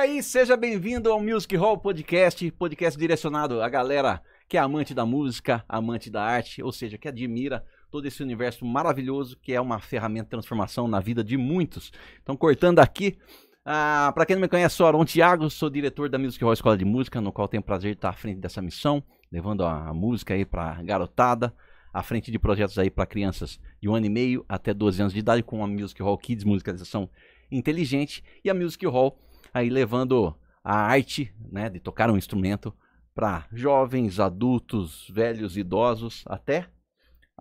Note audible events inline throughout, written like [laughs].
aí, seja bem-vindo ao Music Hall Podcast, podcast direcionado à galera que é amante da música, amante da arte, ou seja, que admira todo esse universo maravilhoso que é uma ferramenta de transformação na vida de muitos. Então, cortando aqui, ah, para quem não me conhece, sou Aron Thiago, sou diretor da Music Hall Escola de Música, no qual tenho o prazer de estar à frente dessa missão, levando a música aí para garotada, à frente de projetos aí para crianças de um ano e meio até 12 anos de idade, com a Music Hall Kids, musicalização inteligente, e a Music Hall aí levando a arte né, de tocar um instrumento para jovens, adultos, velhos, idosos, até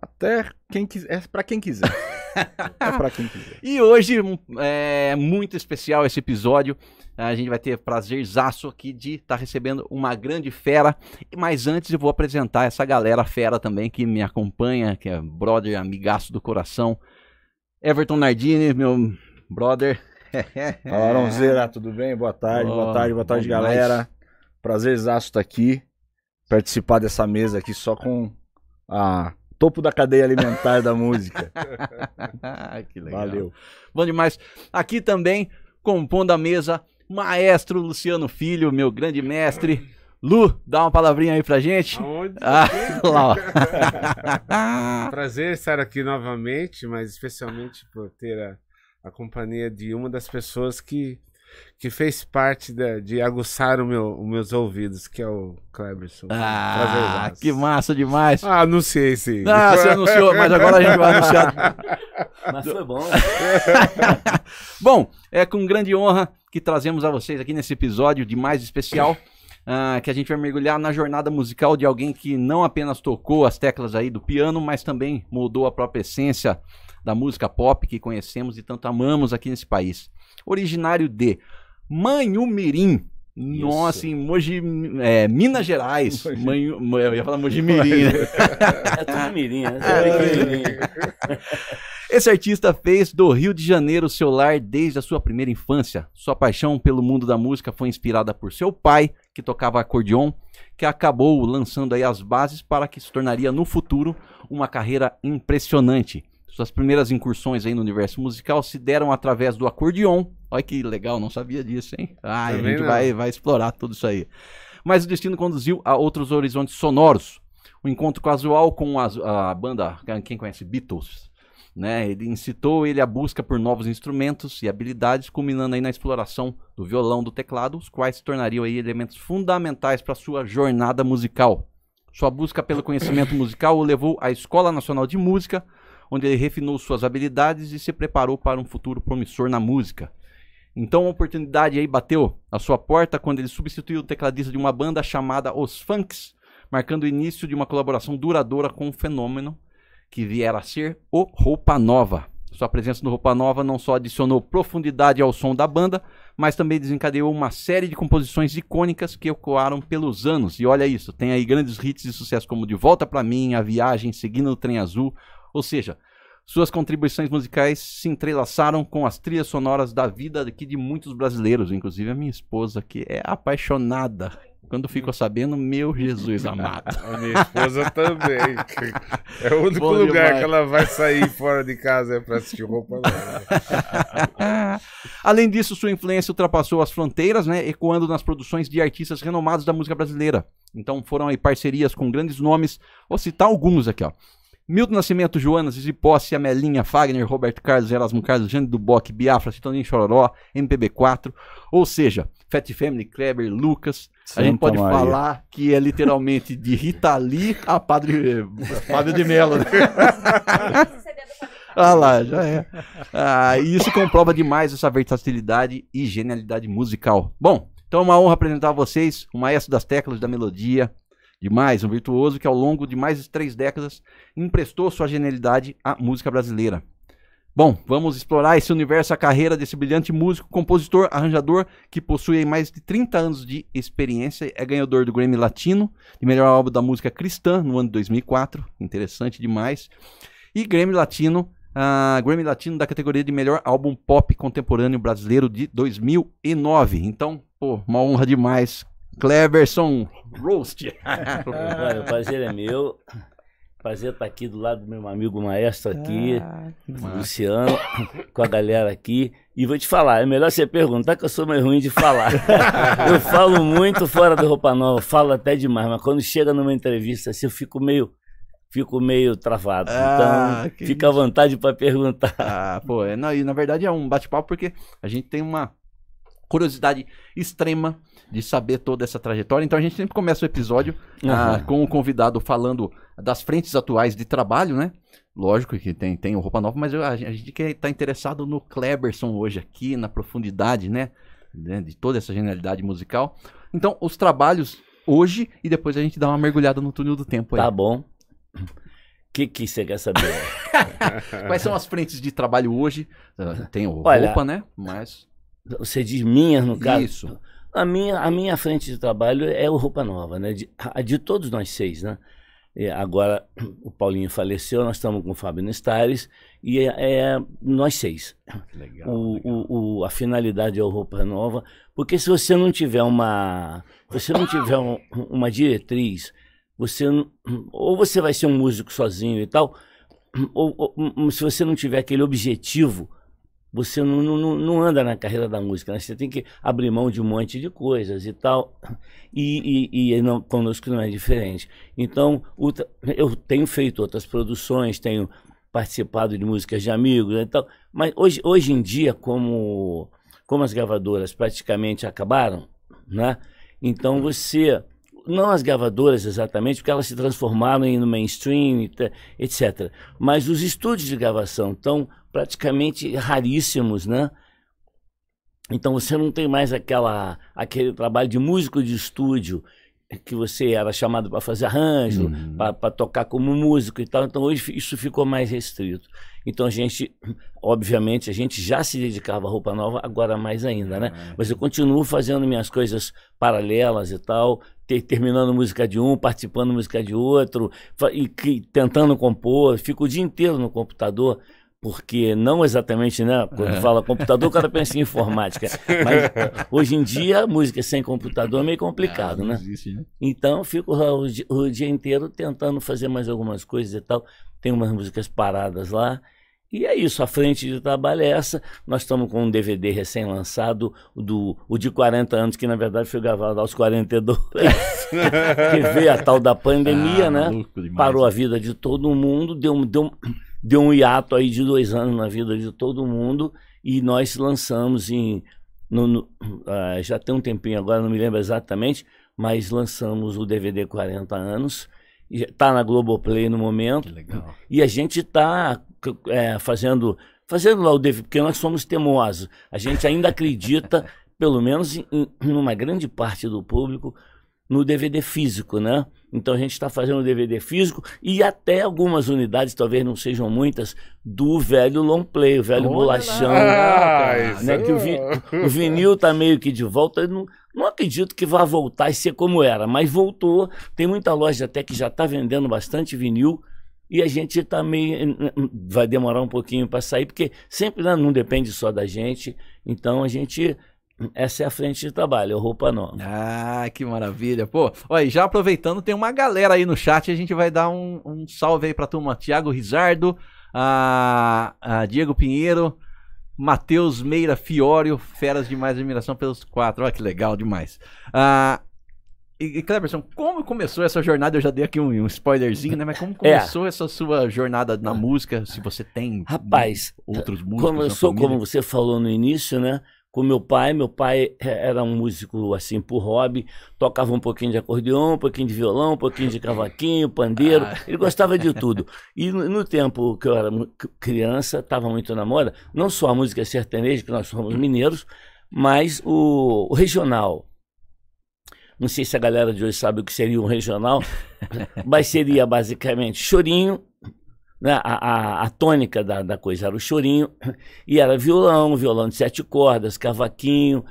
até quem quiser, é para quem quiser. [laughs] é para quem quiser. e hoje é muito especial esse episódio. A gente vai ter prazerzaço aqui de estar tá recebendo uma grande fera. Mas antes eu vou apresentar essa galera fera também que me acompanha, que é brother, amigaço do coração. Everton Nardini, meu brother. Falaram [laughs] Zera, tudo bem? Boa tarde, oh, boa tarde, boa tarde, galera. Prazer, exato estar tá aqui, participar dessa mesa aqui só com a topo da cadeia alimentar da música. [laughs] que legal. Valeu. Bom demais. Aqui também, compondo a mesa, maestro Luciano Filho, meu grande mestre. Lu, dá uma palavrinha aí pra gente. Aonde? [laughs] Ah, lá, ó. Prazer estar aqui novamente, mas especialmente por ter a a companhia de uma das pessoas que, que fez parte de, de aguçar o meu, os meus ouvidos, que é o Cleberson. Ah, que massa demais. Ah, anunciei sim. Ah, você anunciou, mas agora a gente vai anunciar. [laughs] Mas foi bom. [laughs] bom, é com grande honra que trazemos a vocês aqui nesse episódio de mais especial. Uh, que a gente vai mergulhar na jornada musical de alguém que não apenas tocou as teclas aí do piano, mas também mudou a própria essência da música pop que conhecemos e tanto amamos aqui nesse país. Originário de Manhumirim, nossa, Isso. em Mogi, é, Minas Gerais. Mogi. Manho, eu ia falar Mojimirim. Né? é tudo mirim, né? É, mirim. Esse artista fez do Rio de Janeiro seu lar desde a sua primeira infância. Sua paixão pelo mundo da música foi inspirada por seu pai, que tocava acordeon, que acabou lançando aí as bases para que se tornaria no futuro uma carreira impressionante. Suas primeiras incursões aí no universo musical se deram através do acordeon. Olha que legal, não sabia disso, hein? Ah, a gente vai, vai explorar tudo isso aí. Mas o destino conduziu a outros horizontes sonoros. O um encontro casual com a, a banda, quem conhece, Beatles, né? Ele incitou ele à busca por novos instrumentos e habilidades, culminando aí na exploração do violão, do teclado, os quais se tornariam aí elementos fundamentais para sua jornada musical. Sua busca pelo conhecimento musical o levou à Escola Nacional de Música, onde ele refinou suas habilidades e se preparou para um futuro promissor na música. Então uma oportunidade aí bateu a sua porta quando ele substituiu o tecladista de uma banda chamada Os Funks, marcando o início de uma colaboração duradoura com o um fenômeno que viera a ser o Roupa Nova. Sua presença no Roupa Nova não só adicionou profundidade ao som da banda, mas também desencadeou uma série de composições icônicas que ecoaram pelos anos. E olha isso, tem aí grandes hits de sucesso como De Volta para Mim, A Viagem, Seguindo o Trem Azul, ou seja, suas contribuições musicais se entrelaçaram com as trilhas sonoras da vida aqui de muitos brasileiros, inclusive a minha esposa, que é apaixonada. Quando fico sabendo, meu Jesus amado. [laughs] a minha esposa também. [laughs] É o único Bom lugar demais. que ela vai sair fora de casa é para assistir roupa nova. [laughs] Além disso, sua influência ultrapassou as fronteiras, né, ecoando nas produções de artistas renomados da música brasileira. Então foram aí parcerias com grandes nomes. Vou citar alguns aqui, ó. Milton Nascimento, Joanas, Zizi Posse, Amelinha, Fagner, Roberto Carlos, Erasmo Carlos, Jane Duboc, Biafra, Citonin Chororó, MPB4. Ou seja, Fat Family, Kleber, Lucas. Santa a gente pode Maria. falar que é literalmente de Rita Lee a Padre, padre de Mello. Né? [laughs] Ah lá, já é. Ah, isso comprova demais essa versatilidade e genialidade musical. Bom, então é uma honra apresentar a vocês o maestro das teclas da melodia, demais, um virtuoso que ao longo de mais de três décadas emprestou sua genialidade à música brasileira. Bom, vamos explorar esse universo, a carreira desse brilhante músico, compositor, arranjador, que possui mais de 30 anos de experiência, é ganhador do Grammy Latino de melhor álbum da música cristã no ano de 2004, interessante demais, e Grammy Latino, uh, Grammy Latino da categoria de melhor álbum pop contemporâneo brasileiro de 2009. Então, pô, uma honra demais Cleverson Roast. [laughs] o prazer é meu. Prazer estar tá aqui do lado do meu amigo maestro aqui, ah, Luciano, com a galera aqui. E vou te falar, é melhor você perguntar que eu sou mais ruim de falar. eu falo muito fora da roupa nova, falo até demais, mas quando chega numa entrevista assim, eu fico meio fico meio travado. Ah, então, fica à vontade para perguntar. Ah, pô, é, não, e na verdade é um bate-papo porque a gente tem uma curiosidade extrema de saber toda essa trajetória. Então a gente sempre começa o episódio uhum. ah, com o convidado falando das frentes atuais de trabalho, né? Lógico que tem, tem roupa nova, mas eu, a, gente quer estar tá interessado no Kleberson hoje aqui, na profundidade, né? né? De toda essa genialidade musical. Então, os trabalhos hoje e depois a gente dá uma mergulhada no túnel do tempo aí. Tá bom. O que que você quer saber? [laughs] Quais são as frentes de trabalho hoje? Ah, tem roupa, Olha, né? Mas... Você diz minhas, no caso? Isso. A minha, a minha frente de trabalho é o Roupa Nova, né? De, a de todos nós seis, né? E agora [clears throat] o Paulinho faleceu, nós estamos com o Fábio Nestares e é, é nós seis. Legal, o, legal. O, o, a finalidade é o Roupa Nova, porque se você não tiver uma, você não tiver um, uma diretriz, você ou você vai ser um músico sozinho e tal, ou, ou hum, hum, se você não tiver aquele objetivo você não, não, não anda na carreira da música, né? Você tem que abrir mão de um monte de coisas e tal. E, e, e não, conosco não é diferente. Então, outra, eu tenho feito outras produções, tenho participado de músicas de amigos né, e tal. Mas hoje, hoje em dia, como, como as gravadoras praticamente acabaram, né? Então você não as gravadoras exatamente, porque elas se transformaram no mainstream, etc. Mas os estúdios de gravação estão praticamente raríssimos, né? Então você não tem mais aquela, aquele trabalho de músico de estúdio que você era chamado para fazer arranjo, uhum. para tocar como músico e tal. Então hoje isso ficou mais restrito. Então a gente, obviamente, a gente já se dedicava à roupa nova, agora mais ainda, né? Uhum. Mas eu continuo fazendo minhas coisas paralelas e tal, ter, terminando música de um, participando música de outro, e, e tentando compor. Fico o dia inteiro no computador porque não exatamente, né? Quando é. fala computador, o cara pensa em informática. Mas hoje em dia, música sem computador é meio complicado, ah, né? Existe, né? Então, fico ah, o dia, o dia inteiro tentando fazer mais algumas coisas e tal. Tem umas músicas paradas lá. E é isso, a frente de trabalho é essa. Nós estamos com um DVD recém-lançado, do, o de 40 anos, que na verdade foi gravado aos 42, [laughs] que veio a tal da pandemia, ah, né? Parou a né? vida de todo mundo, deu, deu, deu um hiato aí de dois anos na vida de todo mundo e nós lançamos em. No, no, uh, já tem um tempinho agora, não me lembro exatamente, mas lançamos o DVD 40 anos. Está na Globoplay no momento. E a gente está é, fazendo. Fazendo lá o DVD, porque nós somos teimosos. A gente ainda acredita, [laughs] pelo menos em, em uma grande parte do público, no DVD físico, né? Então a gente está fazendo DVD físico e até algumas unidades, talvez não sejam muitas, do velho long play, o velho Olha bolachão. Lá, ah, né? Que o, é vi, o vinil está meio que de volta. Não, não acredito que vá voltar e ser como era, mas voltou. Tem muita loja até que já está vendendo bastante vinil e a gente está meio. Hum, hum, vai demorar um pouquinho para sair, porque sempre né, não depende só da gente. Então a gente essa é a frente de trabalho, é roupa nova. Ah, que maravilha. Pô, olha, já aproveitando, tem uma galera aí no chat, a gente vai dar um, um salve aí pra turma. Tiago Rizardo, a, a Diego Pinheiro, Matheus Meira Fiório, feras demais, admiração pelos quatro. Olha que legal demais. Ah, e, e Cleberson, como começou essa jornada? Eu já dei aqui um, um spoilerzinho, né? Mas como [laughs] é. começou é. essa sua jornada na ah. música? Se você tem Rapaz, outros músicos. Começou, como você falou no início, né? com meu pai. Meu pai eh, era um músico assim por hobby, tocava um pouquinho de acordeão, um pouquinho de violão, um pouquinho de cavaquinho, pandeiro. Ah. Ele gostava de tudo. E no tempo que eu era criança, estava muito na moda, não só a música sertaneja, que nós somos mineiros, mas o, o regional. Não sei se a galera de hoje sabe o que seria um regional, [laughs] mas seria basicamente chorinho, né, a, a, a, tônica da, da, coisa era o chorinho, e era violão, violão de sete cordas, cavaquinho.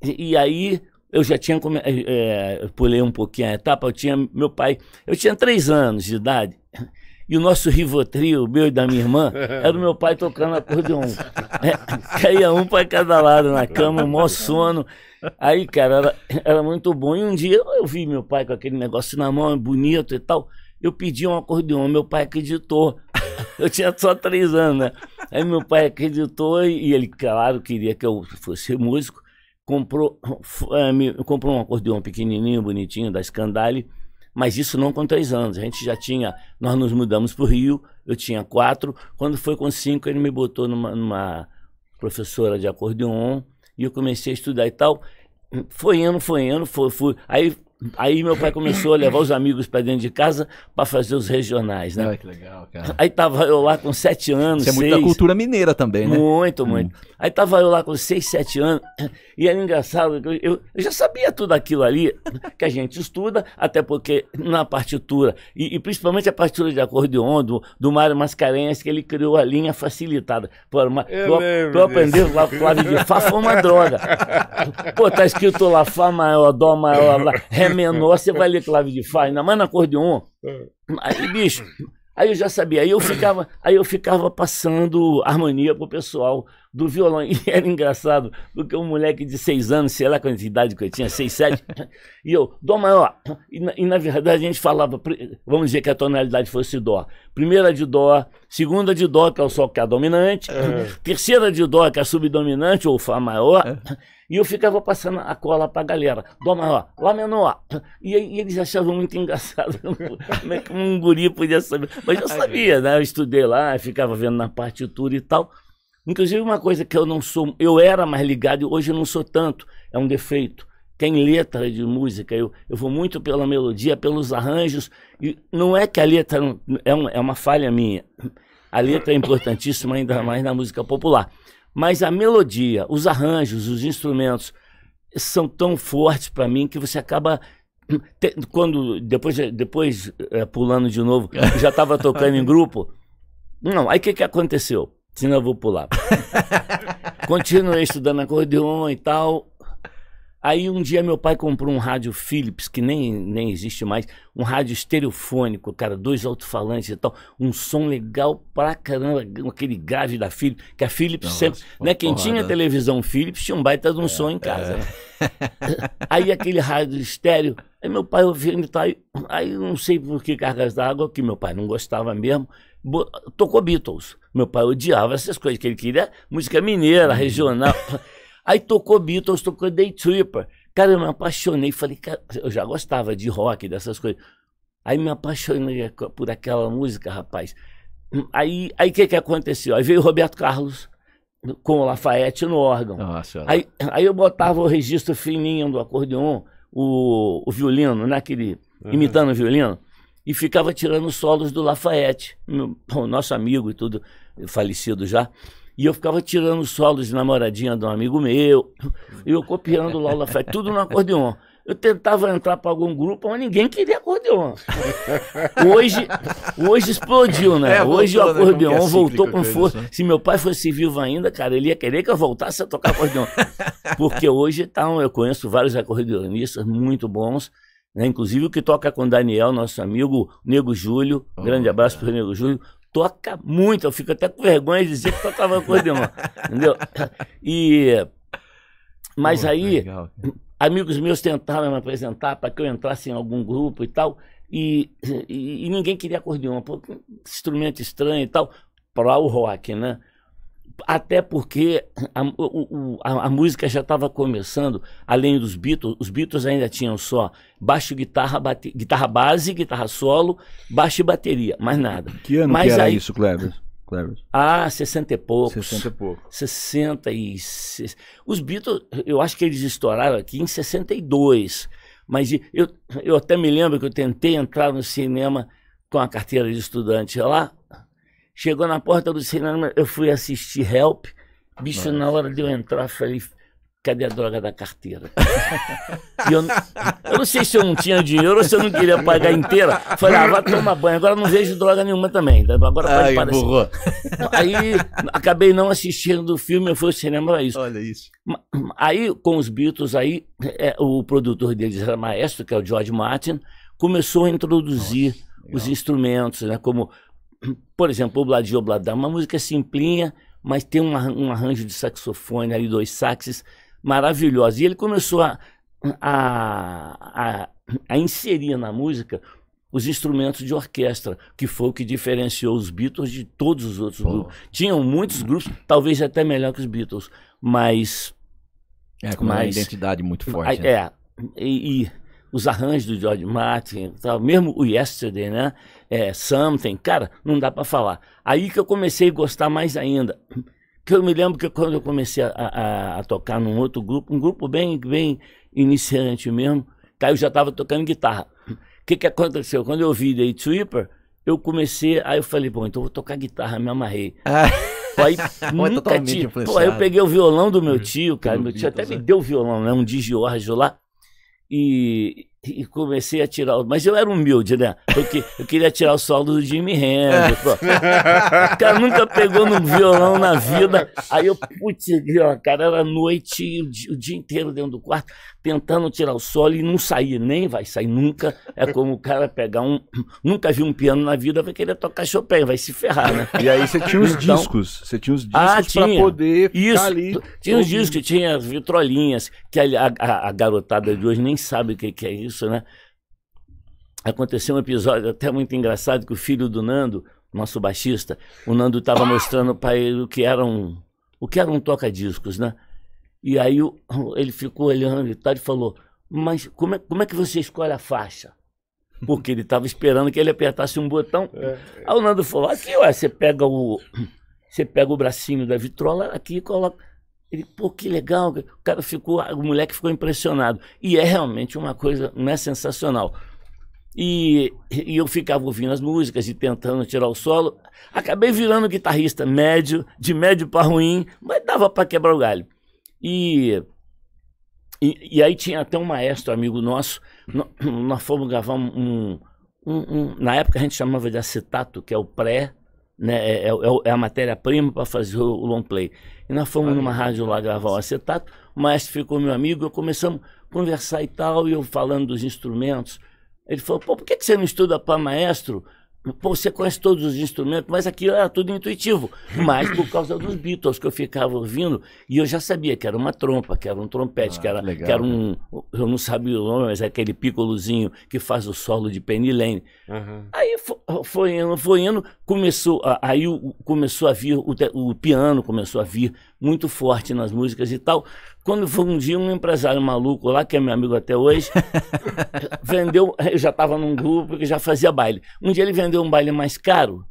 E, e aí eu já tinha. Come... É, pulei um pouquinho a etapa, eu tinha. Meu pai. Eu tinha três anos de idade. E o nosso rivotrio, meu e da minha irmã, [laughs] era o meu pai tocando acordeon. É, caía um para cada lado na cama, mó sono. Aí, cara, era, era muito bom. E um dia eu vi meu pai com aquele negócio na mão, bonito e tal. Eu pedi um acordeon, meu pai acreditou. [laughs] Eu tinha só três anos, né? Aí meu pai acreditou e ele, claro, queria que eu fosse músico. Comprou, é, me, comprou um acordeão pequenininho, bonitinho, da Scandale, mas isso não com três anos. A gente já tinha, nós nos mudamos para o Rio, eu tinha quatro. Quando foi com cinco, ele me botou numa, numa professora de acordeon e eu comecei a estudar e tal. Foi indo, foi indo, foi, Aí Aí meu pai começou a levar os amigos para dentro de casa para fazer os regionais, né? Ai, que legal, cara. Aí tava eu lá com sete anos. Isso é muita cultura mineira também, né? Muito, hum. muito. Hum. Aí tava eu lá com seis, sete anos. E era engraçado, eu, eu, já sabia tudo aquilo ali que a gente estuda, até porque na partitura, e, e principalmente a partitura de acordeon do, do Mário Mascarenhas, que ele criou a linha facilitada. Pô, uma, eu pra, eu aprender lá Flávio de Fá foi uma droga. [laughs] Pô, tá escrito lá Fá maior, Dó maior, lá, Ré é menor, você vai ler clave de Fá, ainda mais na um. É. Aí, bicho, aí eu já sabia. Aí eu ficava, aí eu ficava passando harmonia pro pessoal do violão. E [laughs] era engraçado, porque um moleque de seis anos, sei lá quanta idade que eu tinha, seis, sete, e eu, Dó maior. E na, e na, verdade a gente falava, vamos dizer que a tonalidade fosse Dó. Primeira de Dó, segunda de Dó, que é o Sol, que é a dominante, é. terceira de Dó, que é a subdominante, ou Fá maior, é. E eu ficava passando a cola para a galera. Dó maior, Lá menor. E, e, eles achavam muito engraçado [laughs] como é que um guri podia saber. Mas eu sabia, né? Eu estudei lá, ficava vendo na partitura e tal. Inclusive, uma coisa que eu não sou, eu era mais ligado e hoje eu não sou tanto, é um defeito. Tem letra de música, eu, eu vou muito pela melodia, pelos arranjos, e não é que a letra é, um, é uma falha minha. A letra é importantíssima, ainda mais na música popular. Mas a melodia, os arranjos, os instrumentos são tão fortes para mim que você acaba [clears throat] quando depois depois é, pulando de novo, eu já estava tocando em [laughs] grupo. Não, aí o que que aconteceu? Senão eu vou pular. [laughs] Continuei estudando acordeon e tal. Aí um dia meu pai comprou um rádio Philips, que nem, nem existe mais, um rádio estereofônico, cara, dois alto-falantes e tal, um som legal pra caramba, aquele grave da Philips, que a Philips Nossa, sempre, né, quem tinha televisão Philips tinha um baita de um é, som em casa. É. Né? [laughs] aí aquele rádio estéreo, aí meu pai ouvindo, me tal, tá aí não sei por que cargas d'água, que meu pai não gostava mesmo, tocou Beatles. Meu pai odiava essas coisas, que ele queria música mineira, uhum. regional. [laughs] Aí tocou Beatles, tocou Day Tripper. Cara, eu me apaixonei. Falei, cara, eu já gostava de rock, dessas coisas. Aí me apaixonei por aquela música, rapaz. Aí o aí que, que aconteceu? Aí veio o Roberto Carlos com o Lafayette no órgão. Nossa, aí, aí eu botava o registro fininho do acordeon, o, o violino, naquele. Né, uhum. imitando o violino e ficava tirando solos do Lafayette, meu, nosso amigo e tudo, falecido já. E eu ficava tirando solos de namoradinha de um amigo meu, e eu copiando o o Lafayette, tudo no acordeon. Eu tentava entrar para algum grupo, mas ninguém queria acordeon. Hoje, hoje explodiu, né? É, hoje o né? acordeon né? é voltou com força. Né? Se meu pai fosse vivo ainda, cara, ele ia querer que eu voltasse a tocar acordeon. Porque hoje tá, eu conheço vários acordeonistas muito bons, né? inclusive o que toca com Daniel, nosso amigo, Nego Júlio. Oh, grande abraço para o Nego Júlio toca muito. Eu fico até com vergonha de dizer que tocava acordeon. [laughs] entendeu? E. Mas aí, legal. amigos meus tentaram me apresentar para que eu entrasse em algum grupo e tal. E, e, e ninguém queria acordeon, Pô, instrumento estranho e tal, para o rock, né? até porque a, o, a, a música já estava começando, além dos Beatles, os Beatles ainda tinham só baixo, guitarra, bate, guitarra base, guitarra solo, baixo e bateria, mais nada. Que ano Mas que era aí, isso, Cleber? Ah, 60 e poucos. 60 e pouco. 60 e... Os Beatles, eu acho que eles estouraram aqui em 62. Mas eu, eu até me lembro que eu tentei entrar no cinema com a carteira de estudante lá, Chegou na porta do cinema, eu fui assistir Help. Bicho, Nossa. na hora de eu entrar, falei, cadê a droga da carteira? [laughs] eu, eu, não sei se eu não tinha dinheiro ou se eu não queria pagar inteira. Falei, ah, vai tomar banho. Agora não vejo droga nenhuma também. Né? Agora Ai, burro Aí acabei não assistindo o filme, eu fui ao cinema pra isso. Olha isso. Aí, com os Beatles, aí, é, o produtor deles era maestro, que é o George Martin, começou a introduzir Nossa, os instrumentos, né? Como por exemplo, Obladi Obladá, uma música simplinha, mas tem um, um arranjo de saxofone ali, dois saxes maravilhosos. E ele começou a, a, a, a inserir na música os instrumentos de orquestra, que foi o que diferenciou os Beatles de todos os outros Pô. grupos. Tinham muitos grupos, talvez até melhor que os Beatles, mas. É, com mas, uma identidade muito forte. É. Né? é e, e os arranjos do George Martin, tal, mesmo o Yesterday, né? É, Something, cara, não dá para falar. Aí que eu comecei a gostar mais ainda. Que eu me lembro que quando eu comecei a, a, a tocar num outro grupo, um grupo bem, bem iniciante mesmo, aí tá, eu já estava tocando guitarra. O que, que aconteceu? Quando eu vi Day Tripper, eu comecei, aí eu falei, bom, então vou tocar guitarra, me amarrei. [laughs] Ah. aí [laughs] nunca tinha. Pô, aí eu peguei o violão do meu tio, cara. Meu tio até me é. deu o violão, né? Um de Giorgio lá. 与。e comecei a tirar. Mas eu era humilde, né? Porque eu queria tirar o solo do Jimmy Hendrix. o cara nunca pegou no violão na vida. Aí eu, putz, cara, era noite, o dia inteiro dentro do quarto, tentando tirar o solo e não sair, nem vai sair nunca. É como o cara pegar um. Nunca vi um piano na vida, vai querer tocar Chopin, vai se ferrar, né? E aí você tinha os então, discos. Você tinha os discos ah, tinha. pra poder ficar Isso, ali. Tinha os discos, tinha vitrolinhas, que a, a, a garotada de hoje nem sabe o que, que é isso isso, né? Aconteceu um episódio até muito engraçado que o filho do Nando, nosso baixista, o Nando estava mostrando para ele o que era um, o que era um toca-discos, né? E aí o, ele ficou olhando e tal e falou: Mas como é, como é que você escolhe a faixa? Porque ele estava esperando que ele apertasse um botão. É, é. Aí o Nando falou: Aqui, você pega o, você pega o bracinho da vitrola aqui e coloca. Ele, pô, que legal. O cara ficou, o moleque ficou impressionado. E é realmente uma coisa, não é sensacional. E, e, eu ficava ouvindo as músicas e tentando tirar o solo. Acabei virando guitarrista médio, de médio para ruim, mas dava para quebrar o galho. E, e, e, aí tinha até um maestro amigo nosso, nós, fomos gravar um, um, um, Na época a gente chamava de acetato, que é o pré né? É, é, é, é a matéria-prima para fazer o long play. E nós fomos Aí. numa rádio lá gravar o acetato, o maestro ficou meu amigo, eu começamos a conversar e tal, e eu falando dos instrumentos. Ele falou, pô, por que, que você não estuda para maestro? você conhece todos os instrumentos, mas aquilo era tudo intuitivo. Mas por causa dos [laughs] Beatles que eu ficava ouvindo, e eu já sabia que era uma trompa, que era um trompete, ah, que, era, legal, que era né? um. Eu não sabia o nome, mas é aquele picolozinho que faz o solo de Penny Lane. Uhum. Aí foi indo, foi indo, começou, aí começou a vir, o, o piano começou a vir, muito forte nas músicas e tal. Quando foi um dia, um empresário maluco lá, que é meu amigo até hoje, [laughs] vendeu. Eu já estava num grupo que já fazia baile. Um dia ele vendeu um baile mais caro.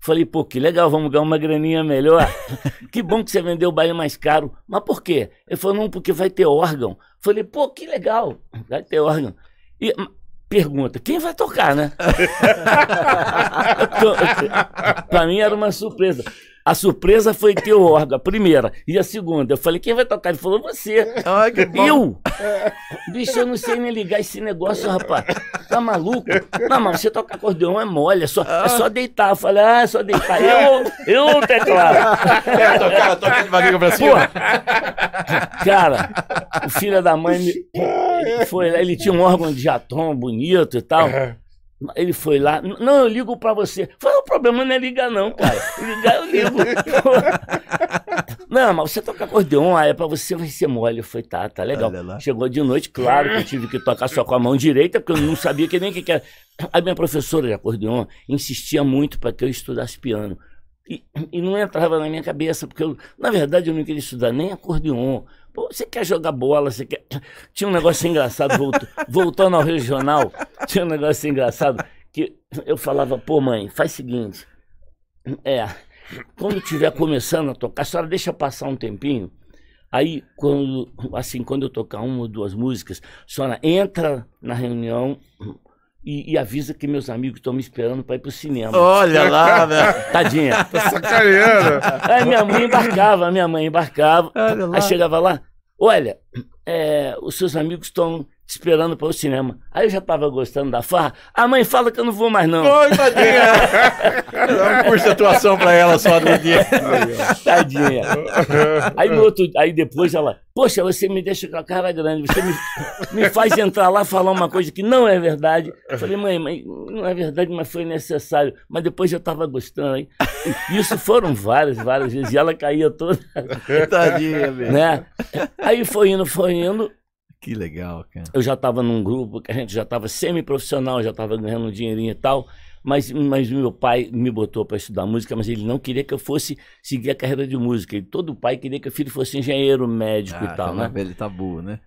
Falei, pô, que legal, vamos ganhar uma graninha melhor. [laughs] que bom que você vendeu o baile mais caro. Mas por quê? Ele falou, não, porque vai ter órgão. Falei, pô, que legal, vai ter órgão. E hum, pergunta, quem vai tocar, né? [laughs] Para mim era uma surpresa. A surpresa foi ter o órgão, a primeira. E a segunda, eu falei, quem vai tocar? Ele falou, você. Ai, que bom. Eu? Bicho, eu não sei nem ligar esse negócio, rapaz. Tá maluco? Não, mas você toca acordeon é mole, é só, é só ah. deitar. Eu falei, ah, é só deitar. Eu, eu [laughs] teclado. É, tocar, tocar devagarinho pra cima. Cara, o filho da mãe me... foi lá, ele tinha um órgão de jatom bonito e tal. Uhum. Ele foi lá, não, eu ligo para você. Foi o problema não é ligar, não, cara. Ligar eu ligo. [laughs] não, mas você toca acordeon, aí é pra você vai ser mole. Foi, tá, tá legal. Chegou de noite, claro que eu tive que tocar só com a mão direita, porque eu não sabia que nem o que, que era. A minha professora de acordeon insistia muito para que eu estudasse piano. E, e, não entrava na minha cabeça, porque eu, na verdade eu não queria estudar nem acordeon. Pô, você quer jogar bola, você quer. Tinha um negócio engraçado, [laughs] voltando ao regional, tinha um negócio engraçado que eu falava, pô, mãe, faz o seguinte. É, quando estiver começando a tocar, a senhora deixa passar um tempinho. Aí, quando, assim, quando eu tocar uma ou duas músicas, a senhora entra na reunião e, e, avisa que meus amigos estão me esperando para ir pro cinema. Olha lá, velho. Né? [laughs] Tadinha. [laughs] Tá sacaneando. Aí minha mãe embarcava, minha mãe embarcava. Olha lá. Aí chegava lá, olha, é, os seus amigos estão esperando para o cinema. Aí eu já tava gostando da farra. A mãe fala que eu não vou mais, não. Oi, tadinha! Dá um curso de atuação para ela só no dia. [laughs] tadinha. Aí, no outro, aí depois ela, poxa, você me deixa com a cara grande, você me, me faz entrar lá falar uma coisa que não é verdade. Eu falei, mãe, mãe, não é verdade, mas foi necessário. Mas depois eu tava gostando. Isso foram várias, várias vezes. E ela caía toda. Tadinha, mesmo. Né? Aí foi indo, foi indo. Que legal, cara. Eu já estava num grupo que a gente já estava semi-profissional, já estava ganhando um dinheirinho e tal. Mas, mas meu pai me botou para estudar música, mas ele não queria que eu fosse seguir a carreira de música. E todo pai queria que o filho fosse engenheiro, médico ah, e tal, tá né? Velho tá boa, né?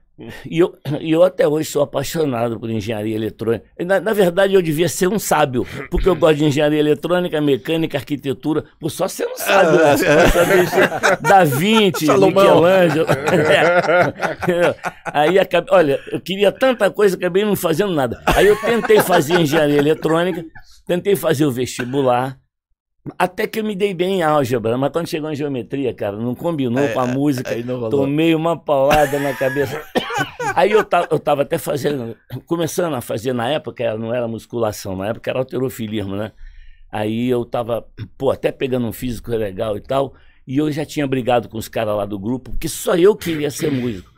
E eu, e eu até hoje sou apaixonado por engenharia eletrônica. Na, na, verdade, eu devia ser um sábio, porque eu gosto de engenharia eletrônica, mecânica, arquitetura. Por só ser um sábio, né? É, é. da Vinci, Michelangelo. É. Aí acabei, olha, eu queria tanta coisa, acabei não fazendo nada. Aí eu tentei fazer engenharia eletrônica, tentei fazer o vestibular, até que eu me dei bem em álgebra, mas quando chegou em geometria, cara, não combinou é, com a é, música. É, tomei uma paulada na cabeça. [coughs] Aí eu, eu tava até fazendo, começando a fazer na época, não era musculação, na época era alterofilismo, né? Aí eu tava, pô, até pegando um físico legal e tal. E eu já tinha brigado com os caras lá do grupo, porque só eu queria ser músico.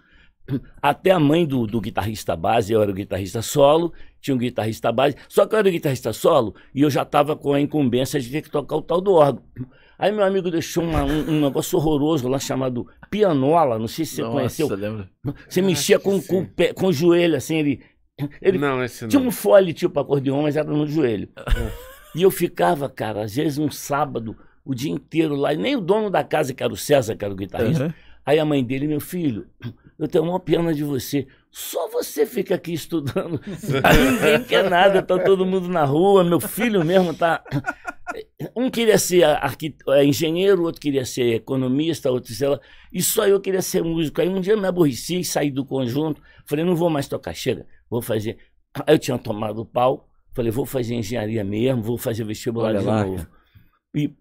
Até a mãe do, do, guitarrista base, eu era o guitarrista solo, tinha um guitarrista base, só que eu era o guitarrista solo e eu já estava com a incumbência de ter que tocar o tal do órgão. Aí meu amigo deixou uma, um, um, negócio horroroso lá chamado pianola, não sei se você Nossa, conheceu. Você mexia com, com, o pé, com o joelho, assim, ele. ele não, esse não. Tinha um fole tipo acordeon, mas era no joelho. É. e eu ficava, cara, às vezes um sábado, o dia inteiro lá, e nem o dono da casa, que era o César, que era o guitarrista. Uhum. Aí a mãe dele, meu filho, eu tenho uma pena de você. Só você fica aqui estudando. [laughs] Ninguém quer nada, tá todo mundo na rua. Meu filho mesmo tá. Um queria ser arquit... É, engenheiro, outro queria ser economista, outro sei lá. E só eu queria ser músico. Aí um dia eu me aborreci e saí do conjunto. Falei, não vou mais tocar, chega, vou fazer. Aí eu tinha tomado pau. Falei, vou fazer engenharia mesmo, vou fazer vestibular Olha de lá. novo. E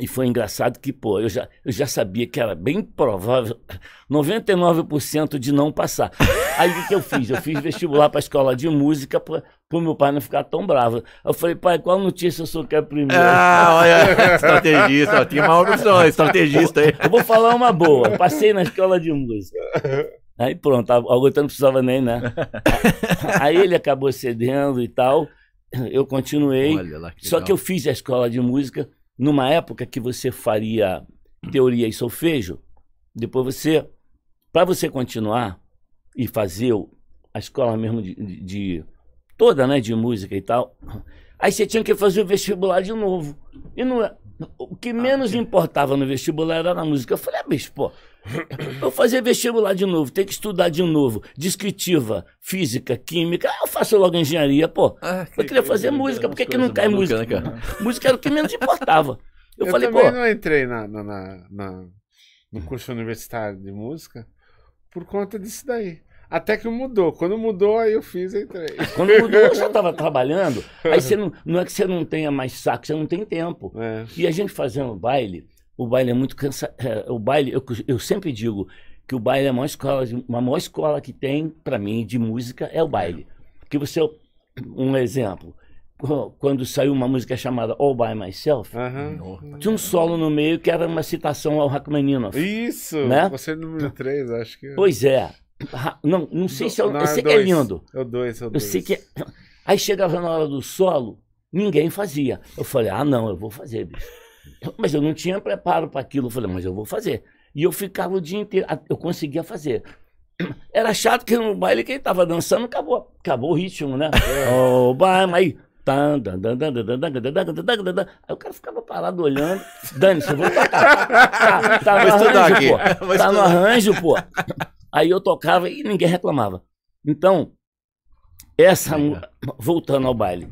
e foi engraçado que, pô, eu já, eu já sabia que era bem provável 99% de não passar. Aí o que, que eu fiz? Eu fiz vestibular para a escola de música para o meu pai não ficar tão bravo. Eu falei, pai, qual notícia o senhor quer primeiro? Ah, olha, estrategista, tinha uma opção, estrategista aí. Eu vou falar uma boa, passei na escola de música. Aí pronto, a Algoritmo não precisava nem, né? Aí ele acabou cedendo e tal, eu continuei. Olha lá, que só legal. que eu fiz a escola de música numa época que você faria teoria e solfejo, depois você, para você continuar e fazer a escola mesmo de, de, de, toda, né, de música e tal, aí você tinha que fazer o vestibular de novo. E não é, o que ah, menos ah, importava no vestibular era na música. Eu falei, ah, bicho, pô, Vou fazer vestibular de novo, tem que estudar de novo. Descritiva, física, química. Eu faço logo engenharia, pô. Ah, que eu queria fazer música, né? por que não cai música? Né, música era o que menos [laughs] importava. Eu, eu falei, também pô. Eu não entrei na, na, na, no curso universitário de música por conta disso daí. Até que mudou. Quando mudou, aí eu fiz e entrei. [laughs] Quando mudou, eu já estava trabalhando. Aí você não, não é que você não tenha mais saco, você não tem tempo. É. E a gente fazendo baile, o baile é muito cansado. Eh, o baile, eu, eu sempre digo que o baile é a maior escola, uma maior escola que tem, para mim, de música, é o baile. É. Que você, um exemplo, quando saiu uma música chamada All By Myself, uhum. tinha um solo no meio que era uma citação ao Rachmaninoff. Né? Isso! Né? Você é número 3, acho que. É. Pois é. Não, não sei se é, não, eu, é sei que é lindo. É o 2, é o 2. Eu sei que Aí chegava na hora do solo, ninguém fazia. Eu falei, ah, não, eu vou fazer, bicho. Mas eu não tinha preparo para aquilo. Eu falei, mas eu vou fazer. E eu ficava o dia inteiro, eu conseguia fazer. Era chato que no baile quem tava dançando acabou, acabou o ritmo, né? o baile, aí. Aí o cara ficava parado olhando. dane você vai vou tocar. Tá, tá no arranjo, pô. Tá no arranjo, pô. Aí eu tocava e ninguém reclamava. Então, essa. Voltando ao baile,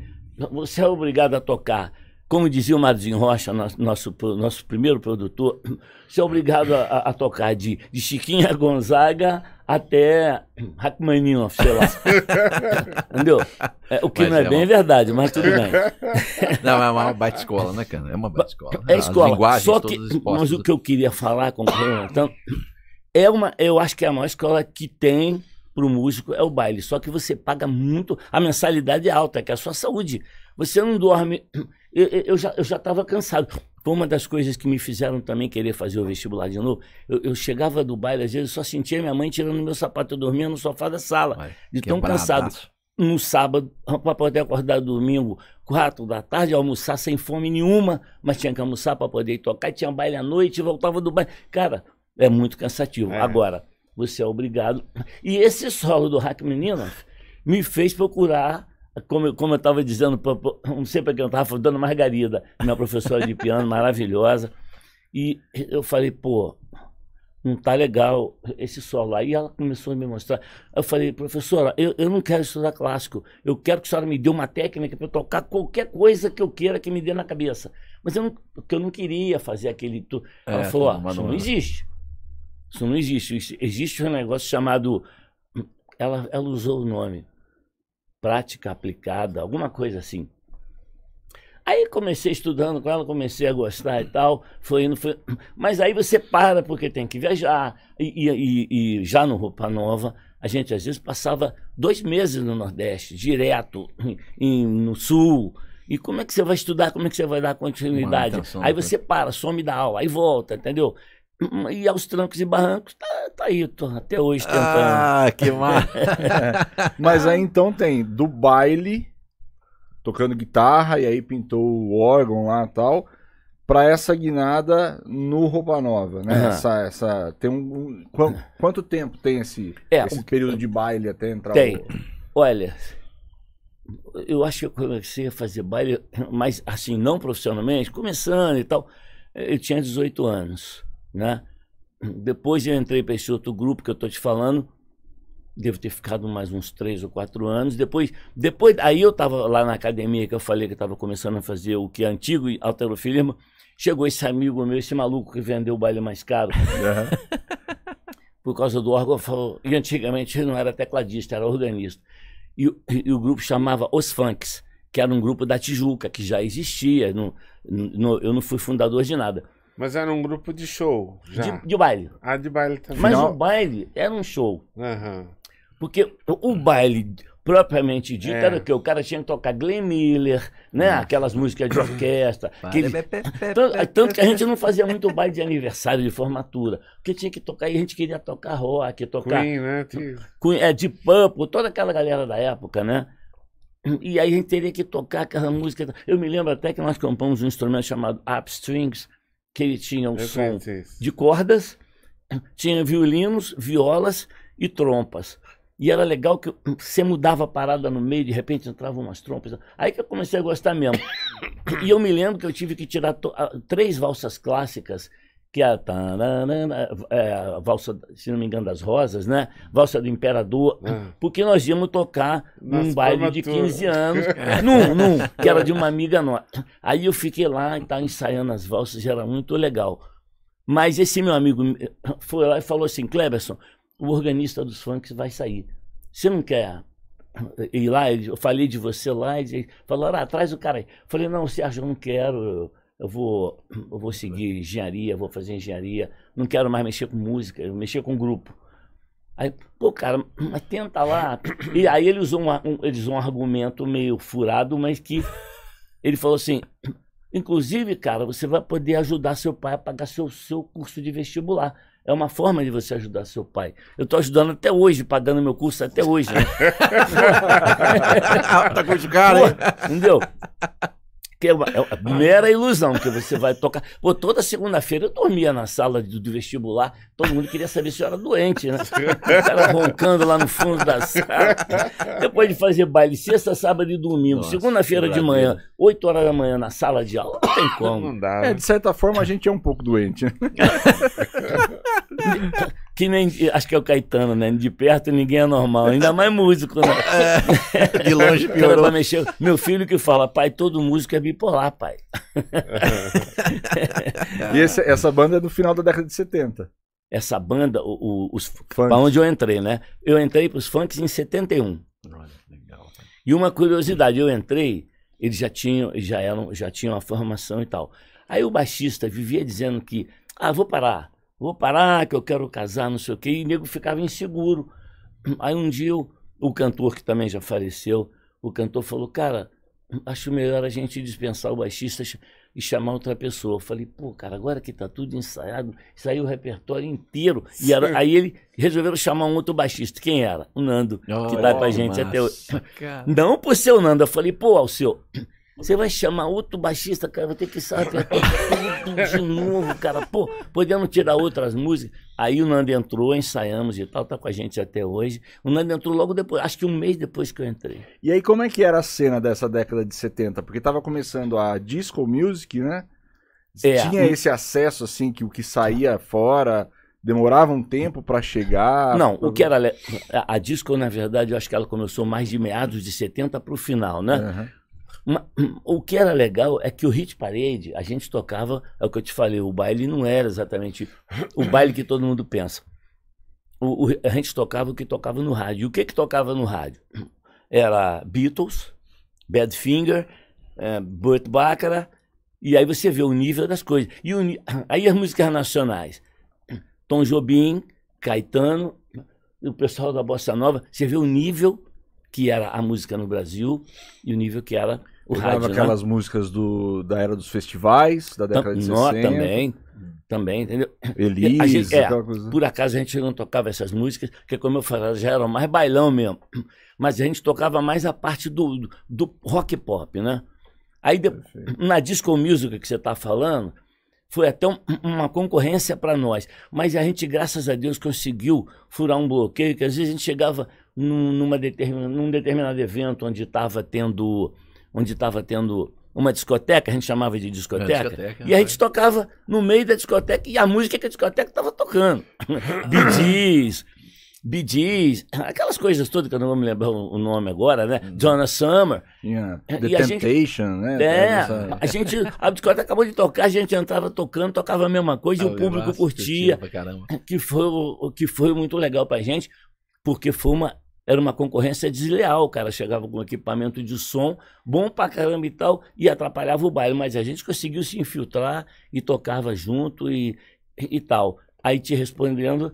você é obrigado a tocar como dizia o Madrinho Rocha, nosso, nosso, primeiro produtor, [clears throat] você é obrigado a, a tocar de, de, Chiquinha [laughs] Gonzaga até Rachmaninoff, sei lá. [laughs] Entendeu? É, o que mas não é, é bem uma... verdade, mas tudo bem. [laughs] Não, é uma baita escola né, cara? É uma baita né? é escola É escola. Só que, mas o que eu queria falar com o então, é uma, eu acho que é a maior escola que tem para o músico é o baile. Só que você paga muito, a mensalidade é alta, que é a sua saúde. Você não dorme eu, eu já eu já estava cansado. Foi uma das coisas que me fizeram também querer fazer o vestibular de novo. Eu, eu chegava do baile, às vezes, só sentia minha mãe tirando meu sapato. dormindo dormia no sofá da sala, Vai, de tão cansado. No sábado, para poder acordar domingo, quatro da tarde, almoçar sem fome nenhuma, mas tinha que almoçar para poder tocar. Tinha baile à noite, voltava do baile. Cara, é muito cansativo. É. Agora, você é obrigado. E esse solo do Hack Menino me fez procurar como, como eu estava dizendo, não sei para quem eu estava falando, Dona Margarida, minha professora de piano maravilhosa. E eu falei, pô, não tá legal esse solo. Aí ela começou a me mostrar. Eu falei, professora, eu, eu não quero estudar clássico. Eu quero que a senhora me dê uma técnica para eu tocar qualquer coisa que eu queira que me dê na cabeça. Mas eu não, eu não queria fazer aquele. Tu... É, ela falou, ó, isso não existe. Isso não existe. existe um negócio chamado. Ela, ela usou o nome prática aplicada, alguma coisa assim. Aí comecei estudando com ela, comecei a gostar e tal, foi indo, foi... [clears throat] mas aí você para porque tem que viajar. E, e, e já no Roupa Nova, a gente às vezes passava dois meses no Nordeste, direto, [clears throat] em, no Sul. E como é que você vai estudar? Como é que você vai dar continuidade? Aí você né? para, some da aula, aí volta, entendeu? Hum, e aos trancos e barrancos, tá, tá aí, tô até hoje tentando. Ah, que massa! [laughs] Mas aí então tem do baile, tocando guitarra, e aí pintou o órgão lá e tal, pra essa guinada no Roupa Nova, né? Uhum. Essa, essa, tem um, um, quanto tempo tem esse, é, esse um, período de baile até entrar tem. O... Olha, eu acho que eu comecei a fazer baile, mas assim, não profissionalmente, começando e tal, eu tinha 18 anos né? Depois eu entrei para esse outro grupo que eu tô te falando, devo ter ficado mais uns três ou quatro anos. Depois, depois aí eu estava lá na academia que eu falei que estava começando a fazer o que é antigo e alterofilismo. Chegou esse amigo meu, esse maluco que vendeu o baile mais caro. [laughs] Por causa do órgão, falou, e antigamente ele não era tecladista, era organista. E, e, e o grupo chamava Os Funks, que era um grupo da Tijuca, que já existia. No, no, eu não fui fundador de nada. Mas era um grupo de show, já. De, de baile. Ah, de baile também. Mas o baile era um show. Uhum. Porque o baile propriamente dito é. era o quê? O cara tinha que tocar Glenn Miller, né? Hum. Aquelas músicas de orquestra. Aquele... tanto, tanto, que a gente não fazia muito baile de aniversário, de formatura. Porque tinha que tocar, e a gente queria tocar rock, tocar... Queen, né? é, de Purple, toda aquela galera da época, né? E aí a gente teria que tocar aquela música. Eu me lembro até que nós compramos um instrumento chamado Upstrings, que ele tinha um Eu som de cordas, tinha violinos, violas e trompas. E era legal que você mudava a parada no meio, de repente entravam umas trompas. Aí que eu comecei a gostar mesmo. [coughs] E eu me lembro que eu tive que tirar três valsas clássicas que é a, tanana, é a valsa, se não me engano, das rosas, né? Valsa do imperador, ah. porque nós íamos tocar num baile de 15 anos, [laughs] é, num, num, que era de uma amiga nossa. Aí eu fiquei lá e tava ensaiando as valsas, era muito legal. Mas esse meu amigo foi lá e falou assim, Cleberson, o organista dos funks vai sair. Você não quer ir lá? Eu falei de você lá, e falou ah, traz o cara aí. Eu falei, não, Sérgio, eu não quero eu vou, eu vou seguir engenharia, vou fazer engenharia, não quero mais mexer com música, mexer com grupo. Aí, pô, cara, mas tenta lá. E aí ele usou um, um, ele usou um argumento meio furado, mas que ele falou assim: inclusive, cara, você vai poder ajudar seu pai a pagar seu, seu curso de vestibular. É uma forma de você ajudar seu pai. Eu estou ajudando até hoje, pagando meu curso até hoje. [laughs] tá com os caras, Entendeu? que é, uma, é uma mera ilusão que você vai tocar. Pô, toda segunda-feira eu dormia na sala do, do, vestibular, todo mundo queria saber se eu era doente, né? O roncando lá no fundo da sala. Depois de fazer baile sexta, sábado e domingo, segunda-feira de manhã, 8 horas da manhã na sala de aula, não tem como. Não dá. É, né? de certa forma a gente é um pouco doente, né? [laughs] que nem. Acho que é o Caetano, né? De perto ninguém é normal, ainda mais músico, né? [laughs] É, de longe piorou. Mexer. Meu filho que fala, pai, todo músico é bipolar, pai. e esse, essa banda é do final da década de 70. Essa banda, o, o, os, pra onde eu entrei, né? Eu entrei pros funks em 71. Olha, legal. E uma curiosidade, eu entrei, eles já tinham, já eram, já tinham a formação e tal. Aí o baixista vivia dizendo que, ah, vou parar vou parar, que eu quero casar, não sei o quê. E o nego ficava inseguro. [clears throat] Aí um dia eu, o cantor, que também já faleceu, o cantor falou, cara, [clears throat] acho melhor a gente dispensar o baixista e chamar outra pessoa. Eu falei, pô, cara, agora que tá tudo ensaiado, saiu o repertório inteiro. E era, aí ele resolveram chamar um outro baixista. Quem era? O Nando, oh, que vai oh, a gente massa. até hoje. Não por ser o Nando. Eu falei, pô, Alceu, [clears throat] Você vai chamar outro baixista, cara, vai ter que saber tudo de novo, cara. Pô, podendo tirar outras músicas. Aí o Nando entrou, ensaiamos e tal, tá com a gente até hoje. O Nando entrou logo depois, acho que um mês depois que eu entrei. E aí, como é que era a cena dessa década de 70? Porque tava começando a disco music, né? É, Tinha esse acesso, assim, que o que saía fora demorava um tempo para chegar? Não, pra... o que era. A, disco, na verdade, eu acho que ela começou mais de meados de 70 para o final, né? Uhum. Hum, o que era legal é que o Hit Parade, a gente tocava, é o que eu te falei, o baile não era exatamente o baile que todo mundo pensa. O, o, a gente tocava o que tocava no rádio. E o que que tocava no rádio? Era Beatles, Badfinger, é, Burt Bacharach, e aí você vê o nível das coisas. E o, [coughs] aí as músicas nacionais, Tom Jobim, Caetano, o pessoal da Bossa Nova, você vê o nível que era a música no Brasil e o nível que era Pegava rádio, né? aquelas né? músicas do, da era dos festivais, da década Tam, de 60. também, também, entendeu? Elise é, Por acaso a gente não tocava essas músicas, porque como eu falei, já era mais bailão mesmo. [clears throat] Mas a gente tocava mais a parte do, do, do rock pop, né? Aí de, na disco music que você está falando, foi até um, uma concorrência para nós. Mas a gente, graças a Deus, conseguiu furar um bloqueio, que às vezes a gente chegava num, numa determin, num determinado evento onde estava tendo onde estava tendo uma discoteca, a gente chamava de discoteca, é, discoteca e a é. gente tocava no meio da discoteca e a música que a discoteca estava tocando. Bidis, [laughs] Bidis, aquelas coisas todas que eu não vou me lembrar o nome agora, né? Hum. Donna Summer. Yeah. É, The e Temptation, gente, né? É, a gente, a discoteca acabou de tocar, a gente entrava tocando, tocava a mesma coisa ah, e o ah, público curtia. Tipo que foi, que foi muito legal pra gente, porque foi uma era uma concorrência desleal, o cara chegava com equipamento de som bom pra caramba e tal, e atrapalhava o baile, mas a gente conseguiu se infiltrar e tocava junto e, e tal. Aí te respondendo,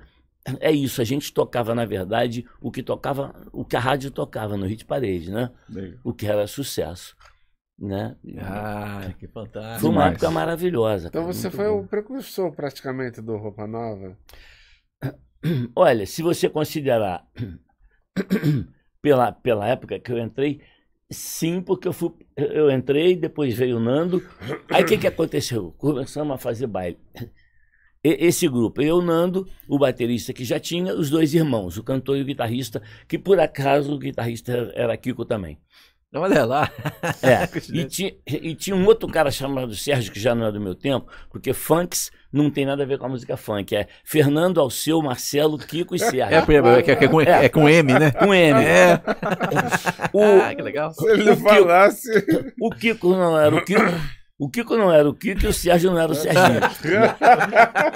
é isso, a gente tocava, na verdade, o que tocava, o que a rádio tocava no Hit Parede, né? Legal. O que era sucesso. Né? Ah, que fantástico. Foi uma época maravilhosa. Então cara, você foi bom. o precursor praticamente do Roupa Nova? Olha, se você considerar [coughs] pela, pela época que eu entrei, sim, porque eu, fui, eu entrei, depois veio o Nando. Aí o que, que aconteceu? Começamos a fazer baile. E, esse grupo, eu, Nando, o baterista que já tinha, os dois irmãos, o cantor e o guitarrista, que por acaso o guitarrista era Kiko também. Olha lá. [laughs] É. e, tinha, e, tinha, um outro cara chamado Sérgio, que já não é do meu tempo, porque funks não tem nada a ver com a música funk. É Fernando Alceu, Marcelo, Kiko e Sérgio. É, é, é, é, com, é. é com M, né? Com M. É. [laughs] O, ah, que legal. Se ele o Kiko, falasse. o Kiko não era o Kiko. O Kiko não era o Kiko e o Sérgio não era o Serginho.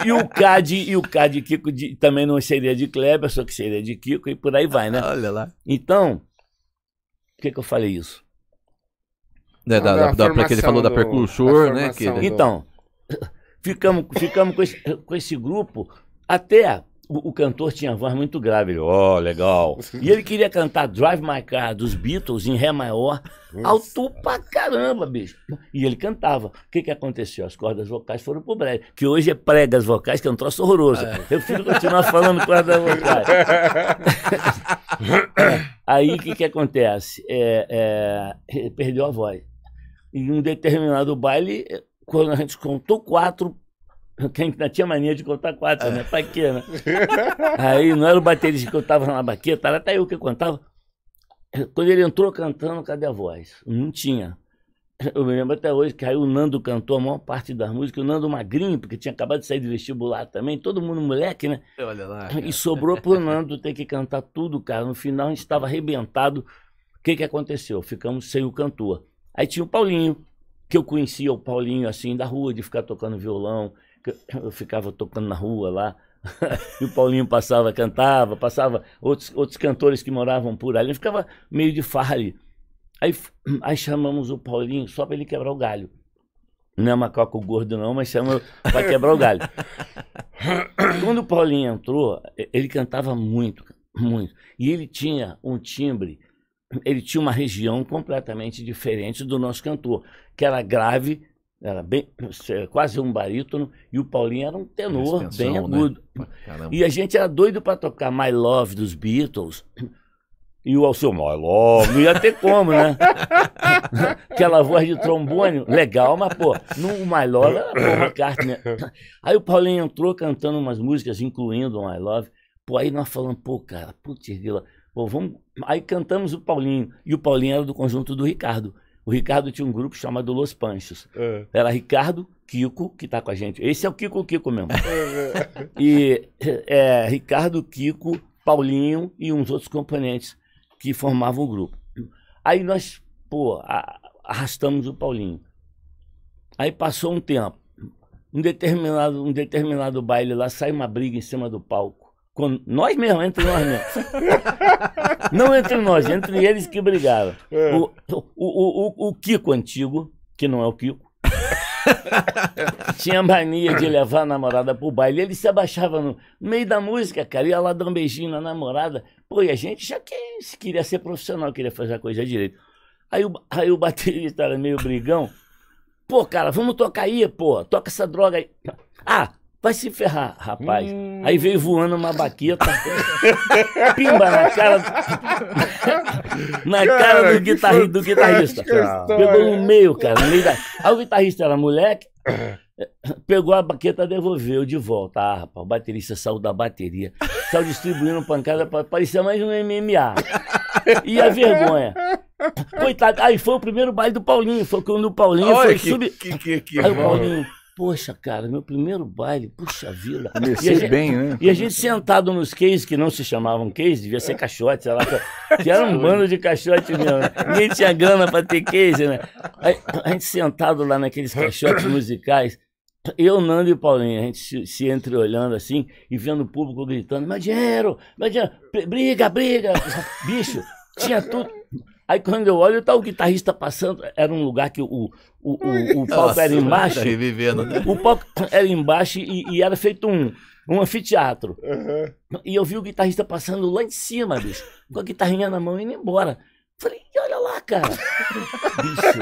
e o Cad e o Cad Kiko de, também não seria de Kleber, só que seria de Kiko e por aí vai, né? Olha lá. Então, que, que eu falei isso? Né, da, da, da, da né, que ele falou do, da percursor, né? Que... Então, [laughs] ficamos, ficamos com, esse, com esse grupo até o, cantor tinha a voz muito grave. Ó, oh, legal. E ele queria cantar Drive My Car dos Beatles em Ré maior, Nossa. alto pra caramba, bicho. E ele cantava. O que que aconteceu? As cordas vocais foram pro breve, que hoje é pregas vocais, que é um troço horroroso. É. Eu fico continuando falando cordas vocais. [laughs] Aí o que que acontece? É, é, perdeu a voz. Em um determinado baile, quando a gente contou quatro, [laughs] Quem ainda tinha mania de contar quatro, né? Pra quê, né? [laughs] Aí não era o baterista que eu tava na baqueta, era até eu que contava. Quando ele entrou cantando, cadê a voz? Não tinha. Eu me lembro até hoje que aí o Nando cantou a maior parte das músicas, o Nando Magrinho, porque tinha acabado de sair de vestibular também, todo mundo moleque, né? Olha lá. Cara. E sobrou pro [laughs] Nando ter que cantar tudo, cara. No final a gente estava arrebentado. O que que aconteceu? Ficamos sem o cantor. Aí tinha o Paulinho, que eu conhecia o Paulinho assim da rua, de ficar tocando violão, eu ficava tocando na rua lá. [laughs] e o Paulinho passava, cantava, passava outros, outros cantores que moravam por ali. Eu ficava meio de farre. Aí, [clears throat] aí chamamos o Paulinho só para ele quebrar o galho. Não é macaco gordo, não, mas chama para quebrar o galho. [laughs] Quando o Paulinho entrou, ele cantava muito, muito. E ele tinha um timbre, ele tinha uma região completamente diferente do nosso cantor, que era grave, era bem, é, quase um barítono, e o Paulinho era um tenor extensão, bem né? agudo. Né? E a gente era doido para tocar My Love dos Beatles. E o Alceu, My Love, não ia ter como, né? [laughs] Aquela voz de trombone, legal, mas pô, no My Love era Paul McCartney. Né? Aí o Paulinho entrou cantando umas músicas, incluindo My Love. Pô, aí nós falamos, pô, cara, putz, Pô, vamos. Aí cantamos o Paulinho. E o Paulinho era do conjunto do Ricardo. O Ricardo tinha um grupo chamado Los Panchos. É. Era Ricardo, Kiko, que está com a gente. Esse é o Kiko Kiko mesmo. É, é. E é, Ricardo, Kiko, Paulinho e uns outros componentes que formavam o grupo. Aí nós, pô, arrastamos o Paulinho. Aí passou um tempo. Um determinado, um determinado baile lá, sai uma briga em cima do palco nós mesmo, entre nós mesmos. não entre nós, entre eles que brigaram. É. O, o, o, o, Kiko antigo, que não é o Kiko, tinha mania de levar a namorada pro baile. Ele se abaixava no, no meio da música, cara, ia lá dar um beijinho na namorada. Pô, e a gente já quis, queria ser profissional, queria fazer a coisa direito. Aí o, aí o baterista era meio brigão. Pô, cara, vamos tocar aí, pô. Toca essa droga aí. Ah, Vai se ferrar, rapaz. Hum. Aí veio voando uma baqueta. [laughs] pimba na cara. [laughs] na cara, cara do, guitarri, do guitarrista. Pegou no meio, cara. No meio da... Aí o guitarrista era moleque. [coughs] Pegou a baqueta, devolveu de volta. Ah, rapaz, o baterista saiu da bateria. Saiu distribuindo pancada para parecer mais um MMA. E a vergonha. Coitado, aí foi o primeiro baile do Paulinho. Foi quando o Paulinho Olha, foi que, subir. Que, que, que, aí o Paulinho. Poxa, cara, meu primeiro baile, puxa vida. [laughs] Comecei gente, bem, né? E a gente sentado nos cases, que não se chamavam case, devia ser caixote, sei lá. Que era um bando de caixote mesmo. Ninguém tinha grana pra ter case, né? A, a gente sentado lá naqueles caixotes musicais, eu, Nando e Paulinho, a gente se, se entreolhando assim e vendo o público gritando: mas dinheiro, mas dinheiro, briga, briga. Bicho, tinha tudo. Aí quando eu olho, tá o guitarrista passando. Era um lugar que o, o, o, o palco era embaixo. Tá né? O palco era embaixo e, e era feito um, um anfiteatro. Uhum. E eu vi o guitarrista passando lá em cima, bicho, com a guitarrinha na mão e indo embora. Falei, olha lá, cara. Bicho.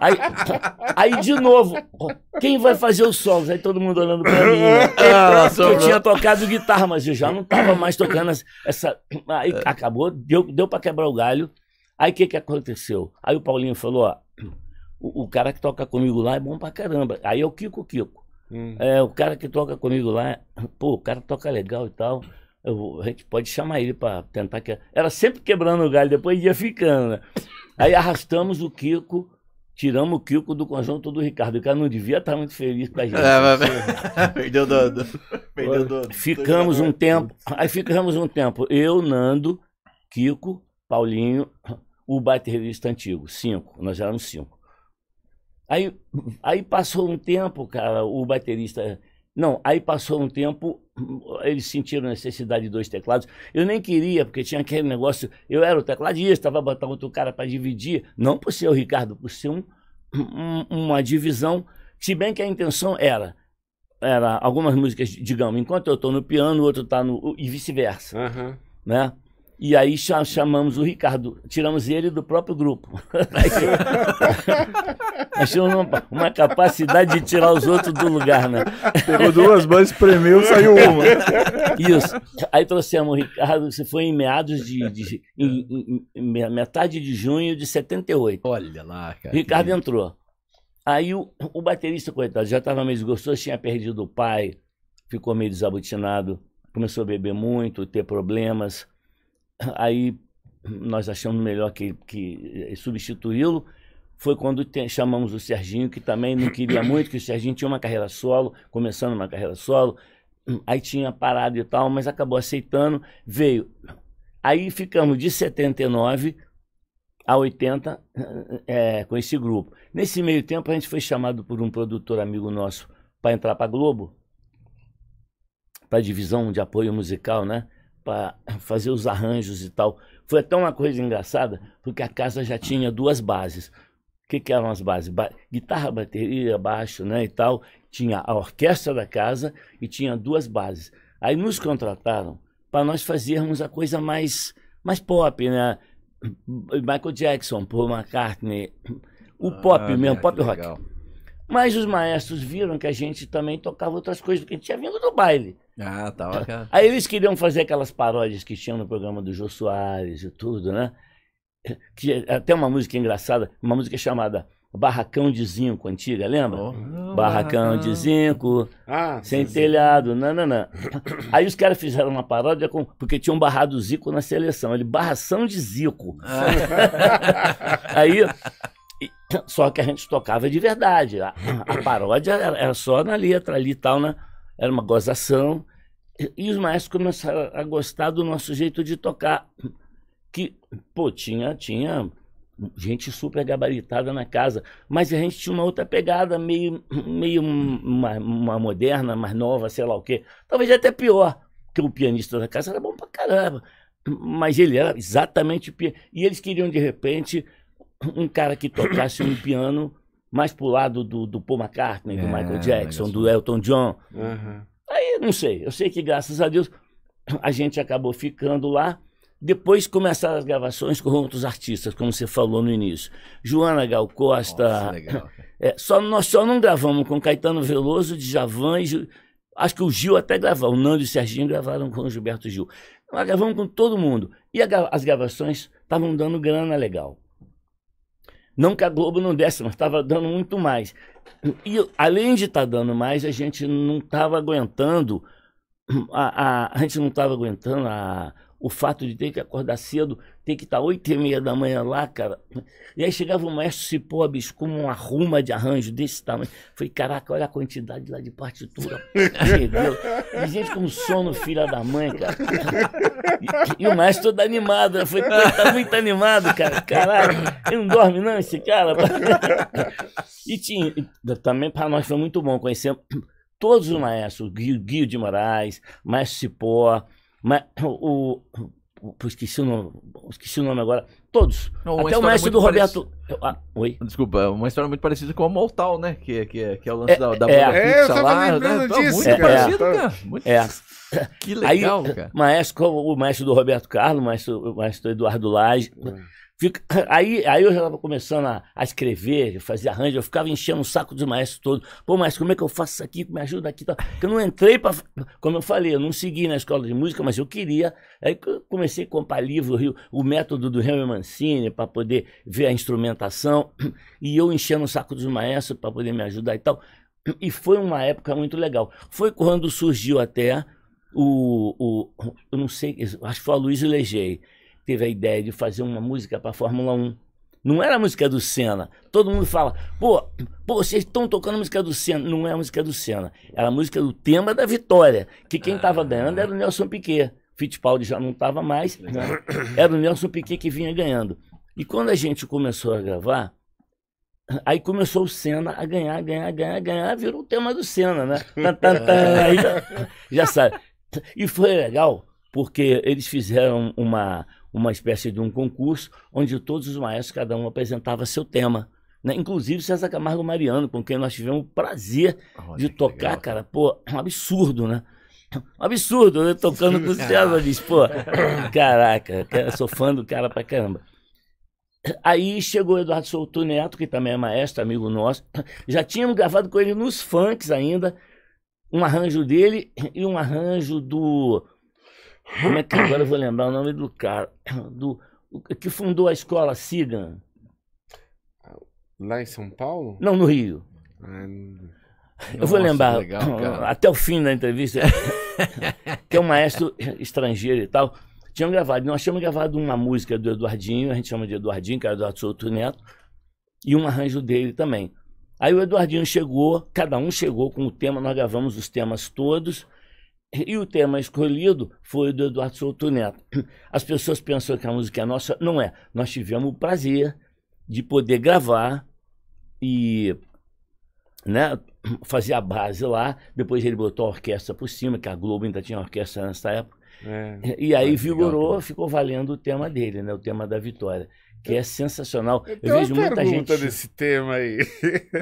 Aí, aí, de novo, quem vai fazer os solos? Aí todo mundo olhando pra mim. Né? [laughs] Ah, eu tinha tocado guitarra, mas eu já não tava mais tocando essa. Aí é. acabou, deu, deu pra quebrar o galho. Aí o que, que aconteceu? Aí o Paulinho falou: ó, o, o, cara que toca comigo lá é bom pra caramba. Aí é o Kiko Kiko. Hum. É, o cara que toca comigo lá, pô, o cara toca legal e tal. Eu, a gente pode chamar ele para tentar que era sempre quebrando o galho, depois ia ficando. Né? Aí arrastamos o Kiko, tiramos o Kiko do conjunto do Ricardo. O cara não devia estar tá muito feliz com a gente. É, perdeu dodo [laughs] perdeu do, Ficamos um tempo, aí ficamos um tempo. Eu, Nando, Kiko, Paulinho, o baterista antigo, cinco, nós éramos cinco. Aí, aí passou um tempo, cara, o baterista não, aí passou um tempo, eles sentiram necessidade de dois teclados. Eu nem queria, porque tinha aquele negócio. Eu era o tecladista, vai botar outro cara para dividir. Não por ser o Ricardo, por ser um, um, uma divisão. Se bem que a intenção era, era algumas músicas, digamos, enquanto eu estou no piano, o outro está no. e vice-versa. Uhum. Né? E aí chamamos o Ricardo, tiramos ele do próprio grupo. Achamos [laughs] uma, uma, capacidade de tirar os outros do lugar, né? Pegou duas mãos, premeu, saiu uma. Isso. Aí trouxemos o Ricardo, isso foi em meados de. de em, em, metade de junho de 78. Olha lá, cara. Ricardo entrou. Aí o, o baterista, coitado, já estava meio desgostoso, tinha perdido o pai, ficou meio desabutinado, começou a beber muito, ter problemas Aí nós achamos melhor que, que substituí-lo. Foi quando te, chamamos o Serginho, que também não queria [coughs] muito, que o Serginho tinha uma carreira solo, começando uma carreira solo. Aí tinha parado e tal, mas acabou aceitando, veio. Aí ficamos de 79 a 80 é, eh, eh, com esse grupo. Nesse meio tempo, a gente foi chamado por um produtor amigo nosso para entrar para Globo, para a divisão de apoio musical, né? para [laughs] fazer os arranjos e tal. Foi até uma coisa engraçada, porque a casa já tinha duas bases. O que, que eram as bases? Ba guitarra, bateria, baixo, né, e tal. Tinha a orquestra da casa e tinha duas bases. Aí nos contrataram para nós fazermos a coisa mais, mais pop, né? [clears throat] Michael Jackson, Paul McCartney, o ah, pop mesmo, pop rock. Legal. Mas os maestros viram que a gente também tocava outras coisas, porque a gente tinha vindo do baile. Ah, tava. Tá Aí eles queriam fazer aquelas paródias que tinham no programa do Jô Soares e tudo, né? Que, até uma música engraçada, uma música chamada Barracão de Zinco, antiga, lembra? Oh. Ah, barracão, Barracão de Zinco, ah, sem sim, telhado, nananã. Aí os caras fizeram uma paródia com, porque tinham barrado o Zico na seleção. Ele, barração de Zico. Ah. [laughs] Aí só que a gente tocava de verdade. A, a paródia era, era, só na letra ali e tal, né? era uma gozação. E os maestros começaram a gostar do nosso jeito de tocar. Que, pô, tinha, tinha gente super gabaritada na casa, mas a gente tinha uma outra pegada, meio, meio uma, uma moderna, mais nova, sei lá o quê. Talvez até pior, porque o pianista da casa era bom pra caramba. Mas ele era exatamente pianista. E eles queriam, de repente, um cara que tocasse um piano mais pro lado do, do Paul McCartney, do é, Michael Jackson, do Elton John. Uhum. Aí, não sei. Eu sei que, graças a Deus, a gente acabou ficando lá. Depois começaram as gravações com outros artistas, como você falou no início. Joana Gal Costa. Nossa, legal. É, só, nós só não gravamos com Caetano Veloso, Djavan e Gil, Acho que o Gil até gravou. O Nando e o Serginho gravaram com o Gilberto Gil. Nós gravamos com todo mundo. E a, as gravações estavam dando grana legal. Não que a Globo não desse, mas estava dando muito mais. E além de estar tá dando mais, a gente não estava aguentando, a, a, a, gente não estava aguentando a, o fato de ter que acordar cedo, ter que estar oito e meia da manhã lá, cara. E aí chegava o maestro Cipó, bicho, com uma ruma de arranjo desse tamanho. Falei, caraca, olha a quantidade lá de partitura. Entendeu? E gente com sono, filha da mãe, cara. E, e o maestro todo animado. Eu né? falei, tá muito animado, cara. Caralho, ele não dorme não, esse cara. E tinha, também para nós foi muito bom conhecer todos os maestros, Guio, Guio de Moraes, Maestro Cipó, mas [coughs] o. o, esqueci, o nome, esqueci o nome agora. Todos. Não, Até o mestre do Roberto. Ah, oi. Desculpa, uma história muito parecida com a Mortal, né? Que, que, que é o lance é, da, da é, é, fixa lá. Né? Disso, muito cara. É. parecido, é, cara. Muito... É. [laughs] Que legal, Aí, cara. O maestro, o maestro do Roberto Carlos, o maestro, o maestro Eduardo Lage. É. Fica, [laughs] aí, aí eu já estava começando a, a escrever, fazer arranjo, eu ficava enchendo o saco dos maestros todos. Pô, mas como é que eu faço isso aqui? Me ajuda aqui. tal Porque eu não entrei para. Como eu falei, eu não segui na escola de música, mas eu queria. Aí eu comecei a comprar livro, o método do Helmer Mancini, para poder ver a instrumentação. [clears throat] E eu enchendo o saco dos maestros para poder me ajudar e tal. E foi uma época muito legal. Foi quando surgiu até o. o eu não sei, acho que foi a Luiz Legei teve a ideia de fazer uma música para Fórmula 1. Não era a música do Senna. Todo mundo fala, pô, pô vocês estão tocando a música do Senna. Não é a música do Senna. Era a música do tema da vitória. Que quem estava ah. ganhando era o Nelson Piquet. Fittipaldi já não estava mais. É. [coughs] Era o Nelson Piquet que vinha ganhando. E quando a gente começou a gravar, Aí começou o Senna a ganhar, ganhar, ganhar, ganhar, virou o tema do Senna, né? [laughs] aí já sabe. E foi legal, porque eles fizeram uma, uma espécie de um concurso onde todos os maestros, cada um apresentava seu tema. Né? Inclusive César Camargo Mariano, com quem nós tivemos o prazer Olha, de tocar, legal. cara. Pô, é um absurdo, né? Um absurdo, né? Tocando com o César. disse, pô, caraca, sou fã do cara pra caramba. Aí chegou o Eduardo Souto Neto, que também é maestro, amigo nosso. Já tínhamos gravado com ele nos funks ainda, um arranjo dele e um arranjo do como é que agora eu vou lembrar o nome do cara? [coughs] Do, que fundou a escola Sigan? Lá em São Paulo? Não, no Rio. Ah, eu Nossa, vou lembrar legal, [coughs] até o fim da entrevista. [laughs] que é um maestro estrangeiro e tal. tinham gravado, nós tínhamos gravado uma música do Eduardinho, a gente chama de Eduardinho, que era Eduardo Souto Neto, e um arranjo dele também. Aí o Eduardinho chegou, cada um chegou com o tema, nós gravamos os temas todos. E o tema escolhido foi o do Eduardo Souto Neto. [clears throat] As pessoas pensam que a música é nossa. Não é. Nós tivemos o prazer de poder gravar e né, [clears throat] fazer a base lá. Depois ele botou a orquestra por cima, que a Globo ainda tinha orquestra nessa época. É, e aí vigorou, legal. ficou valendo o tema dele, né, o tema da vitória que é sensacional. Eu, eu então, vejo muita pergunta gente. desse tema aí.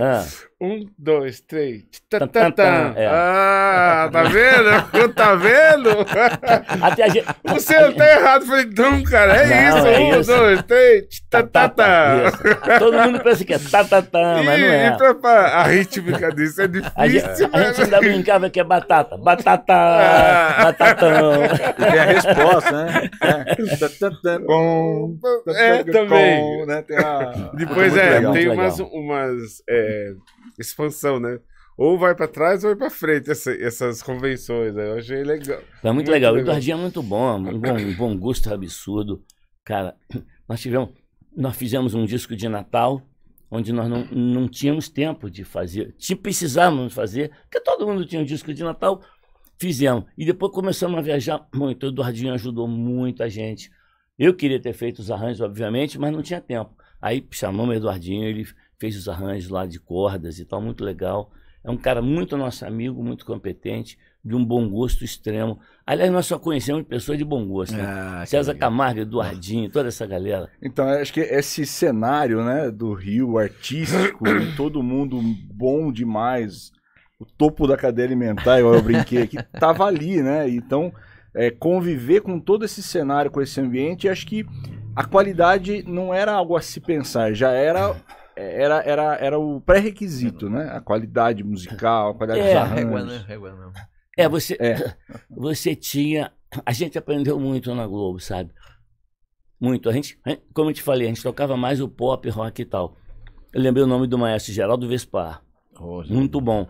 Ah. [laughs] Um, dois, três. Tan, tan, tan. É. Ah, tá vendo? Eu [laughs] tá vendo? [laughs] Até a gente, o seu tá errado. Eu falei, não, cara, é, não, isso. é um, isso. dois, três. Tá, tá, tá. Todo mundo pensa que é tá, tá, tá, mas não é. Pra, a rítmica disso é difícil. A gente, mas... a gente né? ainda brincava que é batata. Batata, ah. batatão. E tem a resposta, né? É, tá, tá, tá. Bom, é, também também. Né? Tem [laughs] Depois é, legal, tem umas, umas é, expansão, né? Ou vai para trás ou vai para frente essa, essas convenções. Né? Eu achei legal. Foi é muito, muito legal. legal. O Eduardinho é muito bom, é um bom, um bom gosto absurdo. Cara, [clears throat] nós tivemos, nós fizemos um disco de Natal onde nós não, não tínhamos tempo de fazer, precisávamos fazer, porque todo mundo tinha um disco de Natal, fizemos. E depois começamos a viajar muito. O Eduardinho ajudou muito a gente. Eu queria ter feito os arranjos, obviamente, mas não tinha tempo. Aí chamamos o Eduardinho, ele fez os arranjos lá de cordas e tal, muito legal. É um cara muito nosso amigo, muito competente, de um bom gosto extremo. Aliás, nós só conhecemos pessoas de bom gosto, né? Ah, César que... Camargo, Eduardinho, toda essa galera. Então, acho que esse cenário, né, do Rio artístico, [coughs] todo mundo bom demais, o topo da cadeia alimentar, eu, eu brinquei aqui, estava ali, né? Então, é, conviver com todo esse cenário, com esse ambiente, acho que a qualidade não era algo a se pensar, já era é, era, era, era o pré-requisito, né? A qualidade musical, a qualidade é, é régua, né? régua não. É, você, é. [laughs] você tinha. A gente aprendeu muito na Globo, sabe? Muito. A gente, como eu te falei, a gente tocava mais o pop, rock e tal. Eu lembrei o nome do maestro Geraldo Vespar. Oh, muito bom.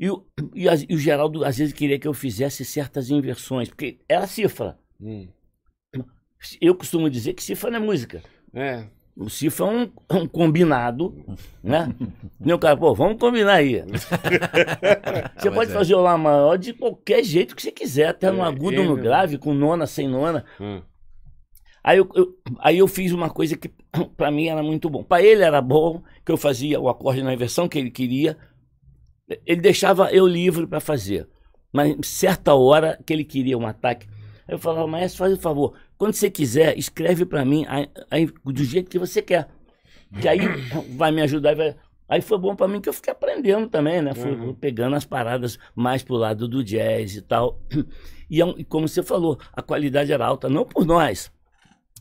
E o, [clears throat] e, a, e o Geraldo às vezes queria que eu fizesse certas inversões, porque era cifra. Hum. Eu costumo dizer que cifra não é música. É. O cifra é um, é um combinado, né? Meu [laughs] cara, pô, vamos combinar aí. [laughs] você ah, pode é. fazer o Lá maior de qualquer jeito que você quiser, até no é, agudo, é, no grave, com nona, sem nona. Hum. Aí eu, eu, aí eu fiz uma coisa que [clears throat] para mim era muito bom. Para ele era bom, que eu fazia o acorde na inversão que ele queria, ele deixava eu livre para fazer. Mas certa hora que ele queria um ataque, eu falava, maestro, faz o um favor, quando você quiser, escreve para mim aí, aí, do jeito que você quer. Que aí [coughs] vai me ajudar. Vai... Aí foi bom para mim que eu fiquei aprendendo também, né? Fui uhum. pegando as paradas mais pro lado do jazz e tal. E, é como você falou, a qualidade era alta, não por nós,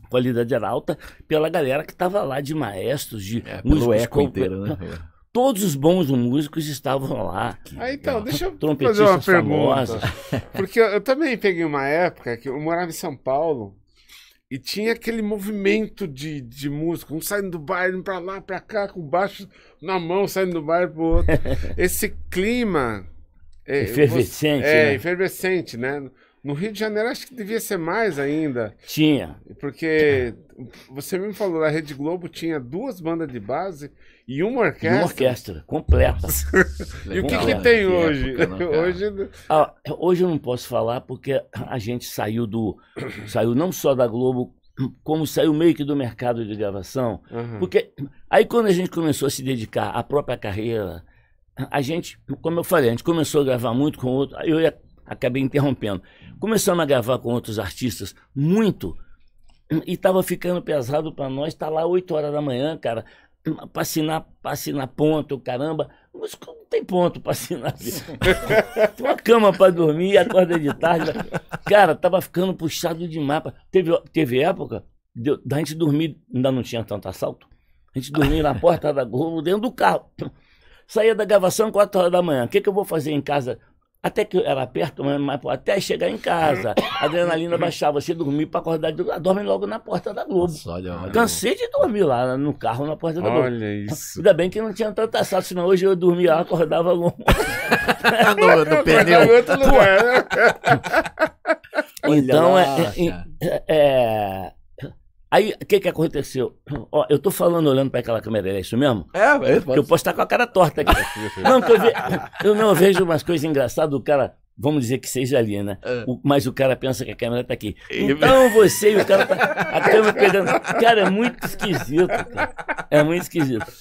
qualidade era alta pela galera que estava lá de maestros, de é, músicos. Pelo eco inteiro, né? É. Todos os bons músicos estavam lá. Ah, então, deixa eu [laughs] fazer uma pergunta. [laughs] Porque eu, eu também peguei uma época que eu morava em São Paulo e tinha aquele movimento de, de músico, um saindo do baile, um pra lá, pra cá, com o baixo na mão, saindo do baile pro outro. [laughs] Esse clima. É, efervescente. É, né? efervescente, né? No Rio de Janeiro acho que devia ser mais ainda. Tinha. Porque você me falou, a Rede Globo tinha duas bandas de base e uma orquestra. E uma orquestra, completa. [laughs] e o que, que tem hoje? Época, hoje... Né, ah, hoje eu não posso falar porque a gente saiu do. [coughs] Saiu não só da Globo, como saiu meio que do mercado de gravação. Uhum. Porque aí quando a gente começou a se dedicar à própria carreira, a gente, como eu falei, a gente começou a gravar muito com outro. Eu ia acabei interrompendo. Começamos a gravar com outros artistas muito e estava ficando pesado para nós estar tá lá 8 horas da manhã, cara, para assinar, assinar ponto, caramba. Mas não tem ponto para assinar. [laughs] tem uma cama para dormir, acorda de tarde. Cara, tava ficando puxado de mapa. Teve, teve época da gente dormir, ainda não tinha tanto assalto. A gente dormia na porta da Globo, dentro do carro. Saía da gravação 4 horas da manhã. O que, que eu vou fazer em casa até que era perto, mas, mas até chegar em casa, a adrenalina baixava, você dormir para acordar, dorme logo na porta da Globo. Nossa, Cansei de dormir lá no carro, na porta da olha Globo. Olha isso. Ainda bem que não tinha tanta assalto, senão hoje eu dormia lá, acordava [laughs] no, no, no pneu. Outro lugar. Né? então, é é, é, é, é Aí, o que que aconteceu? [clears throat] Ó, eu tô falando olhando para aquela câmera, é isso mesmo? É, é isso. Porque eu posso estar com a cara torta aqui. [laughs] [laughs] não, eu, ve... eu não vejo umas coisas engraçadas do cara, vamos dizer que seja ali, né? É. O... Mas o cara pensa que a câmera tá aqui. Então você e o cara tá... A câmera pegando... Cara, é muito esquisito, cara. É muito esquisito.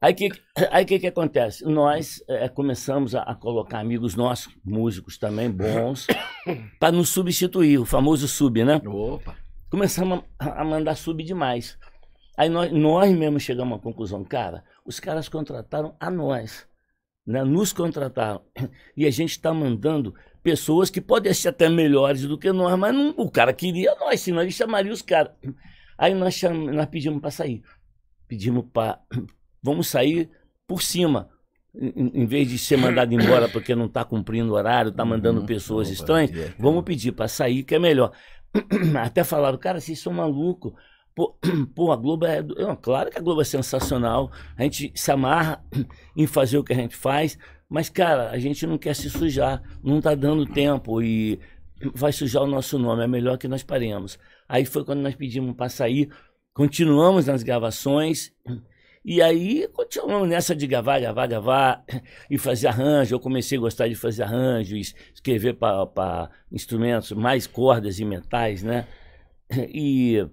Aí o que, aí que, que acontece? Nós é, começamos a, a, colocar amigos nossos, músicos também bons, [coughs] para nos substituir, o famoso sub, né? Opa! começamos a, mandar subir demais. Aí nós, nós mesmos chegamos à conclusão, cara, os caras contrataram a nós, né? nos contrataram. [laughs] E a gente está mandando pessoas que podem ser até melhores do que nós, mas não, o cara queria nós, senão ele chamaria os caras. Aí nós, cham, nós pedimos para sair. Pedimos para. [clears throat] Vamos sair por cima. Em, em vez de ser mandado embora porque não está cumprindo o horário, está mandando uhum. pessoas estranhas, vamos pedir para sair, que é melhor. [clears throat] até falaram, cara, vocês são malucos. Pô, [clears throat] pô, a Globo é. Claro que a Globo é sensacional. A gente se amarra [clears throat] em fazer o que a gente faz. Mas, cara, a gente não quer se sujar. Não tá dando tempo e vai sujar o nosso nome. É melhor que nós paremos. Aí foi quando nós pedimos para sair. Continuamos nas gravações. E aí continuamos nessa de gravar, gravar, gravar e fazer arranjo. Eu comecei a gostar de fazer arranjo, escrever para instrumentos, mais cordas e metais, né? E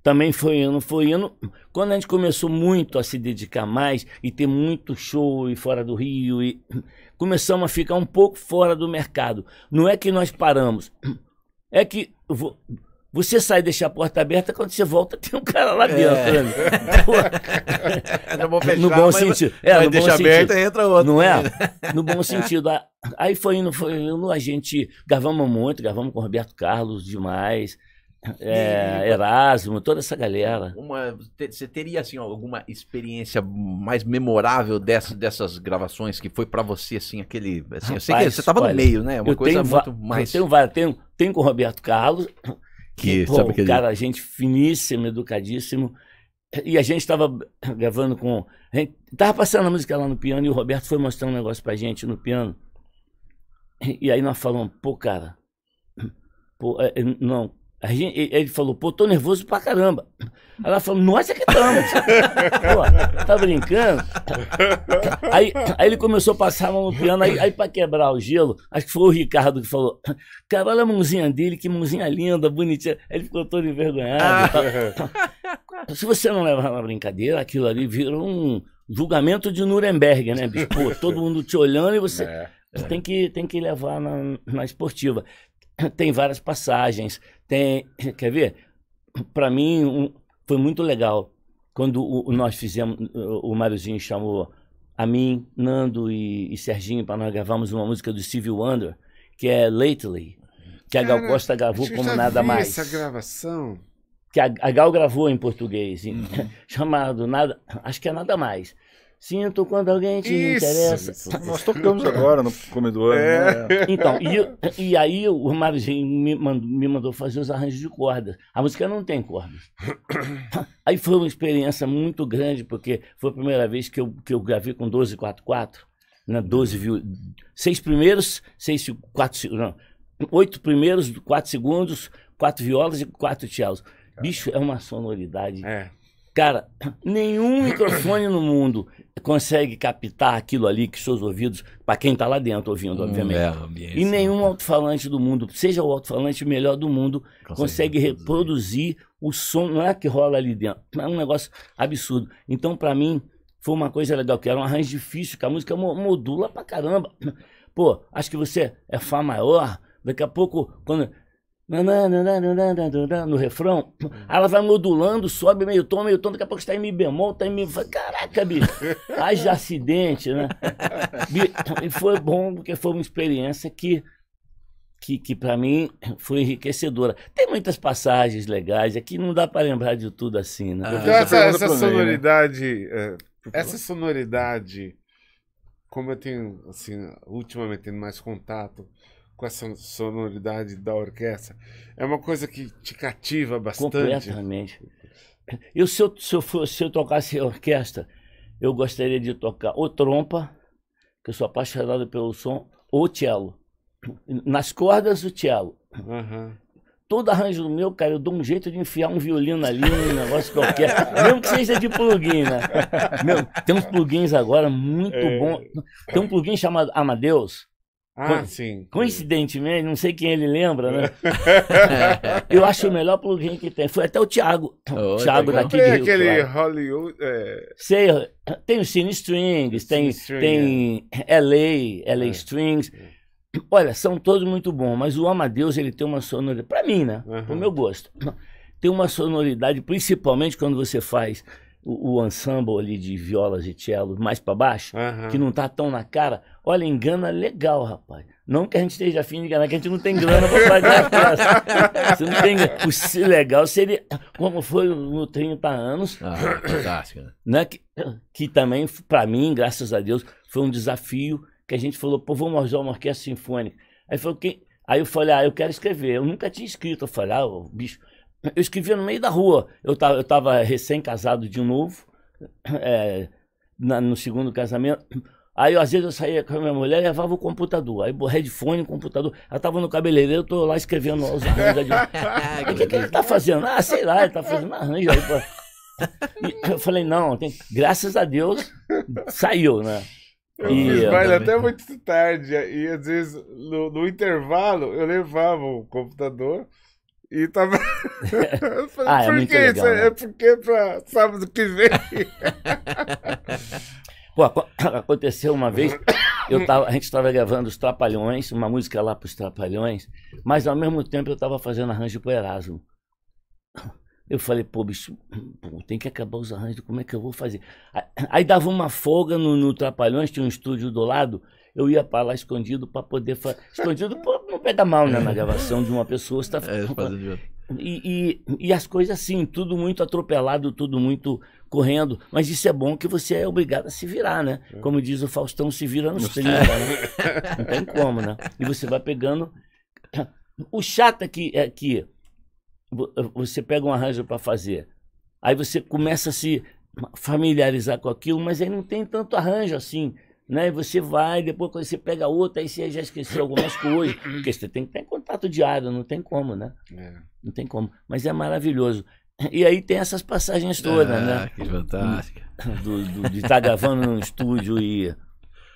também foi indo, foi indo. Quando a gente começou muito a se dedicar mais e ter muito show e fora do Rio, e começamos a ficar um pouco fora do mercado. Não é que nós paramos, é que você sai e deixa a porta aberta, quando você volta [laughs] tem um cara lá dentro. É. Né? [laughs] É fechar, no bom sentido. É, no deixa bom aberta, sentido. entra outro. Não é? [laughs] No bom sentido. Aí foi indo, foi indo, a gente gravamos muito, gravamos com Roberto Carlos demais. É, Erasmo, toda essa galera. Uma, você teria assim alguma experiência mais memorável dessas, dessas gravações que foi para você assim aquele, assim, Rapaz, eu sei que você tava olha, no meio, né? Uma coisa muito mais. Eu tenho, tenho, tenho com o Roberto Carlos, que, Pô, sabe aquele... cara, gente finíssimo, educadíssimo. E a gente estava gravando com. A gente tava passando a música lá no piano e o Roberto foi mostrar um negócio pra gente no piano. E aí nós falamos, pô, cara, pô, é, é, não, a gente, ele falou, pô, tô nervoso pra caramba. Ela falou, nós é que estamos. [laughs] pô, tá brincando? Aí, aí ele começou a passar a mão no piano, aí, aí pra quebrar o gelo, acho que foi o Ricardo que falou, cara, olha a mãozinha dele, que mãozinha linda, bonitinha. Aí ele ficou todo envergonhado. Ah. [laughs] Se você não levar na brincadeira, aquilo ali virou um julgamento de Nuremberg, né, bicho? Pô, todo mundo te olhando e você... É, é. Tem que, tem que levar na, na esportiva tem várias passagens. Tem, [coughs] quer ver? Para mim um, foi muito legal quando o, o nós fizemos, o, o Máriozinho chamou a mim, Nando e, e Serginho para nós gravarmos uma música do Stevie Wonder que é Lately, que Cara, a Gal Costa gravou como nada mais. Essa gravação que a, a Gal gravou em português, uhum. [laughs] chamado nada, acho que é nada mais. Sinto quando alguém te Isso. interessa. Tá, nós tocamos [laughs] agora no começo do ano. É. Né? Então, e, e, aí o Marzinho me mandou, me mandou fazer os arranjos de cordas. A música não tem cordas. [coughs] Aí foi uma experiência muito grande, porque foi a primeira vez que eu, que eu gravei com 1244. Né? 12 viu. Seis primeiros, seis, quatro, não, oito primeiros, quatro segundos, quatro violas e quatro cellos. Bicho, é uma sonoridade. É Cara, nenhum microfone no mundo consegue captar aquilo ali que seus ouvidos, para quem está lá dentro ouvindo, hum, obviamente. É, e né? nenhum alto-falante do mundo, seja o alto-falante melhor do mundo, consegue, consegue reproduzir. reproduzir o som, não é que rola ali dentro. É um negócio absurdo. Então, para mim, foi uma coisa legal, que era um arranjo difícil, que a música modula pra caramba. Pô, acho que você é Fá maior, daqui a pouco, quando no refrão, hum. ela vai modulando, sobe meio tom, meio tom, daqui a pouco está em mi bemol, está em mi. Caraca, bicho, haja acidente, né? E foi bom, porque foi uma experiência que, que, que para mim foi enriquecedora. Tem muitas passagens legais aqui, não dá para lembrar de tudo assim, né? Então, essa, essa sonoridade, é, essa sonoridade, como eu tenho, assim, ultimamente tendo mais contato com sonoridade da orquestra. É uma coisa que te cativa bastante. Completamente. E se eu, se eu, se eu tocasse orquestra, eu gostaria de tocar ou trompa, que eu sou apaixonado pelo som, ou cello. Nas cordas, o cello. Uhum todo arranjo meu, cara, eu dou um jeito de enfiar um violino ali, um negócio qualquer. mesmo que seja de plugin, né? Meu, tem uns plugins agora muito é... bom. Tem um plugin chamado Amadeus, ah, Co sim. Coincidentemente, não sei quem ele lembra, né? [laughs] eu acho o melhor plugin que tem. Foi até o Thiago. Oh, Thiago daquele. daqui tem de Rio, aquele claro. Hollywood. É... Sei, tem o Cine Strings, tem, String, tem é. LA, LA é. Strings. É. Olha, são todos muito bons, mas o Amadeus ele tem uma sonoridade. Pra mim, né? Uhum. Pro meu gosto. Tem uma sonoridade, principalmente quando você faz o, o ensemble ali de violas e cello mais para baixo, uhum. que não tá tão na cara, olha, engana legal, rapaz. Não que a gente esteja afim de enganar, que a gente não tem grana pra fazer a festa. Você não tem grana. O se legal seria, como foi no 30 anos. Ah, né? né? Que, que também, para mim, graças a Deus, foi um desafio que a gente falou, pô, vamos usar uma orquestra sinfônica. Aí, falou, Quem? Aí eu falei, ah, eu quero escrever. Eu nunca tinha escrito. Eu falei, ah, bicho, eu escrevia no meio da rua. Eu tava, eu tava recém-casado de novo, é, na, no segundo casamento. Aí, às vezes, eu saía com a minha mulher e levava o computador. Aí, headphone, o computador. Ela tava no cabeleireiro, eu tô lá escrevendo os [laughs] arranjos. o que, que ele tá fazendo? Ah, sei lá, ele tá fazendo arranjo aí E eu falei, não, tem... graças a Deus, saiu, né? Eu e fiz baile até muito tarde. E às vezes, no, no intervalo, eu levava o computador, e tava. Tá [laughs] ah, é Por que isso? Né? É porque é para sábado que vem. [laughs] Pô, [coughs] aconteceu uma vez, eu tava, a gente estava gravando os Trapalhões, uma música lá para os Trapalhões, mas ao mesmo tempo eu estava fazendo arranjo para Erasmo. [coughs] Eu falei, pô, bicho, pô, tem que acabar os arranjos, como é que eu vou fazer? Aí, aí dava uma folga no, no Trapalhões, tinha um estúdio do lado, eu ia para lá escondido para poder. fazer. Escondido não pega mal né, na é. gravação de uma pessoa. Está... É, fazendo... E, e, e, as coisas assim, tudo muito atropelado, tudo muito correndo. Mas isso é bom que você é obrigado a se virar, né? É. Como diz o Faustão, se vira nos né? [laughs] Não tem como, né? E você vai pegando. O chato é que, é que você pega um arranjo para fazer, aí você começa a se familiarizar com aquilo, mas aí não tem tanto arranjo assim né? E você vai, depois quando você pega outra, aí você já esqueceu algumas coisas. Porque você tem que ter contato diário, não tem como, né? É. Não tem como. Mas é maravilhoso. E aí tem essas passagens todas, né? ah, né? Que fantástica. Do, do, de estar tá gravando num estúdio e,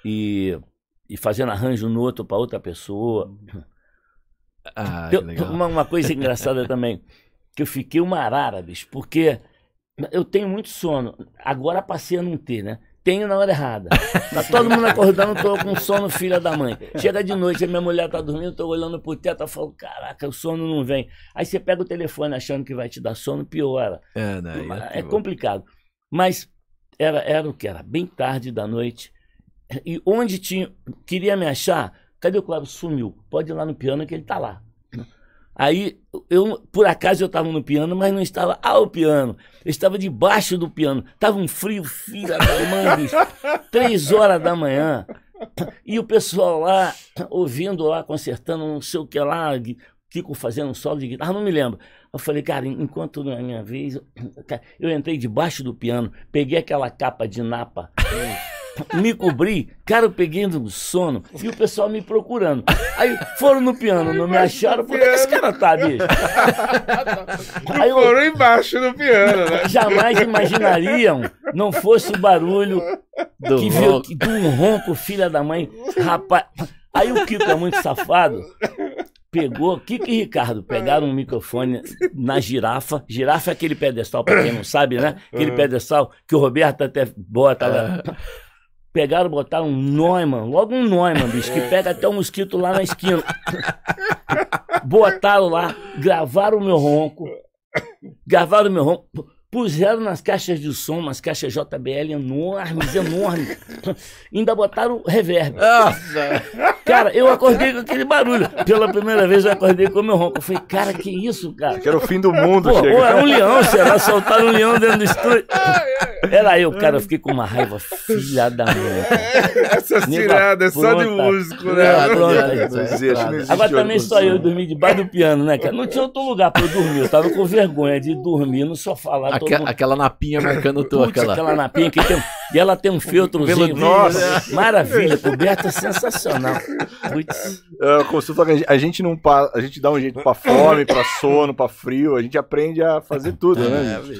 e, e fazendo arranjo no outro para outra pessoa. Ah, legal. uma, uma coisa engraçada também, que eu fiquei uma arara, bicho, porque eu tenho muito sono. Agora passei a não ter, né? tenho na hora errada. Tá todo mundo acordando, tô com sono, filha da mãe. Chega de noite, minha mulher tá dormindo, tô olhando pro teto, eu falo, caraca, o sono não vem. Aí você pega o telefone achando que vai te dar sono, piora. É, né? é, é complicado. Mas era, era o que? Era bem tarde da noite. E onde tinha. Queria me achar, cadê o Claro? Sumiu. Pode ir lá no piano que ele tá lá. Aí, eu, por acaso eu estava no piano, mas não estava ao piano. Eu estava debaixo do piano. Tava um frio, filha da mãe, bicho. [laughs] Três horas da manhã. E o pessoal lá, ouvindo lá, consertando não sei o que lá, Kiko fazendo um solo de guitarra, não me lembro. Eu falei, cara, enquanto na é minha vez, eu entrei debaixo do piano, peguei aquela capa de napa [laughs] me cobri, cara, eu peguei um sono e o pessoal me procurando. Aí foram no piano, não me acharam, por que esse cara tá, bicho? [laughs] Aí foram embaixo do piano, né? Jamais imaginariam, não fosse o barulho do que veio de um ronco, filha da mãe, rapaz. Aí o Kiko é muito safado, pegou, Kiko e Ricardo pegaram um microfone na girafa. Girafa é aquele pedestal, para quem não sabe, né? Aquele ah. pedestal que o Roberto até bota lá. Ah. Pegaram, botaram um Neumann, logo um Neumann, bicho, que é. pega até um mosquito lá na esquina. botaram lá, gravaram o meu ronco. Gravaram o meu ronco. Puseram nas caixas de som, umas caixas JBL enormes, [laughs] enormes. Ainda botaram reverb. Nossa. Cara, eu acordei com aquele barulho. Pela primeira vez eu acordei com o meu ronco. Eu falei, cara, que isso, cara? Que era o fim do mundo, Pô, chega. era um leão, será? Soltaram um leão dentro do estúdio. Era eu, cara, eu fiquei com uma raiva filha da mãe. Essa tirada é só de músico, né? Pronta, Agora também só eu dormi debaixo do piano, né, cara? Não tinha outro lugar pra eu dormir. Eu tava com vergonha de dormir no sofá lá. Aquela, mundo... aquela napinha marcando o toco. aquela... aquela napinha que tem um... E ela tem um feltrozinho. Nossa. Maravilha, coberta é sensacional. Putz. É, a gente não pa... a gente dá um jeito pra fome, pra sono, pra frio. A gente aprende a fazer tudo, né, é, né?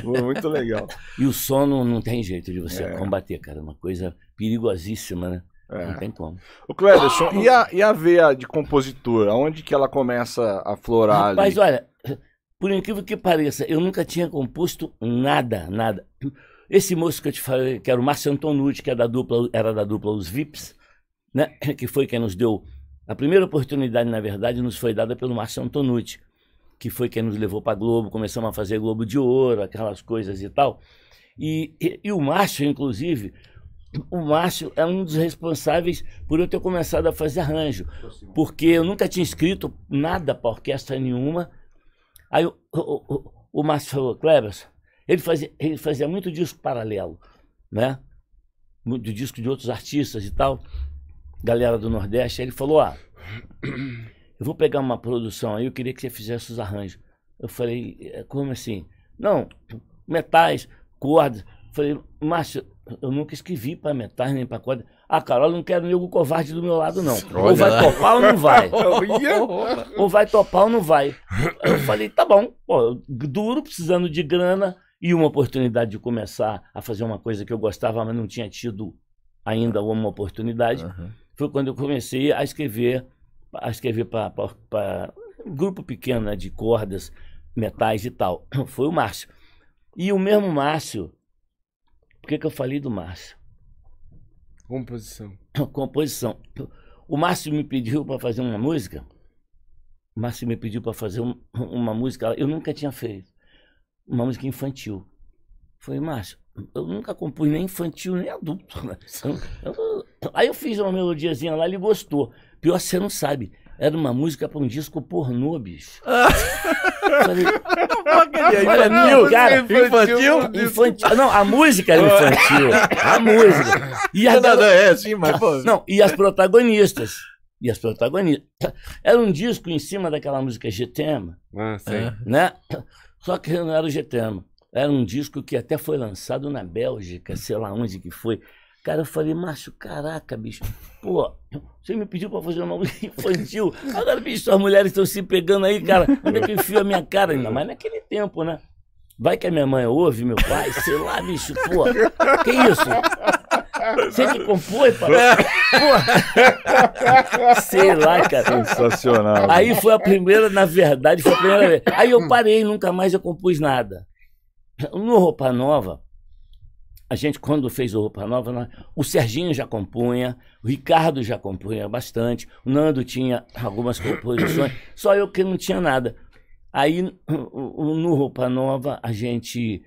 Tudo. Muito legal. E o sono não tem jeito de você é. combater, cara. É uma coisa perigosíssima, né? É. Não tem como. O Cleverson, e a, e a veia de compositor? Aonde que ela começa a florar Mas olha, por incrível que pareça, eu nunca tinha composto nada, nada. Esse moço que eu te falei, que era o Márcio Antonucci, que era é da dupla, era da dupla Os Vips, né? [coughs] que foi quem nos deu. A primeira oportunidade, na verdade, nos foi dada pelo Márcio Antonucci, que foi quem nos levou para Globo, começamos a fazer Globo de Ouro, aquelas coisas e tal. E, e, e o Márcio, inclusive, o Márcio é um dos responsáveis por eu ter começado a fazer arranjo, porque eu nunca tinha escrito nada para orquestra nenhuma Aí o, o, o, o Márcio falou, Klebers, ele fazia, ele fazia muito disco paralelo, né? Muito disco de outros artistas e tal, galera do Nordeste. Aí ele falou, ah, [clears throat] eu vou pegar uma produção aí, eu queria que você fizesse os arranjos. Eu falei, é, como assim? Não, metais, cordas. Eu falei, Márcio, eu nunca escrevi para metais nem para cordas a Carol não quer nego covarde do meu lado, não. Olha ou vai lá. topar ou não vai. [laughs] ou vai topar ou não vai. Eu falei, tá bom, pô, duro, precisando de grana e uma oportunidade de começar a fazer uma coisa que eu gostava, mas não tinha tido ainda uma oportunidade. Uhum. Foi quando eu comecei a escrever, a escrever para grupo pequeno né, de cordas, metais e tal. [clears throat] Foi o Márcio. E o mesmo Márcio, por que, que eu falei do Márcio? Composição. [coughs] Composição. O Márcio me pediu para fazer uma música. O Márcio me pediu para fazer um, [coughs] uma música. Eu nunca tinha feito. Uma música infantil. Falei, Márcio, eu nunca compus nem infantil nem adulto. Né? Eu, eu, [coughs] aí eu fiz uma melodiazinha lá, ele gostou. Pior, é você não sabe. Era uma música pra um disco pornô, bicho. Ah. Falei, olha, meu, cara, infantil, infantil, infantil. Não, a música era infantil. a música. E as, não, não, é, sim, mas, pô. não, e as protagonistas. E as protagonistas. Era um disco em cima daquela música Getema. Ah, sim. Né? Só que não era o GTM. Era um disco que até foi lançado na Bélgica, sei lá onde que foi. Cara, eu falei, macho, caraca, bicho. Pô, você me pediu pra fazer uma música infantil. Agora, bicho, as mulheres estão se pegando aí, cara. Onde é que enfio a minha cara? Ainda mais naquele tempo, né? Vai que a minha mãe ouve, meu pai, sei lá, bicho, pô. Que isso? Você que compõe, pai? Pô. Sei lá, cara. Sensacional. Aí foi a primeira, na verdade, foi a primeira vez. Aí eu parei, nunca mais eu compus nada. No Roupa Nova, a gente, quando fez o Roupa Nova, né, o Serginho já compunha, o Ricardo já compunha bastante, o Nando tinha algumas composições, [coughs] só eu que não tinha nada. Aí, no Roupa Nova, a gente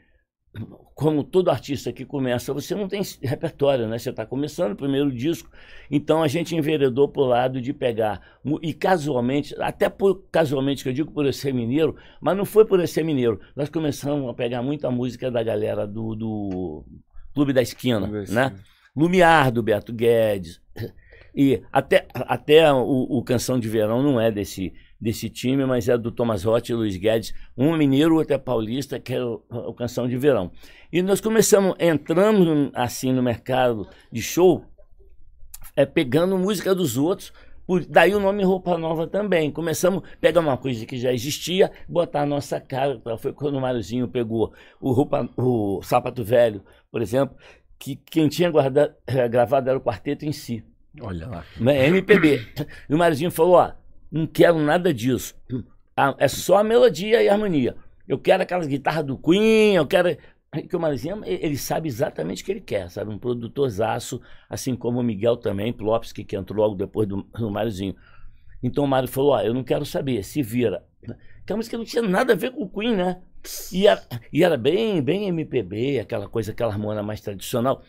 como todo artista que começa, você não tem repertório, né? Você está começando o primeiro disco, então a gente enveredou para o lado de pegar. E casualmente, até por casualmente que eu digo por eu ser mineiro, mas não foi por eu ser mineiro. Nós começamos a pegar muita música da galera do, do Clube da Esquina, Clube né? Lumiar, do Beto Guedes. E até, até o, o Canção de Verão não é desse, desse time, mas é do Thomas Rotti e Luiz Guedes, um mineiro, outro é paulista, que é o, Canção de Verão. E nós começamos, entramos assim no mercado de show, é, pegando música dos outros, por, daí o nome Roupa Nova também. Começamos a pegar uma coisa que já existia, botar a nossa cara. Foi quando o Máriozinho pegou o, roupa, o Sapato Velho, por exemplo, que quem tinha guardado, eh, gravado era o quarteto em si. Olha lá. Né, MPB. [coughs] E o Máriozinho falou: ó, não quero nada disso. Ah, é só a melodia e a harmonia. Eu quero aquelas guitarras do Queen, eu quero. Que o Marizinho, ele sabe exatamente o que ele quer, sabe? Um produtorzaço, assim como o Miguel também, Lopes, que, entrou logo depois do, do Então o Mário falou: Ó, eu não quero saber, se vira. Que é música não tinha nada a ver com o Queen, né? E era, e era bem, bem MPB, aquela coisa, aquela harmonia mais tradicional.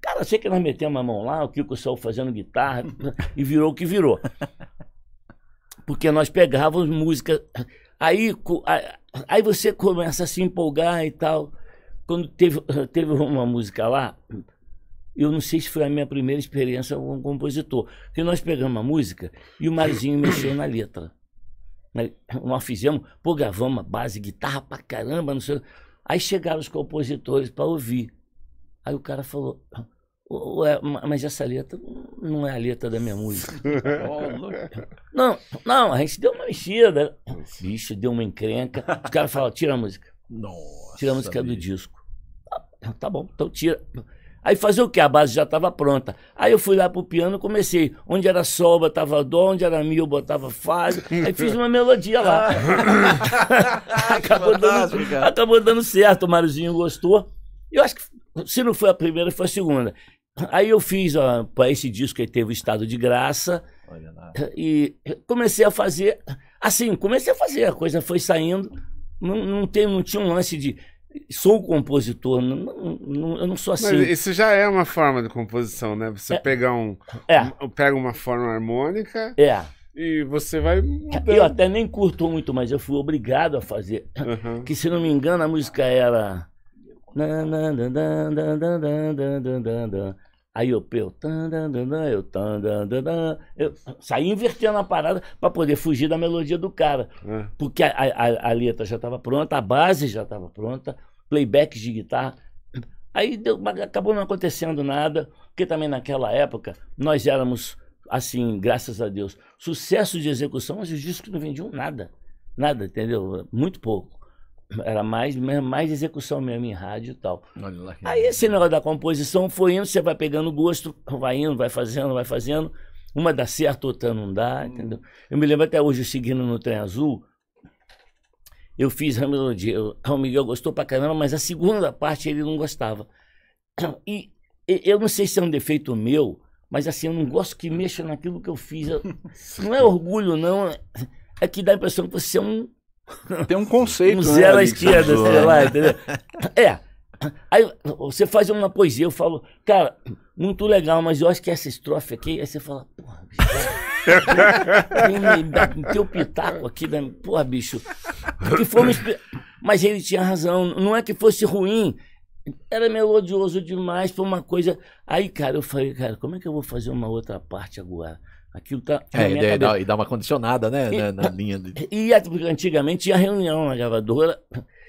Cara, sei que nós metemos a mão lá, o Kiko saiu fazendo guitarra [laughs] e virou o que virou porque nós pegávamos música. Aí, aí você começa a se empolgar e tal. Quando teve, teve uma música lá, eu não sei se foi a minha primeira experiência como compositor, que nós pegamos a música e o Marizinho mexeu na letra. Nós fizemos, pô, gravamos a base, guitarra pra caramba, não sei. Aí chegaram os compositores para ouvir. Aí o cara falou: é, mas essa letra não é a letra da minha música. [laughs] não, não, a gente deu uma mexida. Bicho, deu uma encrenca. Os caras falam, tira a música. Nossa, tira a música do disco. Ah, tá bom, então tira. Aí fazer o que? A base já estava pronta. Aí eu fui lá pro piano, comecei. Onde era sol, botava dó, onde era mi, eu botava fase. Aí fiz uma melodia lá. [laughs] [laughs] acabou, dando, acabou dando certo, o Máriozinho gostou. Eu acho que se não foi a primeira, foi a segunda. Aí eu fiz para esse disco que teve o estado de graça. E comecei a fazer. Assim, comecei a fazer, a coisa foi saindo. Não, não, tem, não tinha um lance de. Sou compositor, não, não, eu não sou assim. Mas isso já é uma forma de composição, né? Você é, pegar um, é. um, Pega uma forma harmônica. É. E você vai. Mudando. Eu até nem curto muito, mas eu fui obrigado a fazer. Uhum. Que se não me engano, a música era. Aí eu, eu, eu, eu saí invertendo a parada para poder fugir da melodia do cara. É. Porque a, a, a, letra já estava pronta, a base já estava pronta, playback de guitarra. Aí deu, acabou não acontecendo nada, porque também naquela época nós éramos, assim, graças a Deus, sucesso de execução, mas os discos não vendiam nada. Nada, entendeu? Muito pouco. Era mais, mais execução mesmo em rádio e tal. Aí esse negócio da composição foi indo, você vai pegando gosto, vai indo, vai fazendo, vai fazendo. Uma dá certo, outra não dá, hum. entendeu? Eu me lembro até hoje, seguindo no Trem Azul, eu fiz a melodia. Ah, o Miguel gostou pra caramba, mas a segunda parte ele não gostava. E eu não sei se é um defeito meu, mas assim, eu não gosto que mexa naquilo que eu fiz. Eu, [laughs] não é orgulho, não. É, é que dá a impressão que você é um tem um conceito. Um né, zero né, à esquerda, sei lá, né? entendeu? É. Aí você faz uma poesia, eu falo, cara, muito legal, mas eu acho que essa estrofe aqui, aí você fala, porra, bicho, tem, tem, pitaco aqui, né? porra, bicho. Que foi Mas ele tinha razão, não é que fosse ruim, era melodioso demais para uma coisa. Aí, cara, eu falei, cara, como é que eu vou fazer uma outra parte agora? Aquilo tá. É, e dá, e dá, uma condicionada, né? E, né, na, linha. De... E antigamente tinha reunião na gravadora,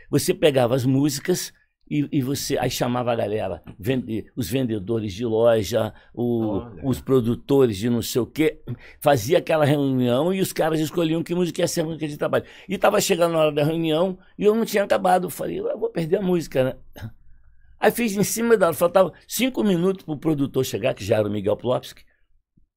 você pegava as músicas. E, e você aí chamava a galera, vende, os vendedores de loja, o, os produtores de não sei o quê, fazia aquela reunião e os caras escolhiam que música ia ser a música de trabalho. E estava chegando na hora da reunião e eu não tinha acabado. Eu falei, eu vou perder a música, né? Aí fiz em cima da hora, faltava cinco minutos para o produtor chegar, que já era o Miguel Plopski.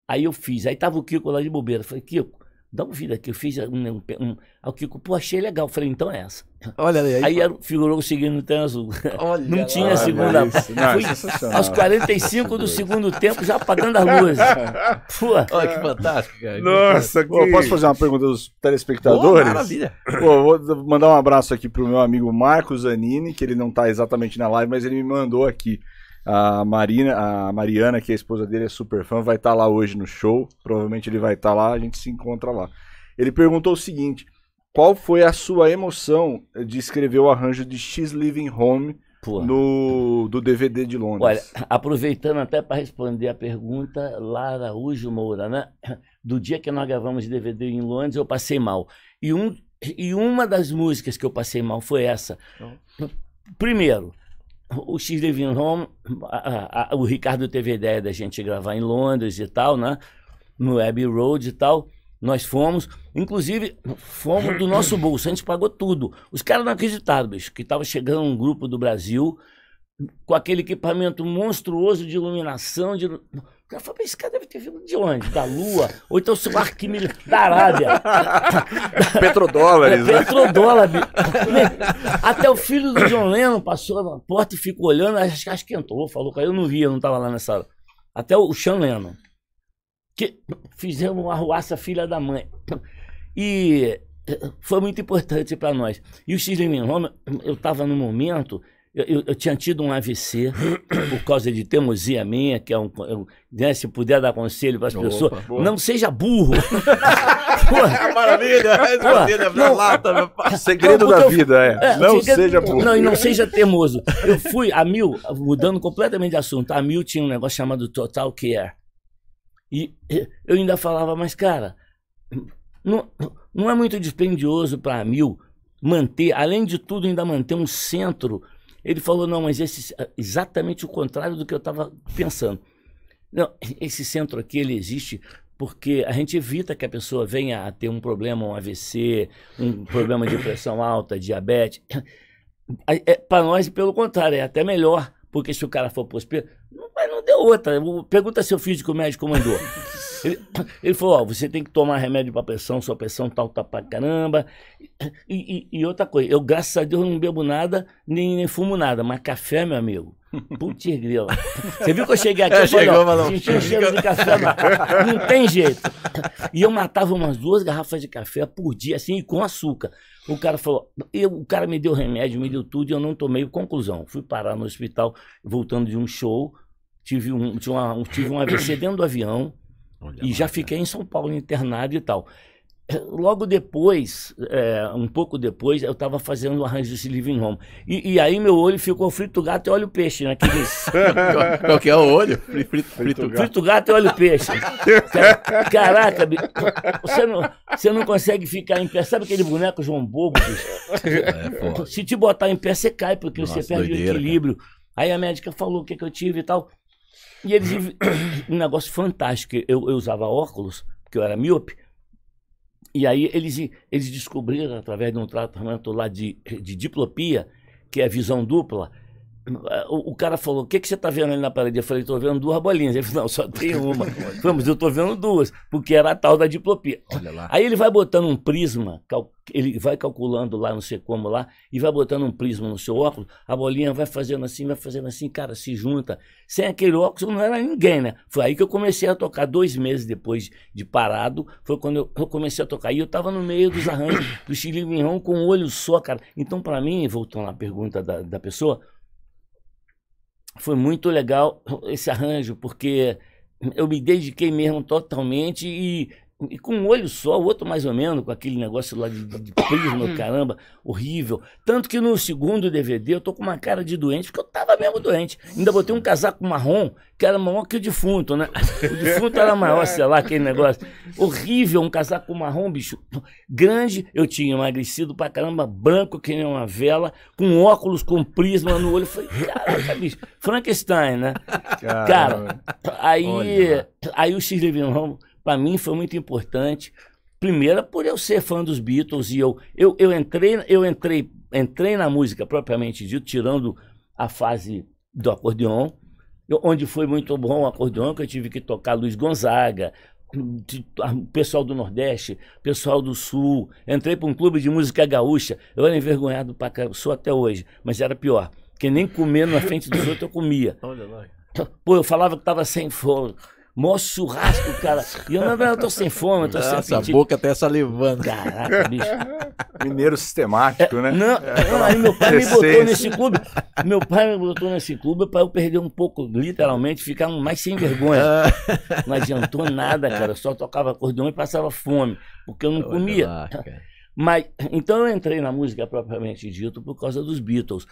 Aí eu fiz. Aí tava o Kiko lá de bobeira. Falei, Kiko, dá um vídeo aqui. Eu fiz um. um, um. Aí o Kiko, pô, achei legal. falei, então é essa. Olha aí. Aí era, figurou o seguinte no trem azul. Olha não tinha lá, segunda. Isso. Não, Fui é aos 45 do segundo tempo já apagando as luzes. [laughs] Pô. Olha que fantástico, cara. Nossa, que... Pô, posso fazer uma pergunta dos telespectadores? Pô, maravilha. Pô, vou mandar um abraço aqui pro meu amigo Marcos Anini, que ele não tá exatamente na live, mas ele me mandou aqui. A Marina, a Mariana, que é a esposa dele, é super fã, vai estar tá lá hoje no show. Provavelmente ele vai estar tá lá, a gente se encontra lá. Ele perguntou o seguinte: qual foi a sua emoção de escrever o arranjo de X Living Home Pô. no, do DVD de Londres? Olha, aproveitando até para responder a pergunta, Lara Araújo Moura, né? Do dia que nós gravamos DVD em Londres, eu passei mal. E, um, e uma das músicas que eu passei mal foi essa. Então. Primeiro, o X Living Home, a, a, o Ricardo teve a ideia da gente gravar em Londres e tal, né? No Abbey Road e tal. Nós fomos, inclusive, fomos do nosso [coughs] bolso, a gente pagou tudo. Os caras não acreditaram, bicho, que estava chegando um grupo do Brasil com aquele equipamento monstruoso de iluminação. De... Eu falei esse cara deve ter vindo de onde? Da Lua? Ou então seu Arquimedes da Arábia. [laughs] Petrodólares. É, petrodólar. Né? Até o filho do John Lennon passou na porta e ficou olhando, acho, que entrou, falou com Eu não via, não tava lá nessa sala. Até o Sean Lennon. Que fizemos uma arruaça filha da mãe. E eh, foi muito importante para nós. E o X Limon, eu estava no momento eu, eu, eu, tinha tido um AVC [clears throat] por causa de teimosia minha, que é um. Eu, é né, se puder dar conselho para as pessoas, boa. não seja burro. [laughs] Porra. Maravilha, a não, lata, meu pai. [laughs] Segredo não, da vida, é. é não segredo, seja burro. Não, e não seja teimoso. Eu fui, a Mil, mudando completamente de assunto, a Mil tinha um negócio chamado Total Care. E eu ainda falava, mas cara, não, não é muito dispendioso para a Mil manter, além de tudo, ainda manter um centro ele falou, não, mas esse é exatamente o contrário do que eu estava pensando. Não, esse centro aqui, ele existe porque a gente evita que a pessoa venha a ter um problema, um AVC, um problema de pressão alta, diabetes. É, Para nós, pelo contrário, é até melhor, porque se o cara for prospeiro, não, mas não deu outra. Pergunta se o físico médico mandou. [laughs] Ele, ele falou: ó, você tem que tomar remédio para pressão, sua pressão tal tá para caramba, e, e, outra coisa, eu, graças a Deus, não bebo nada, nem, nem fumo nada, mas café, meu amigo. Putz, grila. Você viu que eu cheguei aqui? É, chegou, não, não. de café, não. tem jeito. E eu matava umas duas garrafas de café por dia, assim, com açúcar. O cara falou, eu, o cara me deu remédio, me deu tudo e eu não tomei. Conclusão, fui parar no hospital, voltando de um show, tive um, uma, tive um AVC dentro do avião Olha e já cara. fiquei em São Paulo internado e tal. [coughs] logo depois, é, um pouco depois, eu estava fazendo o arranjo desse livro em Roma. E, e, aí meu olho ficou frito gato e olho peixe, né? qual, [laughs] qual que é o olho? Frito, frito, frito, gato. frito gato e olho peixe. [laughs] Caraca, você não, você não consegue ficar em pé. Sabe aquele boneco João Bobo? É, Se te botar em pé, você cai, porque Nossa, você perde doideira, o equilíbrio. Cara. Aí a médica falou o que, que eu tive e tal. E eles... [coughs] [coughs] um negócio fantástico. Eu, eu usava óculos, porque eu era míope e aí eles, eles descobriram, através de um tratamento lá de, de diplopia, que é visão dupla, o, cara falou: o que, que você está vendo ali na parede? Eu falei: estou vendo duas bolinhas. Ele falou: não, só tem [laughs] uma. Vamos, eu estou vendo duas, porque era a tal da diplopia. Olha lá. Aí ele vai botando um prisma, cal, ele vai calculando lá, não sei como lá, e vai botando um prisma no seu óculos, a bolinha vai fazendo assim, vai fazendo assim, cara, se junta. Sem aquele óculos eu não era ninguém, né? Foi aí que eu comecei a tocar, dois meses depois de parado, foi quando eu, eu comecei a tocar. E eu estava no meio dos arranjos do Chile Mignon com o um olho só, cara. Então, para mim, voltando à pergunta da, da pessoa foi muito legal esse arranjo, porque eu me dediquei mesmo totalmente e e com um olho só, o outro mais ou menos, com aquele negócio lá de, de prisma, [coughs] caramba, horrível. Tanto que no segundo DVD eu tô com uma cara de doente, porque eu tava mesmo doente. Ainda botei um casaco marrom, que era maior que o defunto, né? O defunto era maior, sei lá, aquele negócio. Horrível, um casaco marrom, bicho. Grande, eu tinha emagrecido pra caramba, branco que nem uma vela, com óculos com prisma no olho. Eu falei, caraca, bicho, Frankenstein, né? Caramba. Cara, aí, aí o Shirley para mim foi muito importante. Primeiro, por eu ser fã dos Beatles e eu, eu, eu entrei, eu entrei, entrei na música propriamente dito, tirando a fase do acordeon, onde foi muito bom o acordeon, que eu tive que tocar Luiz Gonzaga, pessoal do Nordeste, pessoal do Sul. Entrei para um clube de música gaúcha. Eu era envergonhado para caramba, sou até hoje, mas era pior. Que nem comer na frente dos outros eu comia. Olha Pô, eu falava que estava sem fome mó churrasco, cara. E eu, na verdade, eu tô sem fome, eu tô Nossa, sem apetite. boca até tá salivando. Caraca, bicho. Mineiro sistemático, é, né? Não, é, não, aí meu pai me botou nesse clube. Meu pai me botou nesse clube para eu perder um pouco, literalmente, ficar mais sem vergonha. Ah. Não adiantou nada, cara. Eu só tocava acordeão e passava fome, porque eu não comia. Mas, então eu entrei na música propriamente dito por causa dos Beatles.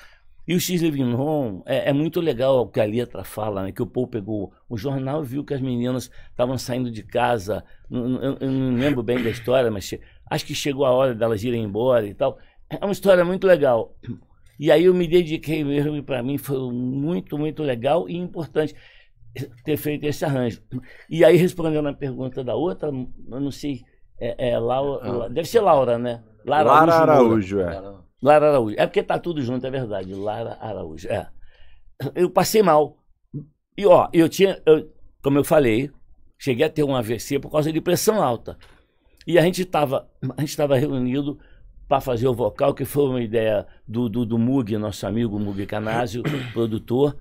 E o X Living Home é, é, muito legal o que a letra fala, né? Que o Paul pegou o jornal e viu que as meninas estavam saindo de casa. Não, eu, eu, não lembro bem da história, mas acho que chegou a hora delas irem embora e tal. É uma história muito legal. E aí eu me dediquei mesmo e para mim foi muito, muito legal e importante ter feito esse arranjo. E aí respondendo a pergunta da outra, eu não sei, é, é Laura, ah. deve ser Laura, né? Laura Lara Araújo, Araújo é. Lara Araújo. É porque tá tudo junto, é verdade. Lara Araújo. É. Eu passei mal. E ó, eu tinha, eu, como eu falei, cheguei a ter um AVC por causa de pressão alta. E a gente estava a gente tava reunido para fazer o vocal, que foi uma ideia do, do, do Mug, nosso amigo Mug Canásio, [coughs] produtor,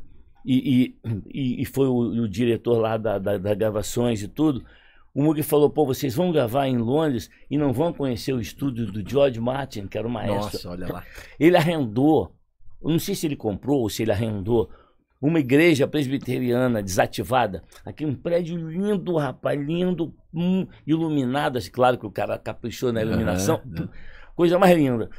e, e, e foi o, o, diretor lá da, da, da gravações e tudo. O Mugi falou, pô, vocês vão gravar em Londres e não vão conhecer o estúdio do George Martin, que era o maestro. Nossa, olha lá. Ele arrendou, eu não sei se ele comprou ou se ele arrendou, uma igreja presbiteriana desativada. Aqui um prédio lindo, rapaz, lindo, hum, iluminado. Assim, claro que o cara caprichou na iluminação. Uhum. [laughs] Coisa mais linda.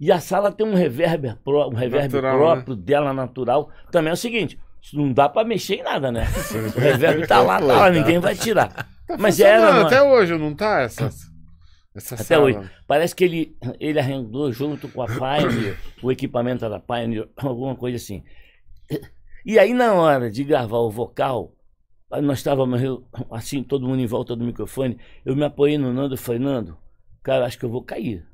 E a sala tem um reverber, um reverber natural, né? próprio né? dela, natural. Também é o seguinte, não dá para mexer em nada, né? [laughs] O reverb tá lá, tá lá, ninguém vai tirar. Tá Mas era. Até hoje não tá essa, essa Até sala. hoje. Parece que ele, ele arrendou junto com a Pioneer, [coughs] o equipamento da Pioneer, alguma coisa assim. E aí, na hora de gravar o vocal, nós estávamos assim, todo mundo em volta do microfone, eu me apoiei no Nando e falei, Nando, cara, acho que eu vou cair.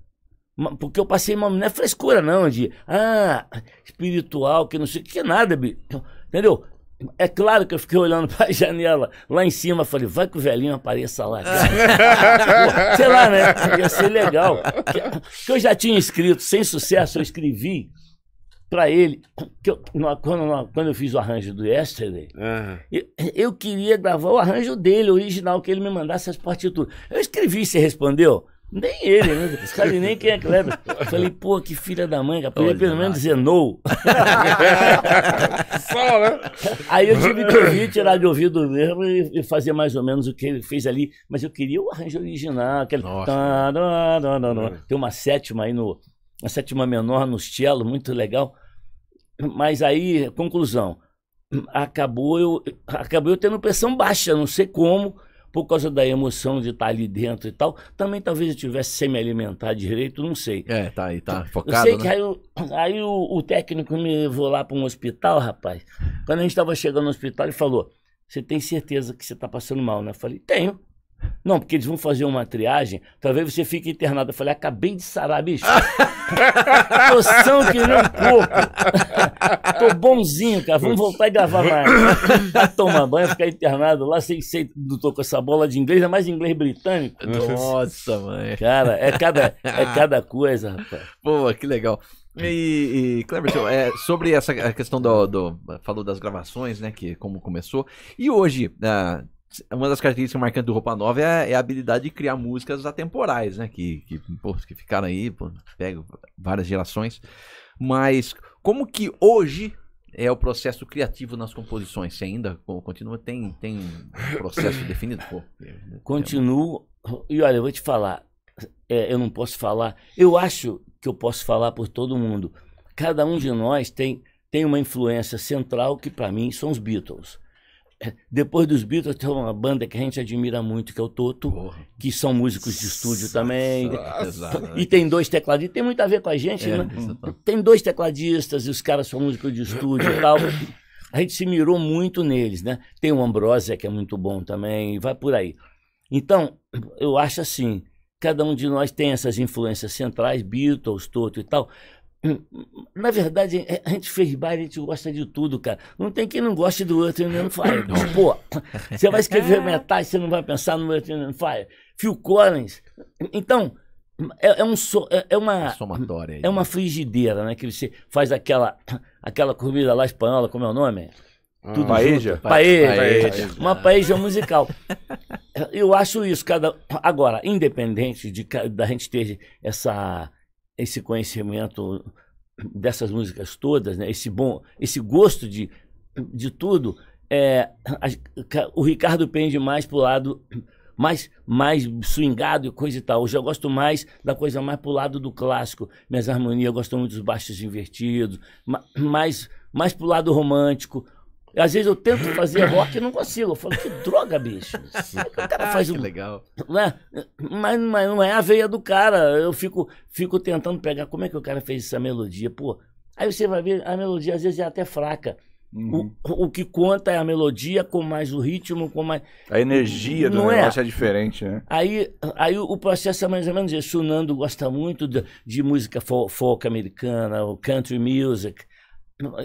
Porque eu passei uma. Não é frescura, não, de. Ah, espiritual, que não sei o que, é nada, bicho. Entendeu? É claro que eu fiquei olhando [laughs] para a janela lá em cima. Falei, vai que o velhinho apareça lá. [laughs] Sei lá, né? Ia ser legal. Que eu já tinha escrito, sem sucesso, eu escrevi para ele, que eu, quando, quando eu fiz o arranjo do Yesterday, uhum. eu, eu, queria gravar o arranjo dele, original, que ele me mandasse as partituras. Eu escrevi, você respondeu? Nem ele, né? Não sabe nem quem é Kleber. Eu falei, pô, que filha da mãe, cara. Podia pelo menos dizer no. [laughs] Só, né? Aí eu tive que ouvir, tirar de ouvido mesmo e, fazer mais ou menos o que ele fez ali. Mas eu queria o arranjo original, aquele. Tá, é. Tem uma sétima aí no. Uma sétima menor no cello, muito legal. Mas aí, conclusão. Acabou eu, acabou eu tendo pressão baixa, não sei como por causa da emoção de estar tá ali dentro e tal, também talvez eu tivesse sem me alimentar direito, não sei. É, tá aí, tá focado. Eu sei né? que aí, aí o, o, técnico me levou lá para um hospital, rapaz. Quando a gente estava chegando no hospital, ele falou: Você tem certeza que você está passando mal, né? Eu falei: Tenho. Não, porque eles vão fazer uma triagem, talvez você fique internado. Eu falei, acabei de sarar, bicho. Noção que nem um pouco. Tô bonzinho, cara. Vamos voltar e gravar mais. A tá tomar banho, ficar internado lá, sem sei, não tô com essa bola de inglês, é mais inglês britânico. [laughs] Nossa, mãe. Cara, é cada, é [laughs] cada coisa, rapaz. Pô, que legal. E, e Cleberson, é, sobre essa questão do, do, Falou das gravações, né? Que como começou. E hoje, uh, uma das características marcantes do Roupa Nova é, é a habilidade de criar músicas atemporais, né? Que, que, pô, que ficaram aí, pô, pegam várias gerações. Mas como que hoje é o processo criativo nas composições? Você ainda continua, tem, tem um processo [coughs] definido? Pô, né? Continuo. E olha, eu vou te falar. É, eu não posso falar. Eu acho que eu posso falar por todo mundo. Cada um de nós tem, tem uma influência central que, para mim, são os Beatles. Depois dos Beatles, tem uma banda que a gente admira muito, que é o Toto, Porra. que são músicos de estúdio Nossa. também. Exato. Né? E tem dois tecladistas, tem muito a ver com a gente, é, né? É tem dois tecladistas e os caras são músicos de estúdio e tal. A gente se mirou muito neles, né? Tem o Ambrosia, que é muito bom também, e vai por aí. Então, eu acho assim, cada um de nós tem essas influências centrais, Beatles, Toto e tal, na verdade, é, a gente fez bar, a gente gosta de tudo, cara. Não tem quem não goste do Earth and Fire. [coughs] Pô, você vai escrever [laughs] é. metade, você não vai pensar no Earth and Fire. Phil Collins. Então, é, é um so, é, é, uma é somatória. é uma frigideira, né? Que você faz aquela aquela comida lá espanhola, como é o nome? Ah. Tudo ah, paeja? paeja? Paeja. Uma paeja musical. Eu acho isso, cada. Agora, independente de da gente ter essa esse conhecimento dessas músicas todas, né? esse bom, esse gosto de, de tudo, é, a, o Ricardo pende mais pro lado mais mais swingado e coisa e tal. Hoje eu gosto mais da coisa mais pro lado do clássico. Minhas harmonias eu gosto muito dos baixos invertidos, mais mais pro lado romântico, às vezes eu tento fazer [coughs] rock e não consigo. Eu falo, que droga, bicho. O cara faz ah, um. legal. Né? Mas, mas não é a veia do cara. Eu fico, fico tentando pegar como é que o cara fez essa melodia. Pô, aí você vai ver, a melodia às vezes é até fraca. Uhum. O, o que conta é a melodia, com mais o ritmo, com mais. A energia do não é? negócio é. é diferente, né? Aí, aí o processo é mais ou menos isso. O Nando gosta muito de, de música folk americana, o country music.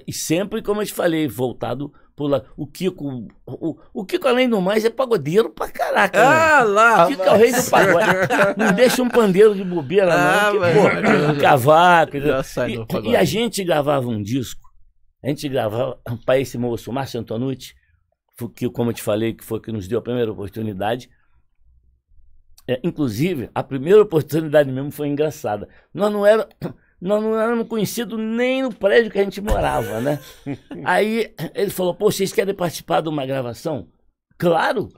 E sempre, como eu te falei, voltado pro O Kiko, o, o Kiko, além do mais, é pagodeiro pra caraca. Né? Ah, lá! O Kiko mas... é o rei do pagode. não deixa um pandeiro de bobeira, ah, não. Porque, mas... pô, é cavaco. E, e, a gente gravava um disco. A gente gravava pra esse moço, o Márcio Antonucci, que, como eu te falei, que foi que nos deu a primeira oportunidade. É, inclusive, a primeira oportunidade mesmo foi engraçada. Nós não era nós não éramos conhecidos nem no prédio que a gente morava, né? [laughs] Aí ele falou, pô, vocês querem participar de uma gravação? Claro!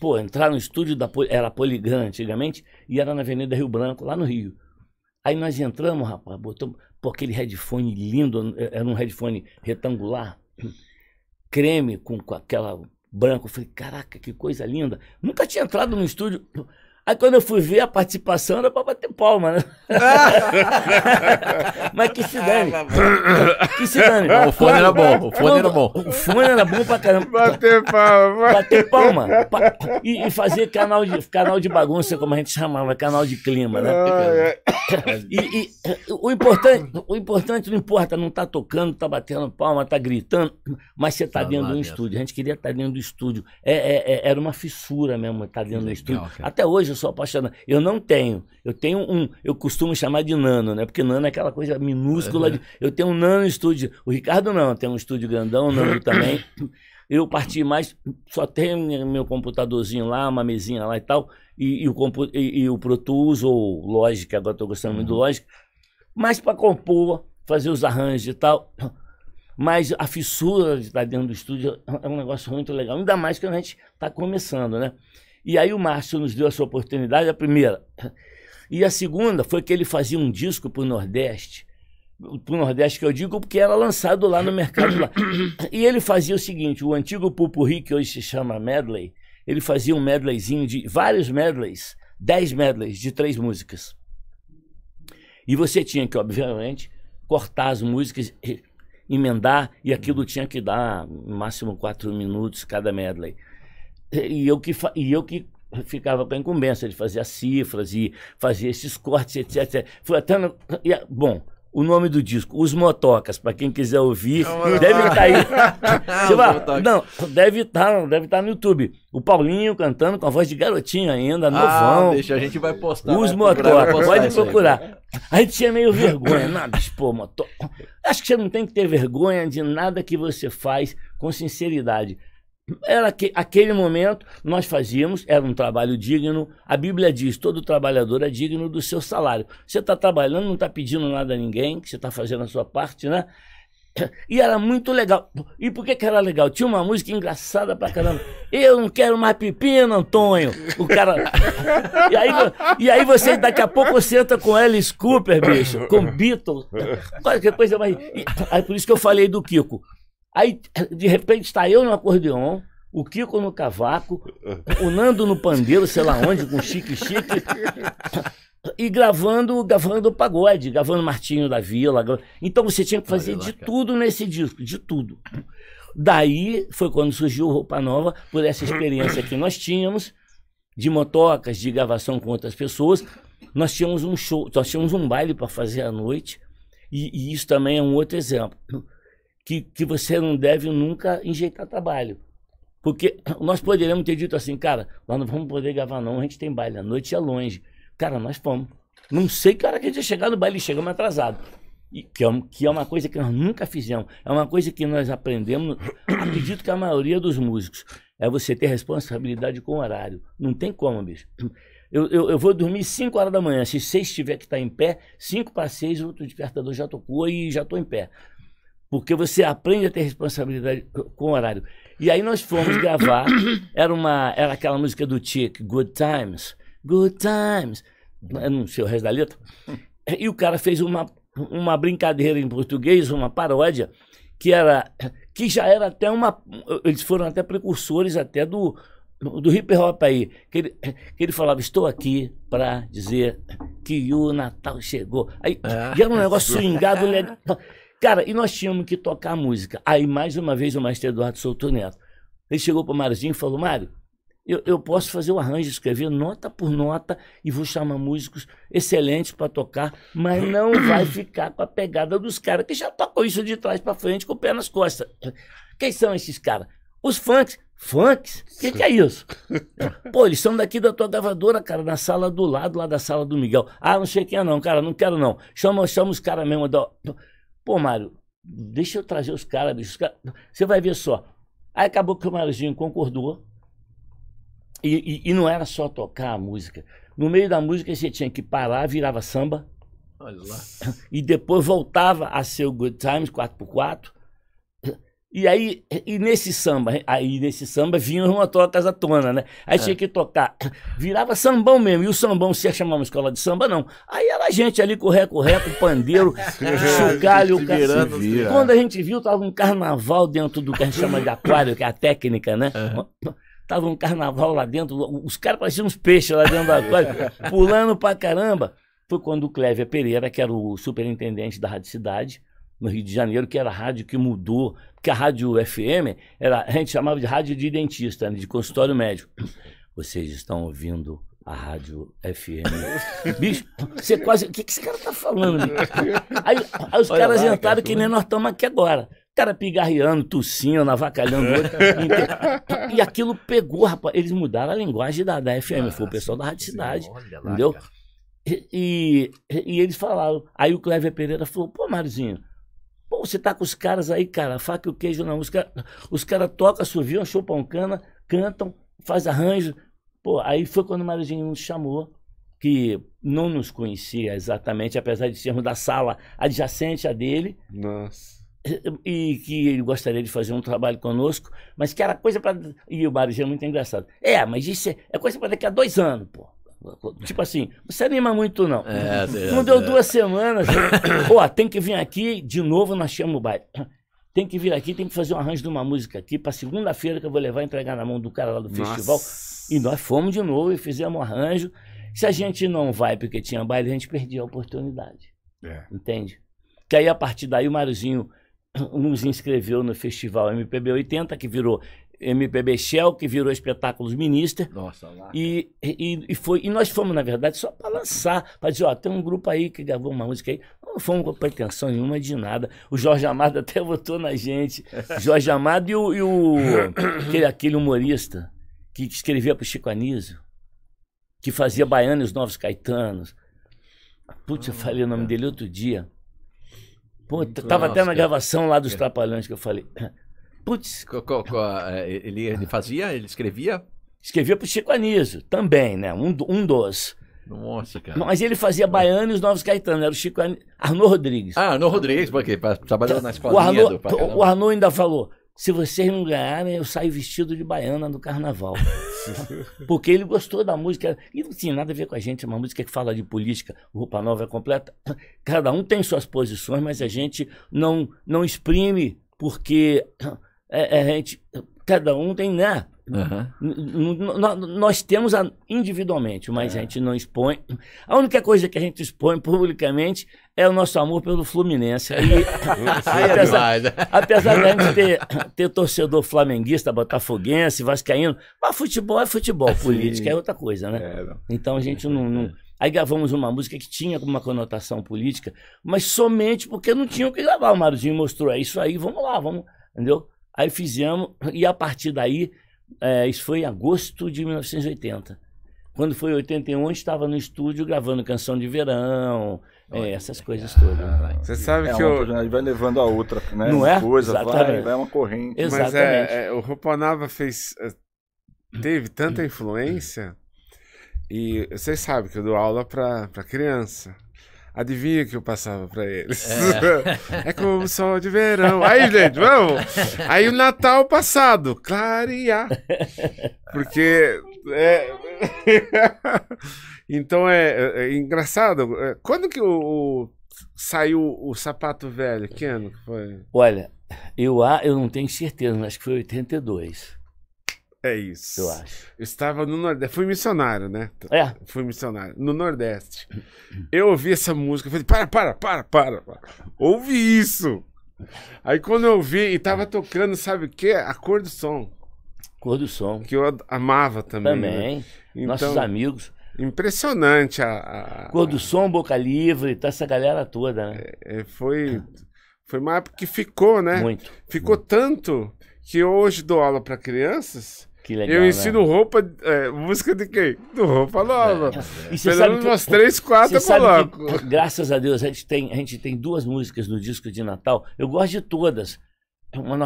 Pô, entrar no estúdio da era Poligram antigamente e era na Avenida Rio Branco, lá no Rio. Aí nós entramos, rapaz, botamos pô, aquele headphone lindo, era um headphone retangular, creme com, com aquela branco. Eu falei, caraca, que coisa linda. Nunca tinha entrado no estúdio Aí quando eu fui ver a participação, era pra bater palma, né? [laughs] Ah, mas que se dane. que se dane. o fone era bom, o fone era bom. O fone era bom pra caramba. Bater palma. Bater palma. E, e, fazer canal de, canal de bagunça, como a gente chamava, canal de clima, né? Ah, é. E, e o, importante, o importante não importa, não tá tocando, tá batendo palma, tá gritando, mas você tá, tá dentro do de um estúdio. A gente queria estar tá dentro do estúdio. É, é, é, era uma fissura mesmo estar tá dentro do estúdio. Até hoje eu sou apaixonado. Eu não tenho. Eu tenho um, eu costumo chamar de nano, né? Porque nano é aquela coisa minúscula. Uhum. De, eu tenho um nano estúdio. O Ricardo não, tem um estúdio grandão, um nano também. [coughs] Eu parti mais, só tenho meu computadorzinho lá, uma mesinha lá e tal, e, e o, e, e, o Pro Tools ou Logic, agora estou gostando muito do uhum. Logic, mas para compor, fazer os arranjos e tal. Mas a fissura de estar dentro do estúdio é um negócio muito legal, ainda mais que a gente está começando, né? E aí o Márcio nos deu essa oportunidade, a primeira. E a segunda foi que ele fazia um disco para o Nordeste, para o Nordeste que eu digo, porque era lançado lá no mercado lá. E ele fazia o seguinte, o antigo Pupurri, que hoje se chama Medley, ele fazia um medleyzinho de vários medleys, dez medleys de três músicas. E você tinha que, obviamente, cortar as músicas, emendar, e aquilo tinha que dar no máximo quatro minutos cada medley. E eu que, e eu que ficava com a incumbência de fazer as cifras e fazer esses cortes, etc. Foi até no, bom, o nome do disco, Os Motocas, para quem quiser ouvir, é tá [laughs] não, deve estar tá aí. lá, não, deve estar, tá, deve estar tá no YouTube. O Paulinho cantando com a voz de garotinho ainda, ah, novão. Ah, deixa, a gente vai postar. Os né? Motocas, pode procurar. A gente tinha meio vergonha, nada, pô, motoca. Acho que você não tem que ter vergonha de nada que você faz com sinceridade. Era que, aquele momento nós fazíamos, era um trabalho digno. A Bíblia diz: todo trabalhador é digno do seu salário. Você está trabalhando, não está pedindo nada a ninguém, que você está fazendo a sua parte, né? E era muito legal. E por que, que era legal? Tinha uma música engraçada pra caramba. Eu não quero mais pepino, Antônio. O cara. [laughs] E aí, e aí você, daqui a pouco, você entra com Alice Cooper, bicho, com Beatles. que coisa mais. E, aí por isso que eu falei do Kiko. Aí, de repente, está eu no acordeon, o Kiko no cavaco, o Nando no pandeiro, sei lá onde, com chique-chique, e gravando gravando pagode, gravando Martinho da Vila. Então você tinha que fazer de tudo nesse disco, de tudo. Daí foi quando surgiu Roupa Nova, por essa experiência que nós tínhamos, de motocas, de gravação com outras pessoas. Nós tínhamos um show, nós tínhamos um baile para fazer à noite, e, e isso também é um outro exemplo que, que você não deve nunca enjeitar trabalho. Porque [clears throat] nós poderíamos ter dito assim, cara, nós não vamos poder gravar não, a gente tem baile, a noite é longe. Cara, nós fomos. Não sei que hora que a gente ia chegar no baile, chegamos atrasado. E, que, é, que é uma coisa que nós nunca fizemos. É uma coisa que nós aprendemos, [clears throat] acredito que a maioria dos músicos, é você ter responsabilidade com o horário. Não tem como, bicho. [clears throat] Eu, eu, eu, vou dormir 5 horas da manhã. Se 6 tiver que estar em pé, 5 para 6, outro despertador já tocou e já estou em pé porque você aprende a ter responsabilidade com o horário. E aí nós fomos gravar, [coughs] era uma era aquela música do Chick, Good Times, Good Times, né, não sei o resto da letra. E o cara fez uma, uma brincadeira em português, uma paródia, que era que já era até uma eles foram até precursores até do do hip hop aí, que ele, que ele falava, estou aqui para dizer que o Natal chegou. Aí, ah, e era um negócio [laughs] swingado legal. Né? Cara, e nós tínhamos que tocar música. Aí, mais uma vez, o mestre Eduardo Souto Neto. Ele chegou para o Máriozinho e falou: Mário, eu, eu, posso fazer o arranjo, escrever nota por nota e vou chamar músicos excelentes para tocar, mas não [clears throat] vai ficar com a pegada dos caras que já tocou isso de trás para frente com o pé nas costas. Quem são esses caras? Os funks. Funks? O que, que, é isso? Pô, eles são daqui da tua gravadora, cara, na sala do lado, lá da sala do Miguel. Ah, não sei quem é não, cara, não quero não. Chama, chama os caras mesmo. do Pô, Mário, deixa eu trazer os caras, bicho. Você vai ver só. Aí acabou que o Máriozinho concordou. E, e, e, não era só tocar a música. No meio da música você tinha que parar, virava samba. Olha lá. [laughs] E depois voltava a ser o Good Times 4x4. E aí, e nesse samba, aí nesse samba vinham uma tocas tona, né? Aí é. tinha que tocar. Virava sambão mesmo. E o sambão, se ia chamar uma escola de samba, não. Aí era a gente ali com o com o pandeiro, [laughs] chocalho, o assim, Quando a gente viu, tava um carnaval dentro do que a gente chama de aquário, que é a técnica, né? É. Tava um carnaval lá dentro, os caras pareciam uns peixes lá dentro do aquário, pulando pra caramba. Foi quando o Clévia Pereira, que era o superintendente da Rádio Cidade, no Rio de Janeiro, que era a rádio que mudou, porque a rádio FM, era, a gente chamava de rádio de dentista, né, de consultório médico. Vocês estão ouvindo a rádio FM. [laughs] Bicho, você quase. O que, que esse cara tá falando? Aí, aí os Olha caras lá, entraram cara, que nem nós estamos aqui agora. O cara pigarreando, tossindo, avacalhando outro. [laughs] e aquilo pegou, rapaz. Eles mudaram a linguagem da, da FM. Ah, foi o ah, pessoal da Rádio Cidade. Entendeu? Lá, e, e, e, eles falaram. Aí o Clever Pereira falou: pô, Marzinho, Pô, você tá com os caras aí, cara, faca e o queijo na música. Os caras tocam, assoviam, chupam cana, cantam, faz arranjo. Pô, aí foi quando o Marujinho nos chamou, que não nos conhecia exatamente, apesar de sermos da sala adjacente à dele. Nossa e que ele gostaria de fazer um trabalho conosco, mas que era coisa para. E o Marujinho é muito engraçado. É, mas isso é, é coisa para daqui a dois anos, pô. Tipo assim, não se anima muito, não. É, é, é não é, deu é. duas semanas. Ó, né? [coughs] tem que vir aqui de novo, nós chamamos o baile. [coughs] Tem que vir aqui, tem que fazer um arranjo de uma música aqui para segunda-feira que eu vou levar e entregar na mão do cara lá do Nossa. festival. E nós fomos de novo e fizemos um arranjo. Se a gente não vai porque tinha baile, a gente perdia a oportunidade. É. Entende? Que aí, a partir daí, o Mariozinho nos [coughs] inscreveu no festival MPB 80, que virou MPB Shell, que virou espetáculos minister. Nossa, lá. E, e, e, foi, e nós fomos, na verdade, só para lançar, para dizer, ó, tem um grupo aí que gravou uma música aí. Não fomos com pretensão nenhuma de nada. O Jorge Amado [laughs] até votou na gente. Jorge Amado e o, e o [coughs] aquele, aquele, humorista que escrevia para Chico Anísio, que fazia Baiano e os Novos Caetanos. Putz, eu falei o nome dele outro dia. Pô, tava até na gravação lá dos é. Trapalhões que eu falei. Putz, é, ele, ele fazia, ele escrevia? Escrevia pro Chico Anísio também, né? Um, um dos. Nossa, cara. Mas ele fazia baiano e os novos Caetano, era o Chico Anísio. Arnaud Rodrigues. Ah, Arnaud Rodrigues, porque trabalhou na escola. O Arnaud, o Arnaud ainda falou: se vocês não ganharem, eu saio vestido de baiana no carnaval. [laughs] Porque ele gostou da música. E não tinha nada a ver com a gente, é uma música que fala de política, roupa nova é completa. Cada um tem suas posições, mas a gente não, não exprime porque é, é, a gente, cada um tem, né? Uhum. Nós temos a, individualmente, mas é. a gente não expõe. A única coisa que a gente expõe publicamente é o nosso amor pelo Fluminense. E, [laughs] é apesar, né? apesar de a gente ter, ter torcedor flamenguista, botafoguense, vascaíno, mas futebol é futebol, política é outra coisa, né? É. Então a gente não, não... Aí gravamos uma música que tinha uma conotação política, mas somente porque não tinha o que gravar. O Maruzinho mostrou, é isso aí, vamos lá, vamos, entendeu? Aí fizemos, e a partir daí, é, isso foi em agosto de 1980. Quando foi 81, estava no estúdio gravando canção de verão, é, essas coisas todas. Ah, você sabe é que eu... vai levando a outra, né? Não é? Coisa, Exatamente. Vai, vai uma corrente. Exatamente. Mas é, é o Ropanava fez, eh, teve tanta influência e vocês sabem que eu dou aula para criança. Adivinha que eu passava para eles. É. [laughs] é como o sol de verão. Aí, gente, vamos. Aí o Natal passado, clarear. Porque. É... [laughs] então é, é, é engraçado. É, quando que o, o, saiu o sapato velho? Que ano que foi? Olha, eu, ah, eu não tenho certeza, mas acho que foi 82. É isso. Eu acho. Eu estava no Nordeste. Fui missionário, né? É. Fui missionário. No Nordeste. Eu ouvi essa música. Falei, para, para, para, para. para. Ouvi isso. Aí quando eu ouvi, e tava tocando, sabe o quê? A cor do som. Cor do som. Que eu amava também. Né? Também. Né? Então, Nossos amigos. Impressionante a, a, Cor do som, Boca Livre, tá essa galera toda, né? É, é foi, foi uma época que ficou, né? Muito. Ficou muito. tanto que hoje dou aula para crianças que legal, eu ensino né? roupa, é, música de quem? Do Roupa Nova. É. E Pelo menos umas três, quatro eu coloco. Que, graças a Deus, a gente, tem, a gente tem duas músicas no disco de Natal. Eu gosto de todas. É uma,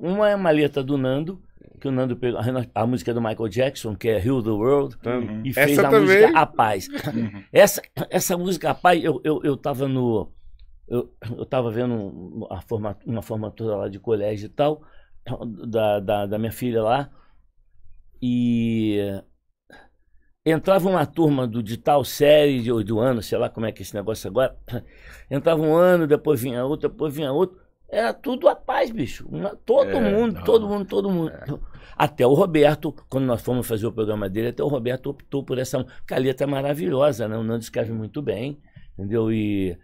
uma é uma letra do Nando, que o Nando pegou a, a, música é do Michael Jackson, que é Heal the World, uhum. e fez essa a também. música A Paz. Uhum. Essa, essa música A Paz, eu, eu, eu tava no. Eu, eu tava vendo uma formatura lá de colégio e tal, da, da, da minha filha lá e entrava uma turma do, de tal série, de, do ano, sei lá como é que é esse negócio agora. [coughs] Entrava um ano, depois vinha outro, depois vinha outro. Era tudo a paz, bicho. Uma, todo, é, mundo, todo mundo, todo mundo, todo é. mundo. Até o Roberto, quando nós fomos fazer o programa dele, até o Roberto optou por essa caleta maravilhosa, né? O Nando escreve muito bem, entendeu? E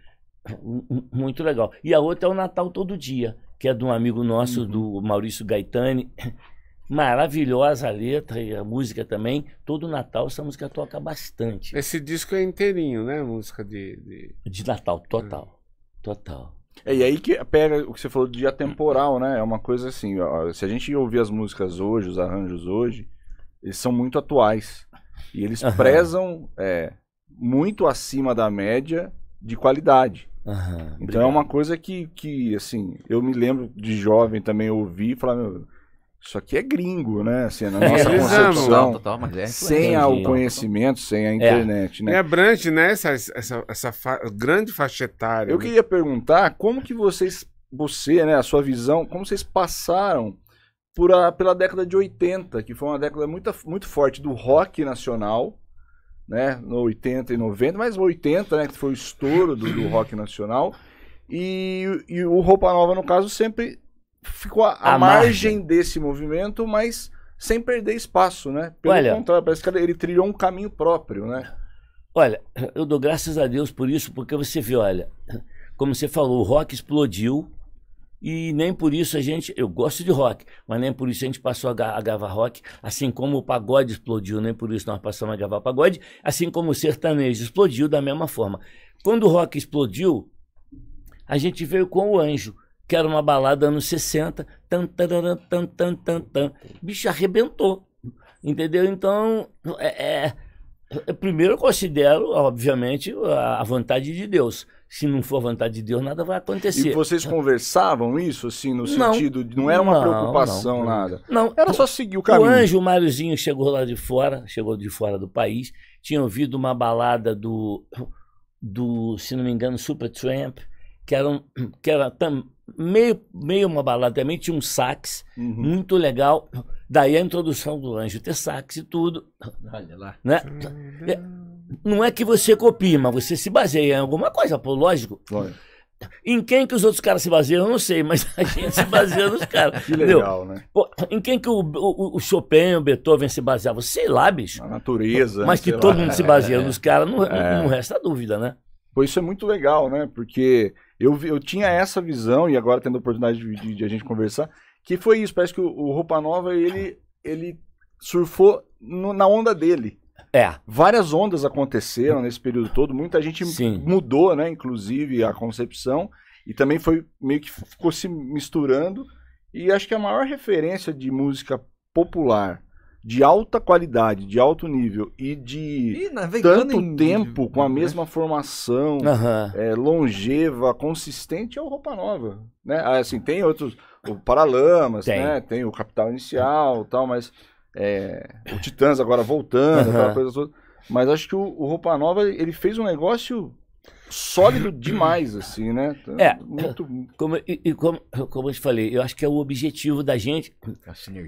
[coughs] muito legal. E a outra é o Natal Todo Dia, que é de um amigo nosso, uhum. do Maurício Gaetani, Maravilhosa a letra e a música também. Todo Natal essa música toca bastante. Esse disco é inteirinho, né? Música de. De, de Natal, total. É. Total. É, e aí que pega o que você falou de atemporal, né? É uma coisa assim, ó, se a gente ouvir as músicas hoje, os arranjos hoje, eles são muito atuais. E eles uhum. prezam é, muito acima da média de qualidade. Uhum, então é uma coisa que, que, assim, eu me lembro de jovem também ouvir e falar, meu, isso aqui é gringo, né? Assim, na [laughs] é, nossa é concepção. Total, mas é sem né? o conhecimento, sem a é. internet, é. né? É abrange, né, essa, essa, essa fa grande faixa etária. Eu né? queria perguntar como que vocês, você, né, a sua visão, como vocês passaram por a, pela década de 80, que foi uma década muito, muito forte do rock nacional, né? No 80 e 90, mas 80, né, que foi o estouro do, do rock nacional. E, e o Roupa Nova, no caso, sempre ficou à a margem, margem desse movimento, mas sem perder espaço, né? Pelo olha, contrário, parece que ele trilhou um caminho próprio, né? Olha, eu dou graças a Deus por isso, porque você vê, olha, como você falou, o rock explodiu e nem por isso a gente, eu gosto de rock, mas nem por isso a gente passou a, a gravar rock, assim como o pagode explodiu, nem por isso nós passamos a gravar pagode, assim como o sertanejo explodiu da mesma forma. Quando o rock explodiu, a gente veio com o anjo que era uma balada anos 60. Tan, tan tan, tan, tan, tan. Bicho, arrebentou. Entendeu? Então, é, é, é, primeiro eu considero, obviamente, a, a vontade de Deus se não for vontade de Deus, nada vai acontecer. E vocês conversavam isso, assim, no não, sentido de não era uma não, preocupação, não, nada? Não. Era só seguir o caminho. O anjo Máriozinho chegou lá de fora, chegou de fora do país, tinha ouvido uma balada do, do se não me engano, Super Tramp, que era, um, que era tam, meio, meio uma balada também, tinha um sax uhum. muito legal. Daí a introdução do anjo ter sax e tudo. Olha lá. Né? É, não é que você copie, mas você se baseia em alguma coisa, pô, lógico. lógico. Em quem que os outros caras se baseiam, eu não sei, mas a gente se baseia nos caras. [laughs] Que legal, né? Pô, em quem que o, o, o, Chopin, o Beethoven se baseavam? Sei lá, bicho. A natureza. Mas que todo lá. mundo se baseia é. nos caras, não, é. não resta dúvida, né? Pô, isso é muito legal, né? Porque eu, eu tinha essa visão, e agora tendo a oportunidade de, de, de a gente conversar, que foi isso. Parece que o, o Roupa Nova, ele, ele surfou no, na onda dele. É. Várias ondas aconteceram nesse período todo, muita gente Sim. mudou, né, inclusive, a concepção, e também foi meio que ficou se misturando. E acho que a maior referência de música popular de alta qualidade, de alto nível e de e tanto tempo com a né? mesma formação, uhum. é, longeva, consistente é o Roupa Nova, né? Ah, assim tem outros, o Paralamas, tem. né? Tem o Capital Inicial, tal, mas é, o Titãs agora voltando, uhum. aquela coisa toda. Mas acho que o, o Roupa Nova ele fez um negócio sólido demais, assim, né? Tá é. Muito... [coughs] Como, e, e como, como eu te falei, eu acho que é o objetivo da gente.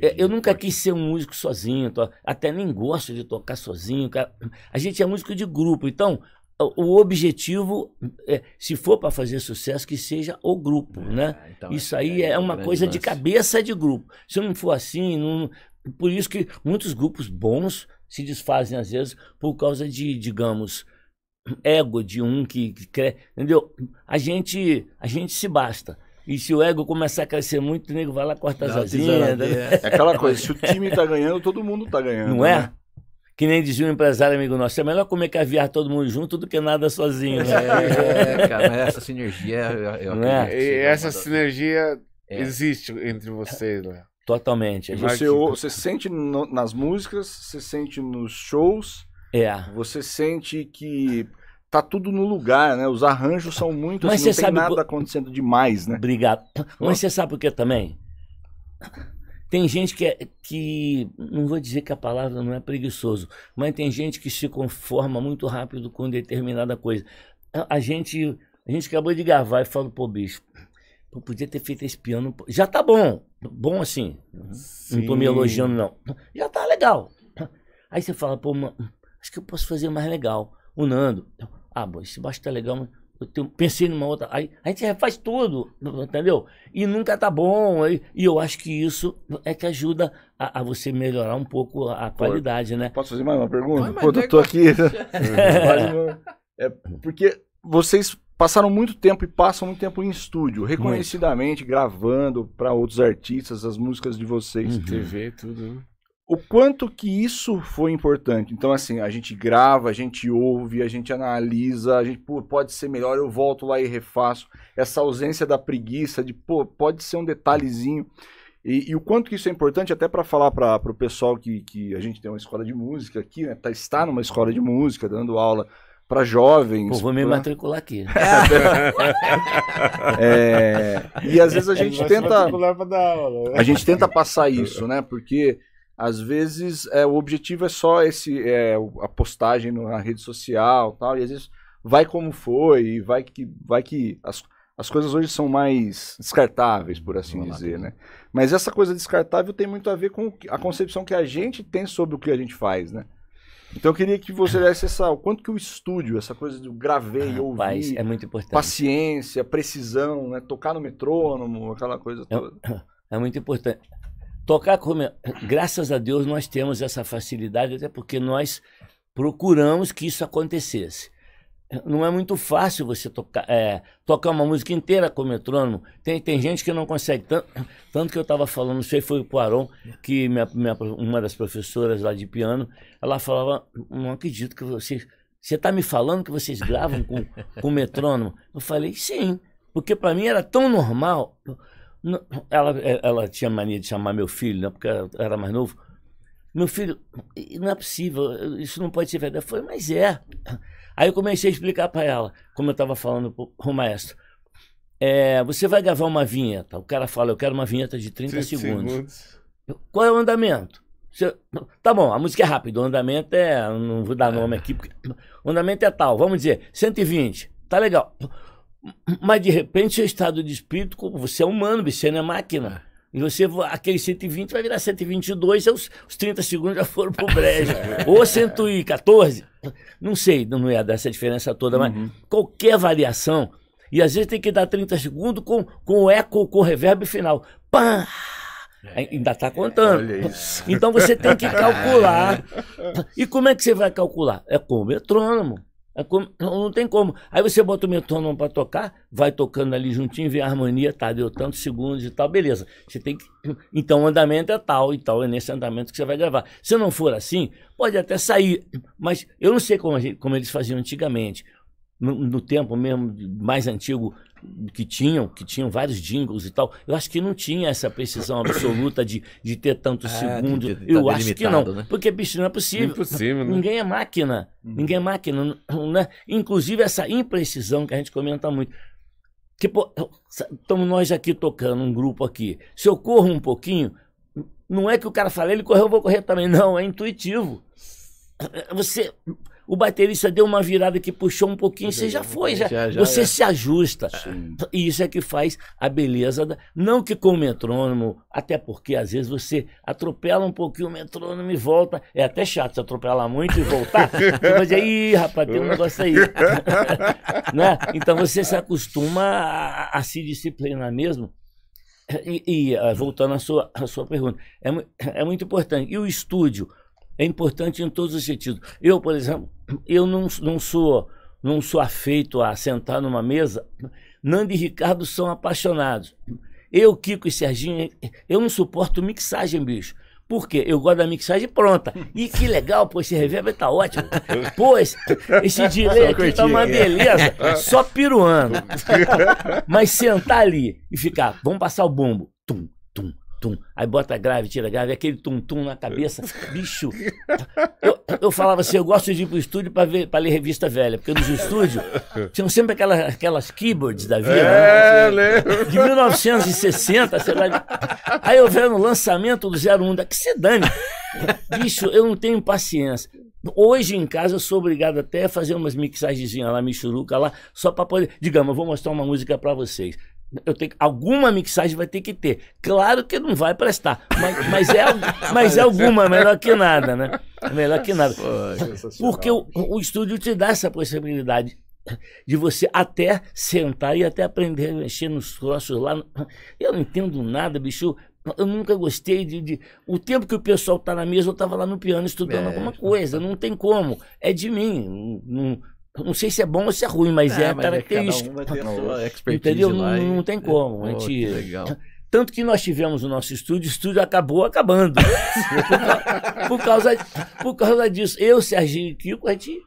É, eu nunca quis ser um músico sozinho, até nem gosto de tocar sozinho. Cara. A gente é músico de grupo, então o objetivo, é, se for para fazer sucesso, que seja o grupo, é, né? Então isso aí é, é uma coisa lance. de cabeça de grupo. Se não for assim, não... por isso que muitos grupos bons se desfazem às vezes por causa de, digamos, ego de um que, que cre... entendeu? A gente, a gente se basta. E se o ego começar a crescer muito, o nego vai lá cortar as asinhas. Né? É. é aquela coisa, se o time tá ganhando, todo mundo tá ganhando. Não é? Né? Que nem dizia um empresário amigo nosso, é melhor comer caviar todo mundo junto do que nada sozinho. Né? É, é, cara, essa sinergia... Eu, eu é? é, é e assim, essa sinergia é. existe entre vocês, né? Totalmente. Você, você sente no, nas músicas, você sente nos shows, é. Você sente que tá tudo no lugar, né? Os arranjos são muito, Mas assim, não tem sabe... nada acontecendo demais, né? Obrigado. Mas você sabe por que também? Tem gente que, é, que, não vou dizer que a palavra não é preguiçoso, mas tem gente que se conforma muito rápido com determinada coisa. A, gente, a gente acabou de gravar e fala, pô, bicho, eu podia ter feito esse piano, já tá bom, bom assim, Sim. não tô me elogiando não, já tá legal. Aí você fala, pô, acho que eu posso fazer mais legal. O Nando, então, ah, bom, esse baixo tá legal, mas eu tenho, pensei numa outra. Aí a gente refaz tudo, entendeu? E nunca tá bom. E, e eu acho que isso é que ajuda a, a você melhorar um pouco a, qualidade, né? Posso fazer mais uma pergunta? Quando eu é tô aqui. [laughs] é, porque vocês passaram muito tempo e passam muito tempo em estúdio, reconhecidamente muito. gravando para outros artistas as músicas de vocês. Uhum. TV, tudo. Né? o quanto que isso foi importante. Então, assim, a gente grava, a gente ouve, a gente analisa, a gente pô, pode ser melhor, eu volto lá e refaço. Essa ausência da preguiça, de pô, pode ser um detalhezinho. E, e o quanto que isso é importante, até para falar para o pessoal que, que a gente tem uma escola de música aqui, né? Tá, está numa escola de música, dando aula para jovens. Pô, vou me pra... matricular aqui. [laughs] é... e às vezes a gente tenta. Né? A gente tenta passar isso, né? Porque às vezes é, o objetivo é só esse é, a postagem na rede social tal, e às vezes vai como foi, e vai que, vai que as, as coisas hoje são mais descartáveis, por assim Vamos dizer, lá, né? Mas essa coisa descartável tem muito a ver com a concepção que a gente tem sobre o que a gente faz, né? Então eu queria que você desse essa, o quanto que o estúdio, essa coisa do gravei, ah, ouvi é muito importante. paciência, precisão, né? tocar no metrônomo, aquela coisa é toda. É, [coughs] é muito importante. Tocar como. [coughs] Graças a Deus nós temos essa facilidade, até porque nós procuramos que isso acontecesse. Não é muito fácil você tocar, é, tocar uma música inteira com metrônomo. Tem, tem gente que não consegue. Tanto, [coughs] tanto que eu estava falando, não sei, foi o Poiron, que minha, minha, uma das professoras lá de piano, ela falava: Não acredito que vocês. Você está me falando que vocês gravam com, com metrônomo? Eu falei: Sim, porque para mim era tão normal. Eu, ela, é, ela tinha mania de chamar meu filho, né, porque eu era mais novo. Meu filho, não é possível, isso não pode ser verdade. Eu falei, mas é. Aí eu comecei a explicar para ela, como eu estava falando para o maestro. É, você vai gravar uma vinheta. O cara fala, eu quero uma vinheta de 30, 30 segundos. segundos. Qual é o andamento? Você... Tá bom, a música é rápida. O andamento é. Não vou dar nome é. aqui. Porque... O andamento é tal. Vamos dizer, 120. Tá legal. Mas de repente, seu estado de espírito, você é humano, você não é máquina. É. E você, aquele 120 vai virar 122, os, os 30 segundos já foram pro [laughs] brejo. É. Ou 114. Não sei, não ia é dar essa diferença toda, mas uhum. qualquer variação. E às vezes tem que dar 30 segundos com, com o eco, com o reverb final. Pam! Ainda está contando. Então você tem que calcular. [laughs] E como é que você vai calcular? É com o metrônomo. É como, então, não, tem como. Aí você bota o metrônomo para tocar, vai tocando ali juntinho, vê a harmonia, tá, deu tantos segundos e tal, beleza. Você tem que. [clears throat] Então o andamento é tal e tal, é nesse andamento que você vai gravar. Se não for assim, pode até sair. Mas eu não sei como, gente, como eles faziam antigamente no tempo mesmo mais antigo que tinham, que tinham vários jingles e tal, eu acho que não tinha essa precisão absoluta de, de ter tantos é, segundos. Tá eu acho que não. Né? Porque, bicho, não é possível. Impossível, né? Ninguém é máquina. Hum. Ninguém é máquina. Né? Inclusive essa imprecisão que a gente comenta muito. Tipo, estamos nós aqui tocando um grupo aqui. Se eu corro um pouquinho, não é que o cara fala, ele correu, eu vou correr também. Não, é intuitivo. Você o baterista deu uma virada que puxou um pouquinho, você já foi, já, já, já você é. se ajusta. Sim. E isso é que faz a beleza, da, não que com o metrônomo, até porque às vezes você atropela um pouquinho o metrônomo e volta. É até chato se atropelar muito e voltar. Mas [laughs] aí, ih, rapaz, tem um negócio aí. [laughs] né? Então você se acostuma a, a se disciplinar mesmo. E, e ah, voltando à sua, à sua pergunta, é, é muito importante. E o estúdio? é importante em todos os sentidos. Eu, por exemplo, eu não, não sou não sou afeito a sentar numa mesa. Nando e Ricardo são apaixonados. Eu, Kiko e Serginho, eu não suporto mixagem, bicho. Por quê? Eu gosto da mixagem pronta. E que legal, pô, esse reverb tá ótimo. Pô, esse, esse delay aqui tá uma é. beleza. Só piruando. Mas sentar ali e ficar, vamos passar o bombo. Tum, tum. Aí bota grave, tira grave, aquele tum-tum na cabeça. [laughs] Bicho, eu, eu falava assim, eu gosto de ir pro estúdio pra, ver, pra ler revista velha, porque nos estúdios [laughs] tinham sempre aquelas, aquelas keyboards da vida. É, né? De 1960, sei lá. Aí eu vendo o lançamento do 01, da que se dane. Bicho, eu não tenho paciência. Hoje em casa eu sou obrigado até a fazer umas mixagens lá, michuruca lá, só para poder. Digamos, eu vou mostrar uma música para vocês. Eu tenho, alguma mixagem vai ter que ter. Claro que não vai prestar, mas, mas, é, [laughs] mas é alguma, melhor que nada, né? Melhor que nada. Porque o, o estúdio te dá essa possibilidade de você até sentar e até aprender a mexer nos troços lá. Eu não entendo nada, bicho. Eu nunca gostei de, de... O tempo que o pessoal tá na mesa, eu tava lá no piano estudando é, alguma coisa. Não tem como. É de mim. Não, não sei se é bom ou se é ruim, mas é, é mas característico. É mas cada um vai ter a sua expertise Entendeu? Não, não tem como. Oh, gente... que legal. Tanto que nós tivemos o nosso estúdio, o estúdio acabou acabando. [laughs] por, causa, por, causa, por causa disso. Eu, Serginho e Kiko, a gente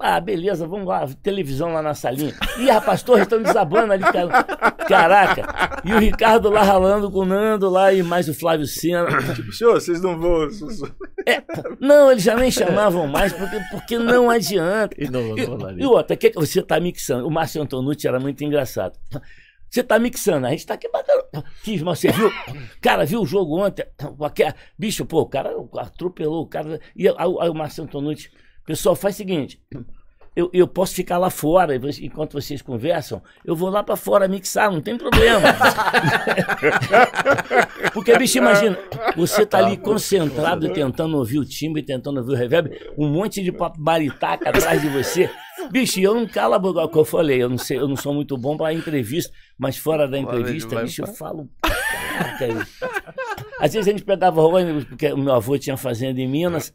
ah, beleza, vamos lá, televisão lá na salinha. Ih, rapaz, as torres estão desabando ali, cara. Caraca. E o Ricardo lá ralando com o Nando lá e mais o Flávio Senna. Tipo, senhor, vocês não vão. É, não, eles já nem chamavam mais, porque, porque não adianta. E, não, não, não, e outra, o que, é que você tá mixando? O Márcio Antonucci era muito engraçado. Você tá mixando, a gente tá aqui batendo. Quis, mas você viu? Cara, viu o jogo ontem? Bicho, pô, o cara atropelou o cara. E aí o Márcio Antonucci. Pessoal, faz o seguinte. Eu, eu posso ficar lá fora enquanto vocês conversam. Eu vou lá para fora mixar, não tem problema. [laughs] Porque, bicho, imagina, você tá ali concentrado, tentando ouvir o timbre, tentando ouvir o reverb, um monte de papo baritaca atrás de você. Bicho, eu não calo a boca, é que eu falei, eu não, sei, eu não sou muito bom pra entrevista, mas fora da entrevista, bicho, eu falo. Caraca, é Às vezes a gente pegava ônibus, porque o meu avô tinha fazenda em Minas.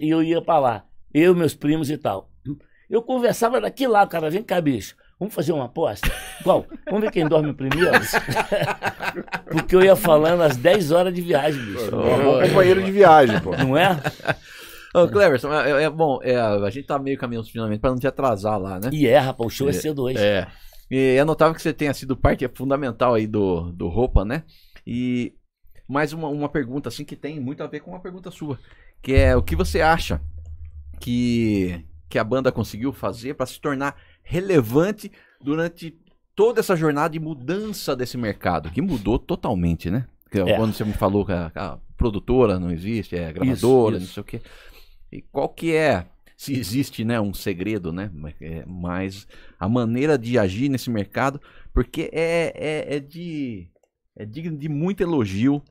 E eu ia para lá, eu, meus primos e tal. Eu conversava daqui lá, cara, vem cá, bicho. Vamos fazer uma aposta? Qual? Vamos ver quem dorme primeiro? [laughs] Porque eu ia falando às 10 horas de viagem, bicho. um companheiro de viagem, pô. Não é? Ô, Cleverson, é, é, é bom, é, a gente tá meio caminhando finalmente pra não te atrasar lá, né? E é, rapaz, o show é, é cedo hoje. É. E é notável que você tenha sido parte é fundamental aí do, do Roupa, né? E mais uma, uma pergunta, assim, que tem muito a ver com uma pergunta sua que é o que você acha que, que a banda conseguiu fazer para se tornar relevante durante toda essa jornada de mudança desse mercado, que mudou totalmente, né? É, é. Quando você me falou que a, a, produtora não existe, é gravadora, isso, isso. não sei o quê. E qual que é, se existe, né, um segredo, né? Mas é a maneira de agir nesse mercado, porque é, é, é de é digno de muito elogio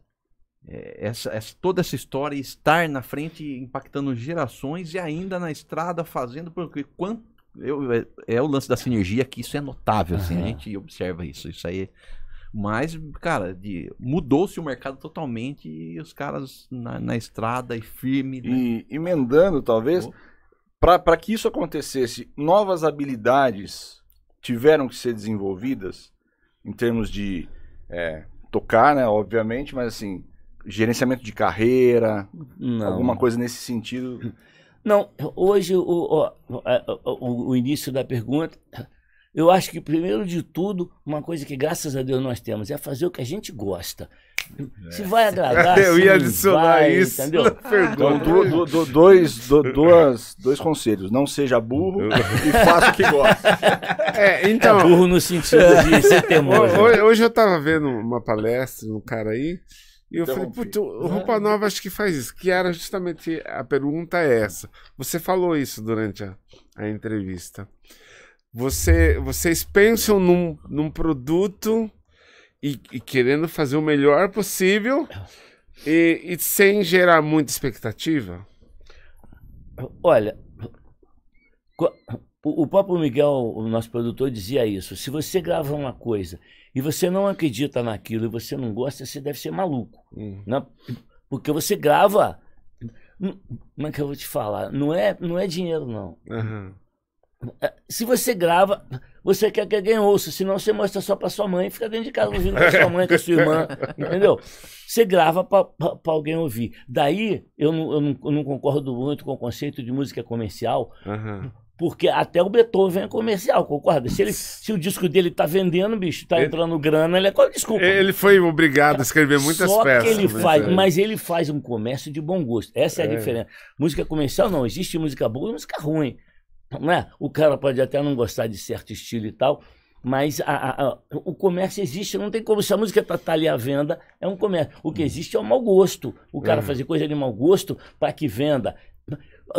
essa, essa, toda essa história estar na frente impactando gerações e ainda na estrada fazendo porque quanto eu, é, é, o lance da sinergia que isso é notável uhum. assim, a gente observa isso isso aí mas cara mudou-se o mercado totalmente e os caras na, na estrada e firme né? e emendando talvez para que isso acontecesse novas habilidades tiveram que ser desenvolvidas em termos de é, tocar né obviamente mas assim gerenciamento de carreira, Não. alguma coisa nesse sentido? Não, hoje o, o, o, o início da pergunta, eu acho que primeiro de tudo, uma coisa que graças a Deus nós temos é fazer o que a gente gosta. É. Se vai agradar. [laughs] Eu ia adicionar vai, isso. Entendeu? Então, do, do, do, dois, duas, dois conselhos. Não seja burro e faça o que gosta. É, então, é burro no sentido de é. ser temoso. Hoje, né? hoje eu estava vendo uma palestra de um cara aí e eu falei, puto, roupa nova acho que faz isso. Que era justamente a pergunta é essa. Você falou isso durante a, a entrevista. Você, vocês pensam num, num produto e, e querendo fazer o melhor possível e, e sem gerar muita expectativa? Olha, o, o próprio Miguel, o nosso produtor, dizia isso. Se você grava uma coisa e você não acredita naquilo e você não gosta, você deve ser maluco. Hum. Né? Porque você grava. Hum, como é que eu vou te falar? Não é, não é dinheiro, não. Uhum. Se você grava, você quer que alguém ouça, senão você mostra só pra sua mãe, fica dentro de casa ouvindo com a sua mãe, com a sua irmã, [laughs] entendeu? Você grava pra, pra, pra alguém ouvir. Daí, eu não, eu, não, eu não, concordo muito com o conceito de música comercial, uhum. Porque até o Beethoven é comercial, concorda? Se, ele, se o disco dele tá vendendo, bicho, tá ele, entrando grana, ele é. Desculpa. Ele foi obrigado a escrever muitas Só peças. Que ele mas né, faz, é. mas ele faz um comércio de bom gosto. Essa é, é a diferença. Música comercial não, existe música boa e música ruim. Não é? O cara pode até não gostar de certo estilo e tal, mas a, a, a, o comércio existe, não tem como. Se a música está tá ali à venda, é um comércio. O que hum. existe é o mau gosto. O cara hum. fazer coisa de mau gosto para que venda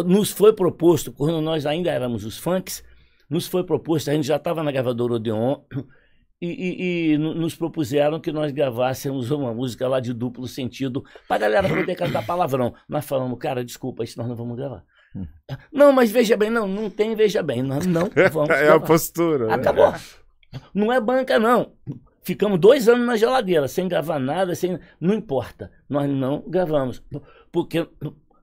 nos foi proposto, quando nós ainda éramos os funks, nos foi proposto, a gente já estava na gravadora Odeon, [coughs] e, e, e, nos propuseram que nós gravássemos uma música lá de duplo sentido para a galera poder [coughs] cantar palavrão. Nós falamos, cara, desculpa, isso nós não vamos gravar. Hum. Não, mas veja bem, não, não tem, veja bem, nós não [laughs] vamos. é a postura. Né? Acabou. Né? Não é banca, não. Ficamos dois anos na geladeira, sem gravar nada, sem. Não importa. Nós não gravamos. Porque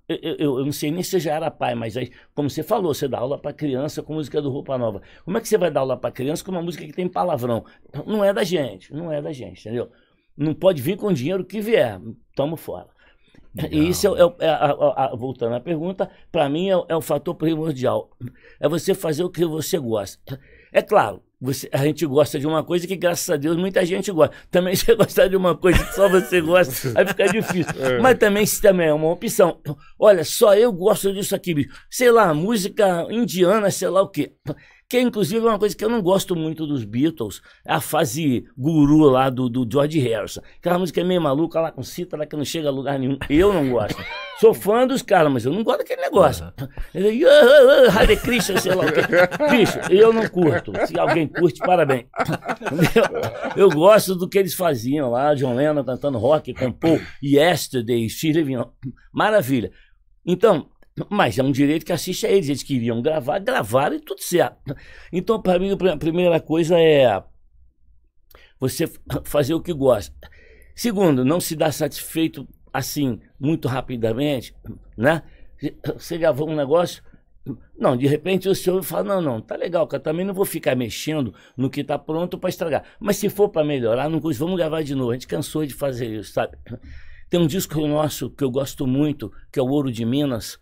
eu, eu, eu, não sei nem se já era pai, mas aí, como você falou, você dá aula para criança com música do Roupa Nova. Como é que você vai dar aula para criança com uma música que tem palavrão? Então, não é da gente, não é da gente, entendeu? Não pode vir com o dinheiro que vier, tamo fora. Legal. E isso é, é, é a, a, a, voltando à pergunta, para mim é, é o fator primordial. É você fazer o que você gosta. É claro, você, a gente gosta de uma coisa que, graças a Deus, muita gente gosta. Também [laughs] se gostar de uma coisa que só você gosta, vai [laughs] ficar difícil. É. Mas também isso também é uma opção. Olha, só eu gosto disso aqui, bicho. Sei lá, música indiana, sei lá o quê. Que é, inclusive é uma coisa que eu não gosto muito dos Beatles, é a fase guru lá do, do George Harrison. Aquela música é meio maluca lá com cítara que não chega a lugar nenhum. [laughs] Eu não gosto. Sou fã dos caras, mas eu não gosto daquele negócio. [laughs] Ele, uh, Hare Krishna, sei lá o quê. Bicho, eu não curto. Se alguém curte, parabéns. [laughs] Eu, eu gosto do que eles faziam lá, John Lennon cantando rock, compô, Yesterday, Steve Maravilha. Então, mas é um direito que assiste a eles. Eles queriam gravar, gravaram e tudo certo. Então, para mim, a primeira coisa é você fazer o que gosta. Segundo, não se dar satisfeito assim muito rapidamente, né? Você gravou um negócio, não, de repente o senhor fala: não, não, tá legal, cara, também não vou ficar mexendo no que tá pronto para estragar. Mas se for para melhorar, não custa, vamos gravar de novo. A gente cansou de fazer isso, sabe? Tem um disco nosso que eu gosto muito, que é o Ouro de Minas,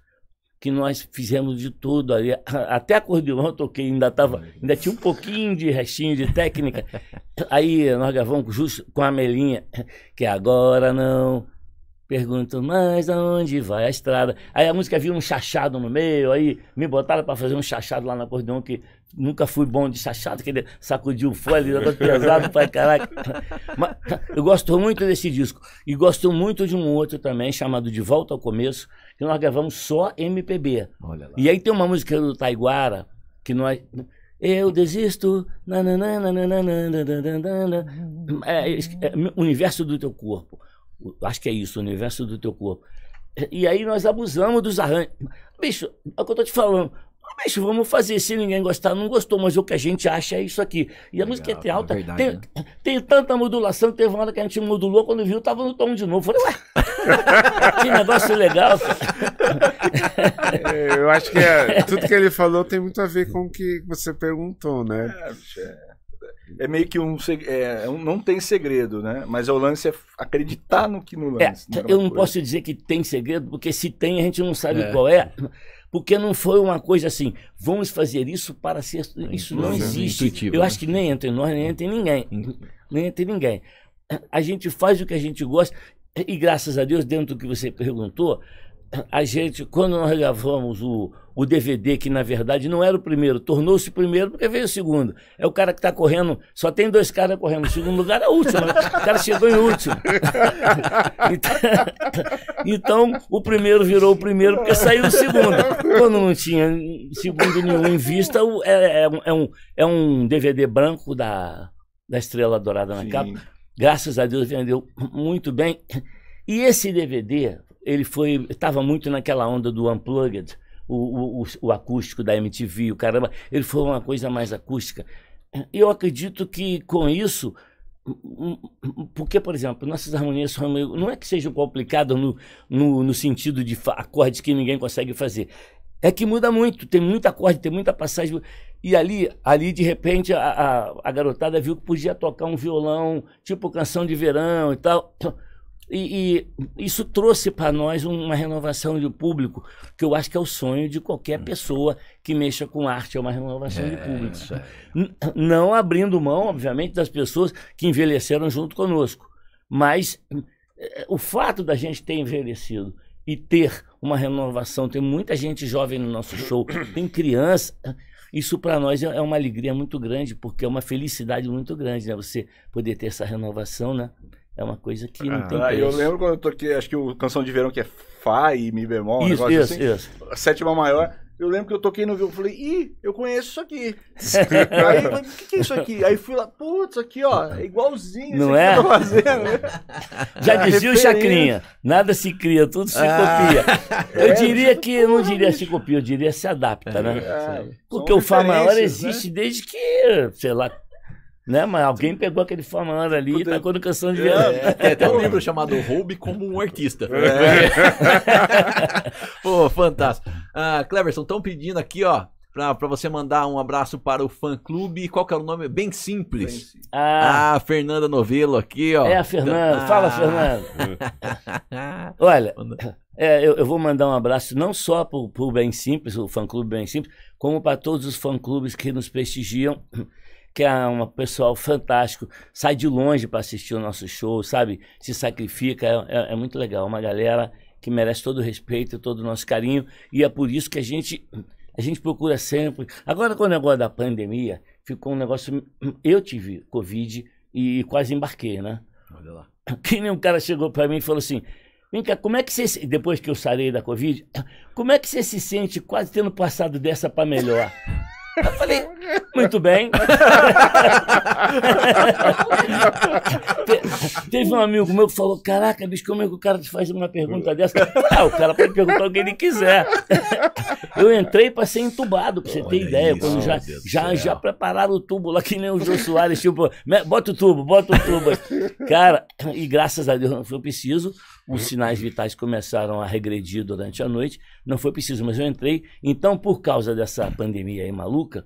que nós fizemos de tudo ali. [laughs] Até acordeon eu toquei, ainda, tava, ainda tinha um pouquinho de restinho de técnica. [laughs] Aí nós gravamos justo com a Melinha, [laughs] que agora não pergunto mais aonde vai a estrada. Aí a música havia um chachado no meio, aí me botaram para fazer um chachado lá na acordeon, que nunca fui bom de chachado, que ele sacudiu o fole, eu tá pesado pra caraca. Mas eu gosto muito desse disco. E gosto muito de um outro também, chamado De Volta ao Começo, nós gravamos só MPB. E aí tem uma música do Taiguara que nós. Eu desisto. Nananana, é, é, é, universo do teu corpo. Acho que é isso, universo do teu corpo. E aí nós abusamos dos arranjos. Bicho, é o que eu tô te falando vamos fazer. Se ninguém gostar, não gostou, mas o que a gente acha é isso aqui. E a Legal, música é tem alta. É tem, né? tem, tanta modulação, teve uma hora que a gente modulou, quando viu, tava no tom de novo. Falei, ué, [laughs] que negócio legal. é, eu acho que é, tudo que ele falou tem muito a ver com o que você perguntou, né? É, é. é meio que um, um, Não tem segredo, né? Mas o lance é acreditar no que no lance. eu não coisa. posso dizer que tem segredo, porque se tem, a gente não sabe qual é. Porque não foi uma coisa assim, vamos fazer isso para ser. Isso é não existe. Né? Eu né? acho que nem entre nós, nem entre ninguém. Nem entre ninguém. A gente faz o que a gente gosta. E graças a Deus, dentro do que você perguntou, a gente, quando nós gravamos o, o DVD, que na verdade não era o primeiro, tornou-se o primeiro porque veio o segundo. É o cara que está correndo, só tem dois caras correndo. O segundo lugar é o último, né? o cara chegou em último. [laughs] então, então, o primeiro virou o primeiro porque saiu o segundo. Quando não tinha segundo nenhum em vista, é, é, é um, é um DVD é branco da, da Estrela Dourada na Sim. capa. Graças a Deus vendeu muito bem. E esse DVD, ele foi. Estava muito naquela onda do unplugged, o, o, o acústico da MTV, o caramba. Ele foi uma coisa mais acústica. Eu acredito que com isso. Hum, hum, porque, por exemplo, nossas harmonias são meio, não é que sejam complicadas no, no, no sentido de acordes que ninguém consegue fazer. É que muda muito, tem muita acorde, tem muita passagem. E ali, ali de repente, a, a, a garotada viu que podia tocar um violão, tipo canção de verão e tal. E, e isso trouxe para nós uma renovação de público, que eu acho que é o sonho de qualquer hum. pessoa que mexa com arte, é uma renovação é, de público. É. Não abrindo mão, obviamente, das pessoas que envelheceram junto conosco. Mas eh, o fato da gente ter envelhecido e ter uma renovação, tem muita gente jovem no nosso show, tem criança. Isso para nós é, é uma alegria muito grande, porque é uma felicidade muito grande, né? Você poder ter essa renovação, né? É uma coisa que não ah, tem preço. Eu lembro quando eu toquei, acho que o Canção de Verão, que é Fá e Mi bemol, isso, um isso, assim, isso. a sétima maior. Eu lembro que eu toquei no violão e falei, ih, eu conheço isso aqui. [laughs] aí, o que, que, é isso aqui? Aí fui lá, putz, aqui, ó, é igualzinho. Não é? [laughs] Já é dizia o Chacrinha, nada se cria, tudo se ah, copia. [laughs] É, eu é, diria que, eu não diria se copia, eu diria se adapta, né? É, Porque o Fá maior existe né? desde que, sei lá, né? Mas alguém pegou aquele famoso ali e tacou tá no canção de verão. É, é, tem até um livro chamado Roube como um artista. É. [laughs] Pô, fantástico. Ah, Cleverson, estão pedindo aqui, ó, para você mandar um abraço para o fã clube. Qual que é o nome? Bem simples. Bem simples. Ah, ah, Fernanda Novelo aqui, ó. É a Fernanda. Ah. Fala, Fernanda. [laughs] Olha, é, eu, eu, vou mandar um abraço não só para o Bem Simples, o fã clube Bem Simples, como para todos os fã clubes que nos prestigiam que é um pessoal fantástico, sai de longe para assistir o nosso show, sabe? Se sacrifica, é, é, é muito legal. Uma galera que merece todo o respeito, todo o nosso carinho, e é por isso que a gente, a gente procura sempre. Agora, com o negócio da pandemia, ficou um negócio. Eu tive Covid e quase embarquei, né? Olha lá. Que nem um cara chegou para mim e falou assim: Vem cá, como é que você. Depois que eu sarei da Covid, como é que você se sente quase tendo passado dessa para melhor? Eu falei, [laughs] muito bem. [laughs] teve um amigo meu que falou: Caraca, bicho, como é que o cara te faz uma pergunta dessa? Ah, o cara pode perguntar o que ele quiser. Eu entrei para ser entubado, para você ter ideia. quando já, já, já prepararam o tubo lá, que nem o Jô Soares, tipo, bota o tubo, bota o tubo. Cara, e graças a Deus não foi preciso. Os sinais vitais começaram a regredir durante a noite. Não foi preciso, mas eu entrei. Então, por causa dessa pandemia aí maluca, Tijuca,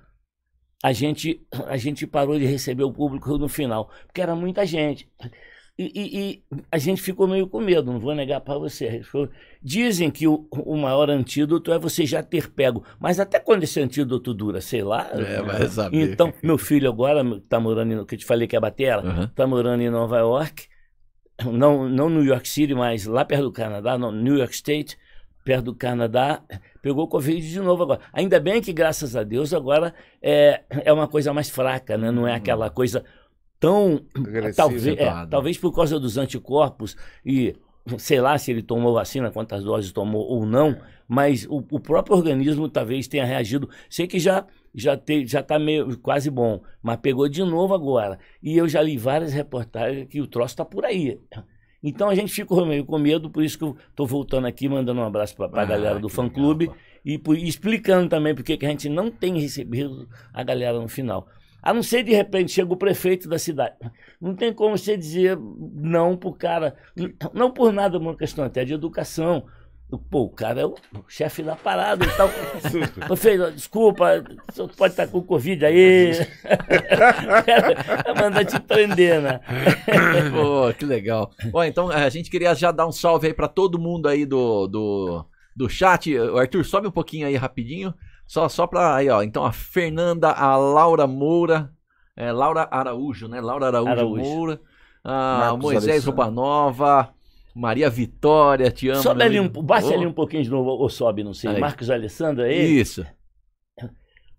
a gente, a gente parou de receber o público no final, porque era muita gente. E, e, e a gente ficou meio com medo, não vou negar para você. Dizem que o, o, maior antídoto é você já ter pego. Mas até quando esse antídoto dura, sei lá. É, vai né? saber. Então, meu filho agora, está morando, em, que eu te falei que é batera, uhum. Tá morando em Nova York, não, não New York City, mas lá perto do Canadá, no New York State perto do Canadá, pegou Covid de novo agora. Ainda bem que, graças a Deus, agora é, é uma coisa mais fraca, né? não é uhum. aquela coisa tão. Talvez, é, talvez por causa dos anticorpos e sei lá se ele tomou vacina, quantas doses tomou ou não, mas o, o próprio organismo talvez tenha reagido. Sei que já já te, já está meio quase bom, mas pegou de novo agora. E eu já li várias reportagens que o troço está por aí. Então a gente ficou meio com medo, por isso que eu estou voltando aqui, mandando um abraço para a ah, galera do fã-clube e, e, explicando também porque que a gente não tem recebido a galera no final. A não ser de repente chega o prefeito da cidade. Não tem como você dizer não por cara, não por nada, uma questão até de educação, Pô, o cara é o chefe da parada e tal. Prefeito, desculpa, você pode estar com Covid aí. [laughs] Manda te prender, né? [laughs] Pô, que legal. Bom, então eh, a gente queria já dar um salve aí para todo mundo aí do, do, do chat. Arthur, sobe um pouquinho aí rapidinho. Só, só para aí, ó. Então a Fernanda, a Laura Moura, é, Laura Araújo, né? Laura Araújo, Araújo. Moura, ah, Moisés Rubanova Maria Vitória, te amo. Sobe ali um, baixa oh. ali um pouquinho de novo, ou sobe, não sei. Aí. Marcos Alessandro aí. É Isso.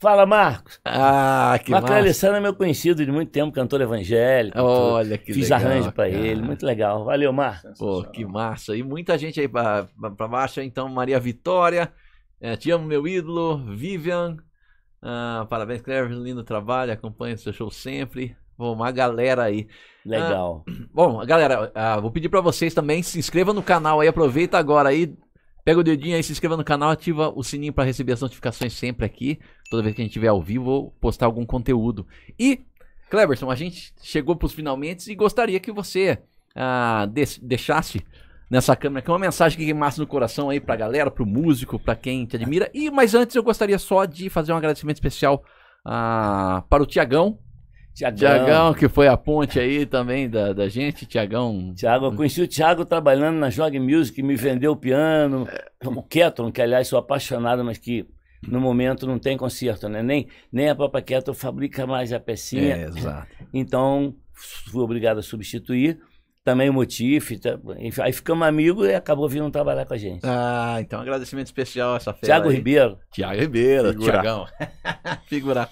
Fala, Marcos. Ah, que Marcos massa. Alessandro é meu conhecido de muito tempo, cantor evangélico. Olha que Fiz legal. Fiz arranjo para ele, muito legal. Valeu, Marcos. Pô, que massa. E muita gente aí para baixo, então, Maria Vitória, é, te amo, meu ídolo, Vivian. Ah, parabéns, Clever, lindo trabalho, acompanho o seu show sempre. Bom, uma galera aí. Legal. Ah, [clears throat] bom, galera, ah, vou pedir para vocês também se inscrevam no canal aí, aproveita agora aí, pega o dedinho aí, se inscreva no canal, ativa o sininho para receber as notificações sempre aqui. Toda vez que a gente tiver ao vivo, vou postar algum conteúdo. E, Cleverson, a gente chegou pros finalmente e gostaria que você ah, de deixasse nessa câmera aqui uma mensagem que queimasse no coração aí pra galera, pro músico, pra quem te admira. E, mas antes eu gostaria só de fazer um agradecimento especial ah, para o Tiagão, Tiagão. Tiagão, que foi a ponte aí também da, da gente, Tiagão. Tiago, eu conheci o Tiago trabalhando na Jog Music, me vendeu o piano. O Ketron, que aliás sou apaixonado, mas que no momento não tem conserto, né? Nem, nem a própria Ketron fabrica mais a pecinha. É, exato. Então, fui obrigado a substituir também o Motif. Tá, aí ficamos amigos e acabou vindo trabalhar com a gente. Ah, então agradecimento especial a essa festa. Tiago Ribeiro. Tiago Ribeiro, Tiagão. [laughs] Figurar.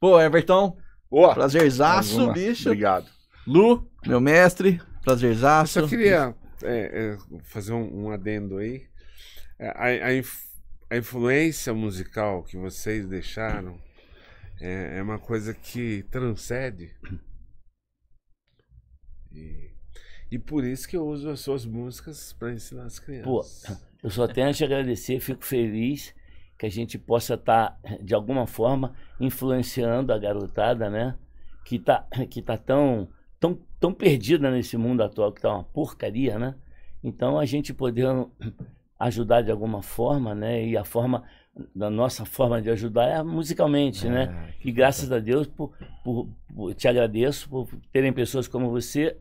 Pô, Everton, Boa. Prazerzaço, bicho. Obrigado. Lu, meu mestre, prazerzaço. Eu só queria é, é, fazer um, um, adendo aí. É, a, a, inf, a, influência musical que vocês deixaram é, é uma coisa que transcende. E, e, por isso que eu uso as suas músicas para ensinar as crianças. Pô, eu só tenho a te agradecer, fico feliz que a gente possa estar, tá, de alguma forma, influenciando a garotada, né? Que tá, que tá tão, tão, tão perdida nesse mundo atual, que tá uma porcaria, né? Então, a gente podendo ajudar de alguma forma, né? E a forma da nossa forma de ajudar é musicalmente, é, né? Ah, e graças a Deus por, por, por, te agradeço por terem pessoas como você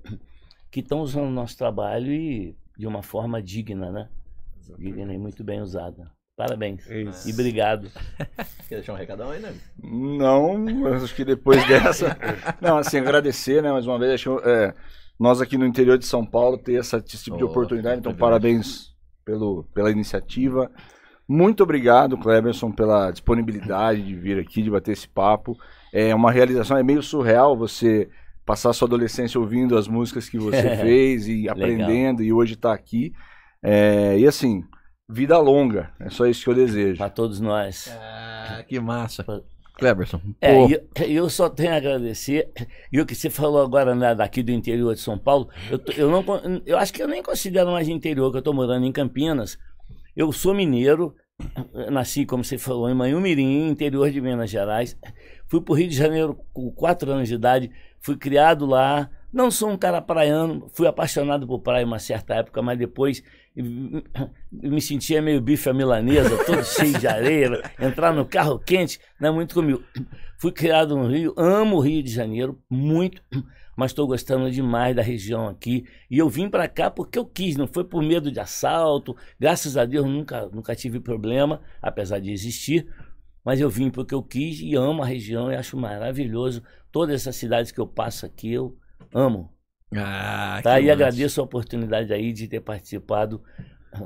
que estão usando o nosso trabalho e de uma forma digna, né? Digna e muito bem usada. Parabéns. É isso. E obrigado. [laughs] Quer deixar um recadão aí, né? Não, acho que depois [laughs] dessa. Não, assim, agradecer, né? Mais uma vez, acho, é, nós aqui no interior de São Paulo ter esse tipo de oportunidade. Então, parabéns pelo, pela iniciativa. Muito obrigado, Cleberson, pela disponibilidade de vir aqui, de bater esse papo. É uma realização, é meio surreal você passar sua adolescência ouvindo as músicas que você [laughs] fez e aprendendo, e hoje está aqui. É, e assim, vida longa. É só isso que eu desejo. Para todos nós. Ah, que massa. Cleberson. É, eu, eu, só tenho a agradecer. E o que você falou agora né, daqui do interior de São Paulo, eu, eu, não, eu acho que eu nem considero mais interior, que eu estou morando em Campinas. Eu sou mineiro, nasci, como você falou, em Manhumirim, interior de Minas Gerais. Fui para o Rio de Janeiro com 4 anos de idade, fui criado lá. Não sou um cara praiano, fui apaixonado por praia uma certa época, mas depois [coughs] me sentia meio bife à milanesa, todo [laughs] cheio de areia, entrar no carro quente, não é muito comigo. [coughs] Fui criado no Rio, amo o Rio de Janeiro muito, [coughs] mas estou gostando demais da região aqui. E eu vim para cá porque eu quis, não foi por medo de assalto. Graças a Deus nunca, nunca tive problema, apesar de existir. Mas eu vim porque eu quis e amo a região e acho maravilhoso. Todas essas cidades que eu passo aqui, eu amo. Ah, tá? E agradeço a oportunidade aí de ter participado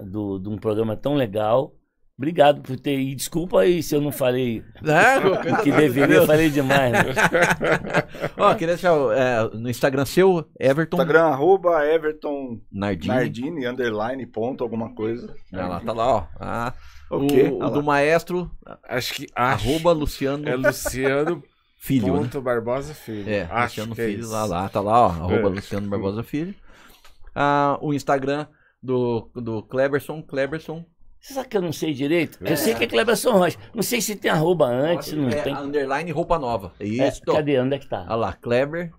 do, de um programa tão legal. Obrigado por ter. E desculpa aí se eu não falei [laughs] é, o que deveria, eu falei demais. Né? [laughs] Ó, queria deixar é, no Instagram seu, Everton. Instagram, arroba Everton Nardini. Nardini, underline, ponto, alguma coisa. É lá, tá lá, ó. Ah, o, o, o do maestro. Acho que. Acho, arroba Luciano. É Luciano. Filho. Né? Ponto né? Barbosa Filho. É, Acho Luciano que é Filho, é isso. lá, lá, tá lá, ó, arroba é. Luciano Barbosa Filho. Ah, o Instagram do, do Cleberson, Cleberson sabe que eu não sei direito? É. Eu sei que é Cleberson Rocha. Não sei se tem arroba antes. não é tem... underline roupa nova. É isso. cadê? Onde é que tá? Olha ah lá, Kleber.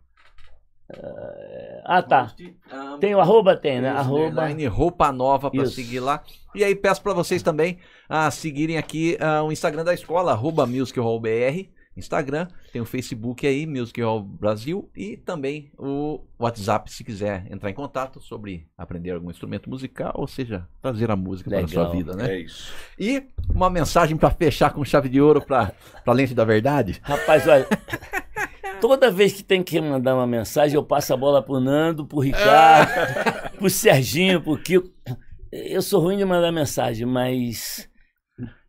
ah, tá. Ah, tem o arroba, tem, né? Arroba. Underline roupa nova para seguir lá. E aí peço para vocês também a ah, seguirem aqui uh, o Instagram da escola, arroba musicalbr. Instagram, tem o Facebook aí, Music Hall Brasil, e também o WhatsApp, se quiser entrar em contato sobre aprender algum instrumento musical, ou seja, trazer a música Legal. para a sua vida, né? É isso. E uma mensagem para fechar com chave de ouro para a lente da verdade. Rapaz, olha. Toda vez que tem que mandar uma mensagem, eu passo a bola pro Nando, pro Ricardo, [laughs] pro Serginho, pro Kiko. Eu sou ruim de mandar mensagem, mas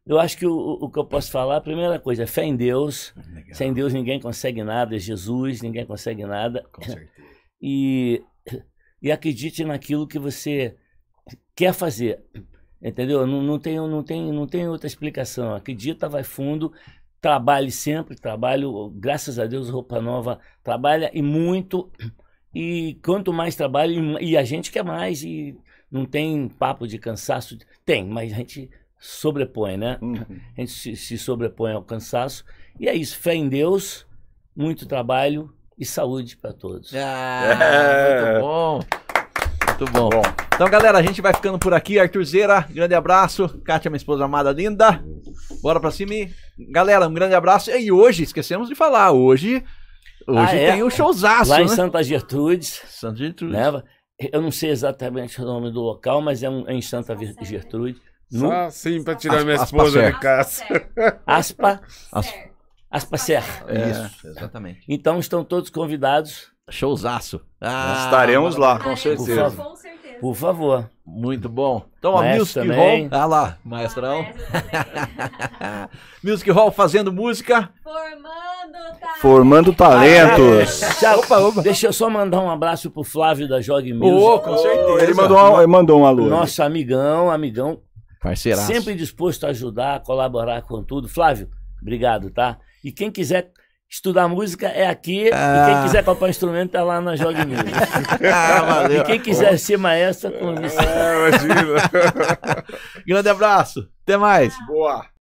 eu acho que o, o que eu posso falar, a primeira coisa, é fé em Deus. Legal. Sem Deus ninguém consegue nada, é Jesus, ninguém consegue nada. Com certeza. [laughs] E, e acredite naquilo que você quer fazer. Entendeu? Não, não, tem, não, tem, não tem outra explicação. Acredita, vai fundo, trabalhe sempre, trabalho, graças a Deus, Roupa Nova trabalha e muito. E quanto mais trabalho, e a gente quer mais, e não tem papo de cansaço. Tem, mas a gente sobrepõe, né? Uhum. A gente se, se sobrepõe ao cansaço. E é isso, fé em Deus, muito trabalho e saúde para todos. Ah, é. Muito bom. Muito bom. bom. Então, galera, a gente vai ficando por aqui. Arthur Zeira, grande abraço. Kátia, minha esposa amada linda. Bora para cima. E... Galera, um grande abraço. E hoje, esquecemos de falar, hoje, hoje ah, é? tem o um showzaço. Lá em né? Santa Gertrudes. Santa Gertrudes. Né? Eu não sei exatamente o nome do local, mas é, um, é em Santa Gertrude. Não? Só assim para tirar aspa, minha esposa aspa de casa. Aspa. Aspa. Aspa Serra. É, Isso, exatamente. Então estão todos convidados. Showzaço. Ah, Estaremos lá, com certeza. Com certeza. Por favor. Muito bom. Então, a Music também. Hall. Ah lá, maestrão. [laughs] music Hall fazendo música. Formando talentos. Formando talentos. Ah, é. opa, opa. Deixa eu só mandar um abraço pro Flávio da Jog Music. Oh, com certeza. Ele mandou, um, ele mandou um alô. Nosso amigão, amigão Parceiraço. Sempre disposto a ajudar, colaborar com tudo. Flávio, obrigado, tá? E quem quiser estudar música é aqui. Ah. E quem ah. quiser comprar um instrumento tá lá na Jogue Music. [laughs] ah, valeu. E quem quiser ser maestro, com isso. É, Grande abraço. Até mais. Boa.